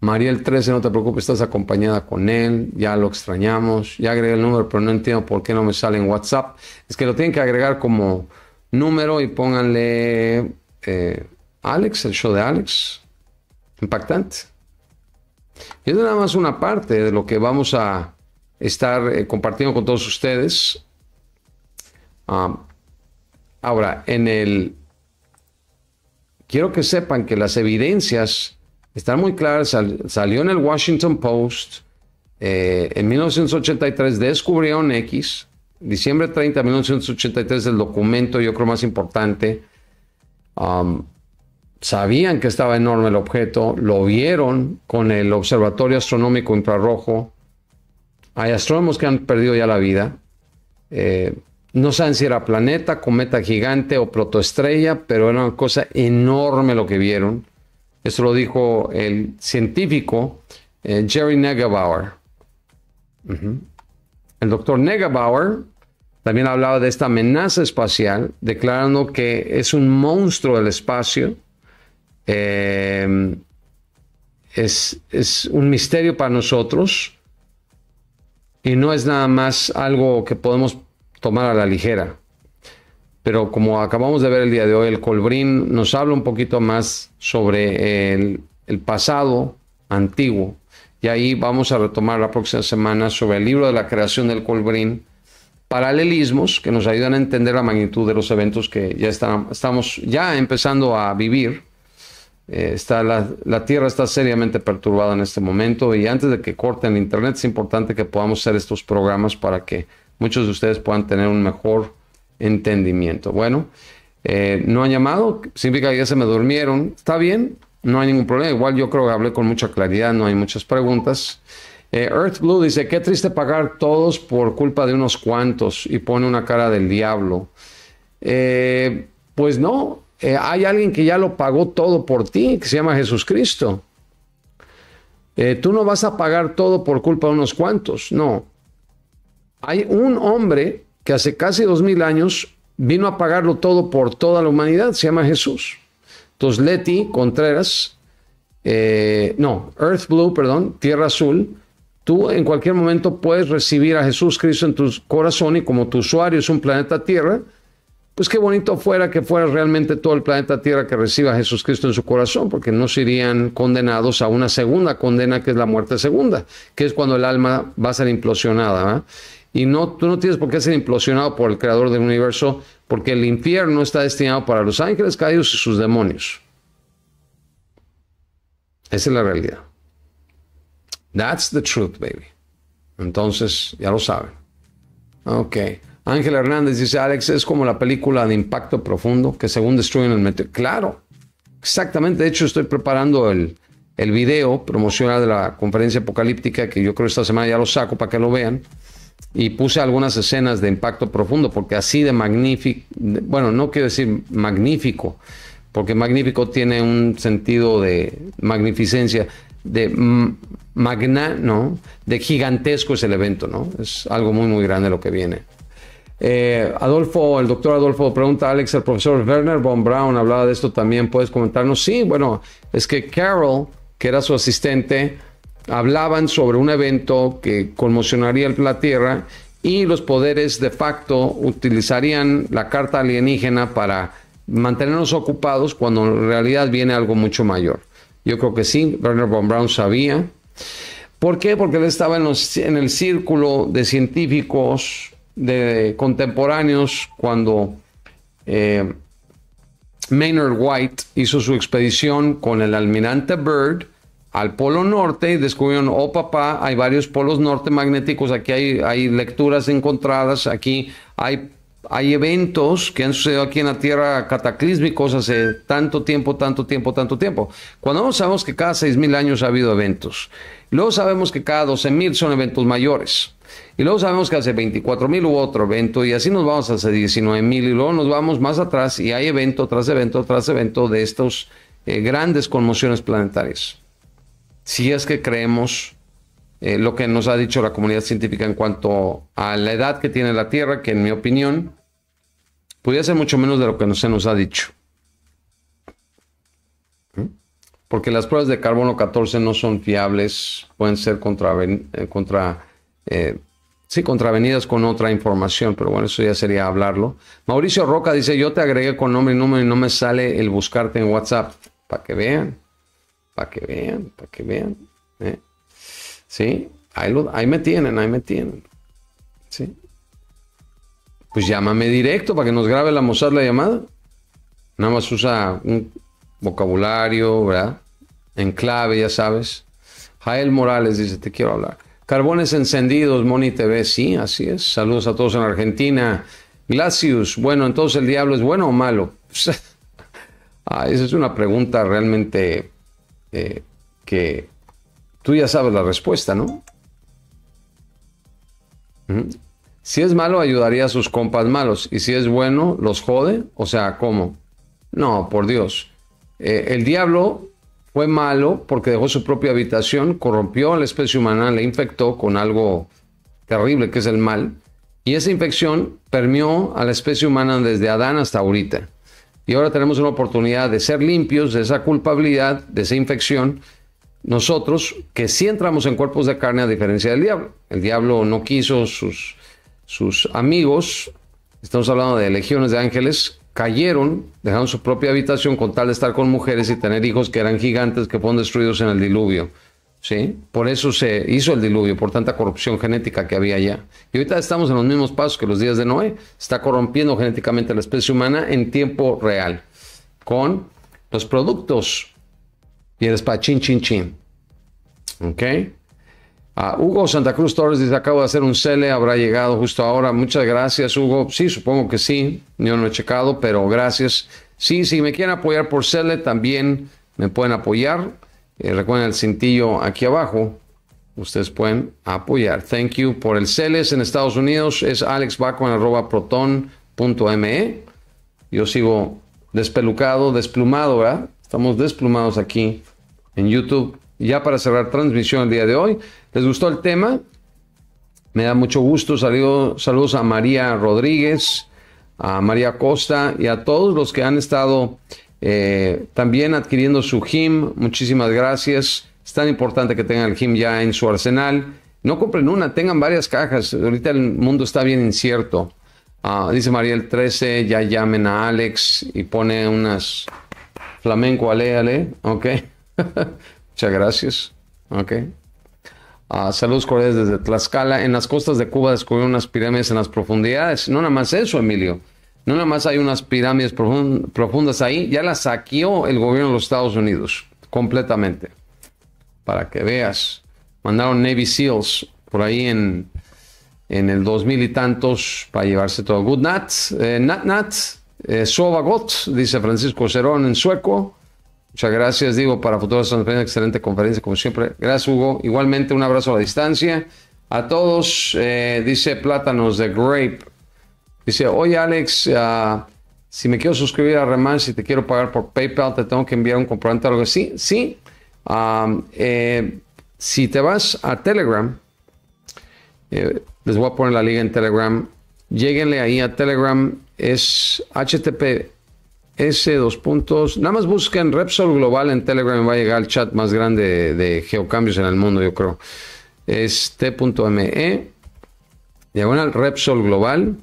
Mariel 13, no te preocupes, estás acompañada con él, ya lo extrañamos, ya agregué el número, pero no entiendo por qué no me sale en WhatsApp. Es que lo tienen que agregar como número y pónganle eh, Alex, el show de Alex. Impactante. Es nada más una parte de lo que vamos a estar eh, compartiendo con todos ustedes. Ah, ahora, en el... Quiero que sepan que las evidencias están muy claras. salió en el Washington Post. Eh, en 1983 descubrieron X. Diciembre 30 1983 el documento, yo creo, más importante. Um, sabían que estaba enorme el objeto, lo vieron con el Observatorio Astronómico Infrarrojo. Hay astrónomos que han perdido ya la vida. Eh, no saben si era planeta, cometa gigante o protoestrella, pero era una cosa enorme lo que vieron. Esto lo dijo el científico eh, Jerry Negabauer. El doctor Negabauer también hablaba de esta amenaza espacial, declarando que es un monstruo del espacio eh, es, un misterio para nosotros y no es nada más algo que podemos tomar a la ligera. Pero como acabamos de ver el día de hoy, el Colbrín nos habla un poquito más sobre el, pasado antiguo. Y ahí vamos a retomar la próxima semana sobre el libro de la creación del Colbrín, paralelismos que nos ayudan a entender la magnitud de los eventos que ya estamos ya empezando a vivir eh, está la, Tierra está seriamente perturbada en este momento y antes de que corten el Internet es importante que podamos hacer estos programas para que muchos de ustedes puedan tener un mejor entendimiento. Bueno, eh, no han llamado, significa que ya se me durmieron. Está bien, no hay ningún problema. Igual yo creo que hablé con mucha claridad, no hay muchas preguntas. Eh, Earth Blue dice, qué triste pagar todos por culpa de unos cuantos y pone una cara del diablo. pues no, eh, hay alguien que ya lo pagó todo por ti, que se llama Jesucristo. Eh, tú no vas a pagar todo por culpa de unos cuantos, no. Hay un hombre que hace casi dos mil años vino a pagarlo todo por toda la humanidad, se llama Jesús. Entonces Leti Contreras, eh, no, Earth Blue, perdón, Tierra Azul, tú en cualquier momento puedes recibir a Jesús Cristo en tu corazón y como tu usuario es un planeta Tierra, pues qué bonito fuera que fuera realmente todo el planeta Tierra que reciba a Jesucristo en su corazón, porque no serían condenados a una segunda condena que es la muerte segunda, que es cuando el alma va a ser implosionada. Y no, tú no tienes por qué ser implosionado por el creador del universo, porque el infierno está destinado para los ángeles caídos y sus demonios. Esa es la realidad. That's the truth, baby. Entonces, ya lo saben. Ok. Ángel Hernández dice, Alex, es como la película de impacto profundo que según destruyen el meteorito. Claro, exactamente. De hecho, estoy preparando el, video promocional de la conferencia apocalíptica, que yo creo esta semana ya lo saco para que lo vean. Y puse algunas escenas de impacto profundo, porque así de magnífico, bueno, no quiero decir magnífico, porque magnífico tiene un sentido de magnificencia, de magna, ¿no? De gigantesco es el evento, ¿no? Es algo muy, muy grande lo que viene. Eh, Adolfo, el doctor Adolfo pregunta a Alex, el profesor Werner von Braun hablaba de esto también, ¿puedes comentarnos? Sí, bueno, es que Carol, que era su asistente, hablaban sobre un evento que conmocionaría la Tierra y los poderes de facto utilizarían la carta alienígena para mantenernos ocupados cuando en realidad viene algo mucho mayor. Yo creo que sí, Werner von Braun sabía. ¿Por qué? Porque él estaba en, en el círculo de científicos de contemporáneos cuando eh, Maynard White hizo su expedición con el almirante Bird al Polo Norte y descubrieron, oh papá, hay varios polos norte magnéticos, aquí hay, lecturas encontradas, aquí hay, hay eventos que han sucedido aquí en la Tierra cataclísmicos hace tanto tiempo, tanto tiempo, tanto tiempo. Cuando sabemos que cada 6.000 años ha habido eventos, luego sabemos que cada 12.000 son eventos mayores. Y luego sabemos que hace 24.000 mil hubo otro evento y así nos vamos hacia 19 mil y luego nos vamos más atrás y hay evento tras evento tras evento de estas eh, grandes conmociones planetarias. Si es que creemos eh, lo que nos ha dicho la comunidad científica en cuanto a la edad que tiene la Tierra, que en mi opinión podría ser mucho menos de lo que se nos ha dicho. ¿Mm? Porque las pruebas de carbono 14 no son fiables, pueden ser eh, contra contra eh, sí, contravenidas con otra información, pero bueno, eso ya sería hablarlo. Mauricio Roca dice, yo te agregué con nombre y número y no me sale el buscarte en WhatsApp. Para que vean, para que vean, para que vean. ¿eh? Sí, ahí, me tienen, ahí me tienen. Sí. Pues llámame directo para que nos grabe la Mozart la llamada. Nada más usa un vocabulario, ¿verdad? En clave, ya sabes. Jael Morales dice, te quiero hablar. Carbones encendidos, Moni TV, sí, así es. Saludos a todos en Argentina. Glacius, bueno, entonces el diablo es bueno o malo. Ah, esa es una pregunta realmente eh, que tú ya sabes la respuesta, ¿no? Si es malo, ayudaría a sus compas malos. Y si es bueno, los jode. O sea, ¿cómo? No, por Dios. Eh, el diablo fue malo porque dejó su propia habitación, corrompió a la especie humana, le infectó con algo terrible que es el mal. Y esa infección permeó a la especie humana desde Adán hasta ahorita. Y ahora tenemos una oportunidad de ser limpios de esa culpabilidad, de esa infección. Nosotros, que sí entramos en cuerpos de carne a diferencia del diablo. El diablo no quiso sus, sus amigos, estamos hablando de legiones de ángeles, cayeron, dejaron su propia habitación con tal de estar con mujeres y tener hijos que eran gigantes que fueron destruidos en el diluvio. ¿Sí? Por eso se hizo el diluvio, por tanta corrupción genética que había allá. Y ahorita estamos en los mismos pasos que los días de Noé. Está corrompiendo genéticamente la especie humana en tiempo real, con los productos. Y el spa, chin, chin, chin. ¿Ok? Hugo Santa Cruz Torres dice, acabo de hacer un cele, habrá llegado justo ahora. Muchas gracias, Hugo. Sí, supongo que sí. Yo no he checado, pero gracias. Sí, si me quieren apoyar por cele, también me pueden apoyar. Eh, recuerden el cintillo aquí abajo. Ustedes pueden apoyar. Thank you por el CELES en Estados Unidos. Es proton.me Yo sigo despelucado, desplumado, ¿verdad? Estamos desplumados aquí en YouTube ya para cerrar transmisión el día de hoy. ¿Les gustó el tema? Me da mucho gusto. saludos a María Rodríguez, a María Costa y a todos los que han estado eh, también adquiriendo su GIM. Muchísimas gracias. Es tan importante que tengan el GIM ya en su arsenal. No compren una, tengan varias cajas. Ahorita el mundo está bien incierto. Ah, dice María el 13, ya llamen a Alex y pone unas flamenco, aléale Ok. Muchas gracias. Ok. Ah, saludos cordiales desde Tlaxcala. En las costas de Cuba descubrieron unas pirámides en las profundidades. No nada más eso, Emilio. No nada más hay unas pirámides profundas ahí. Ya las saqueó el gobierno de los Estados Unidos completamente. Para que veas. Mandaron Navy SEALs por ahí en, en el 2000 y tantos para llevarse todo. Good Nat, Nat Nat, dice Francisco Cerón en sueco. Muchas gracias, digo, para Futuras transferencias. excelente conferencia, como siempre. Gracias, Hugo. Igualmente, un abrazo a la distancia. A todos, eh, dice Plátanos de Grape. Dice, oye, Alex, ah, si me quiero suscribir a Reman, si te quiero pagar por PayPal, te tengo que enviar un comprobante o algo así. Sí. Sí. Eh, si te vas a Telegram, eh, les voy a poner la liga en Telegram. Lléguenle ahí a Telegram. Es http S dos puntos. Nada más busquen Repsol Global en Telegram. Va a llegar el chat más grande de, geocambios en el mundo, yo creo. Es t.me. Diagonal Repsol Global.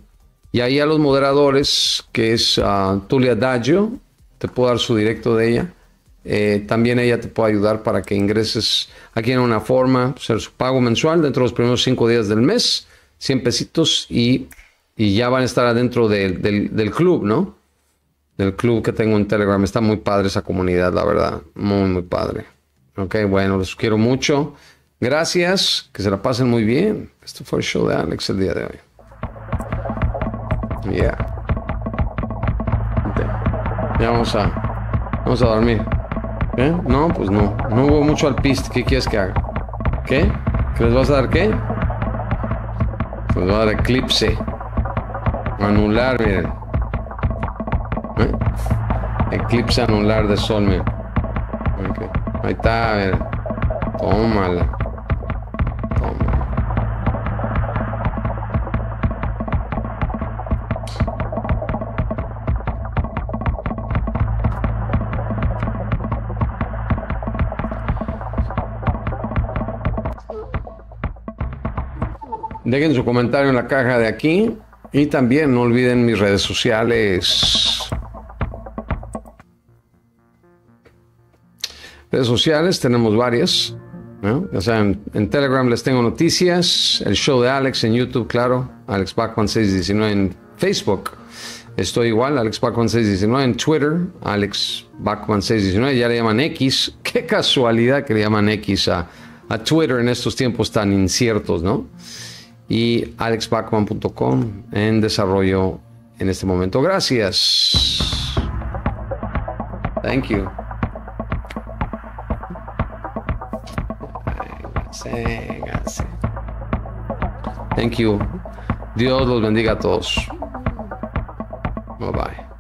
Y ahí a los moderadores, que es ah, Tulia Daggio. Te puedo dar su directo de ella. Eh, también ella te puede ayudar para que ingreses aquí en una forma, hacer su pago mensual dentro de los primeros cinco días del mes, 100 pesitos y, y ya van a estar adentro del club, ¿no? del club que tengo en Telegram. Está muy padre esa comunidad, la verdad. Muy, muy padre. Ok, bueno, los quiero mucho. Gracias, que se la pasen muy bien. Esto fue el show de Alex el día de hoy. ya Ya vamos a, vamos a dormir. ¿Qué? ¿Eh? No, pues no. No hubo mucho alpiste. ¿Qué quieres que haga? ¿Qué? qué les vas a dar qué? Les pues va a dar eclipse. Anular, miren. ¿Eh? Eclipse anular de Sol, Ahí está, a ver. Tómala. Dejen su comentario en la caja de aquí y también no olviden mis redes sociales. redes sociales, tenemos varias. ¿no? O sea, en, Telegram les tengo noticias, el show de Alex en YouTube, claro, Alex Backman 619 en Facebook. Estoy igual, Alex 619 en Twitter, Alex 619, ya le llaman X. Qué casualidad que le llaman X a, a Twitter en estos tiempos tan inciertos, ¿no? Y alexbachman.com en desarrollo en este momento. Gracias. Thank you. Thank you. Dios los bendiga a todos. Bye bye.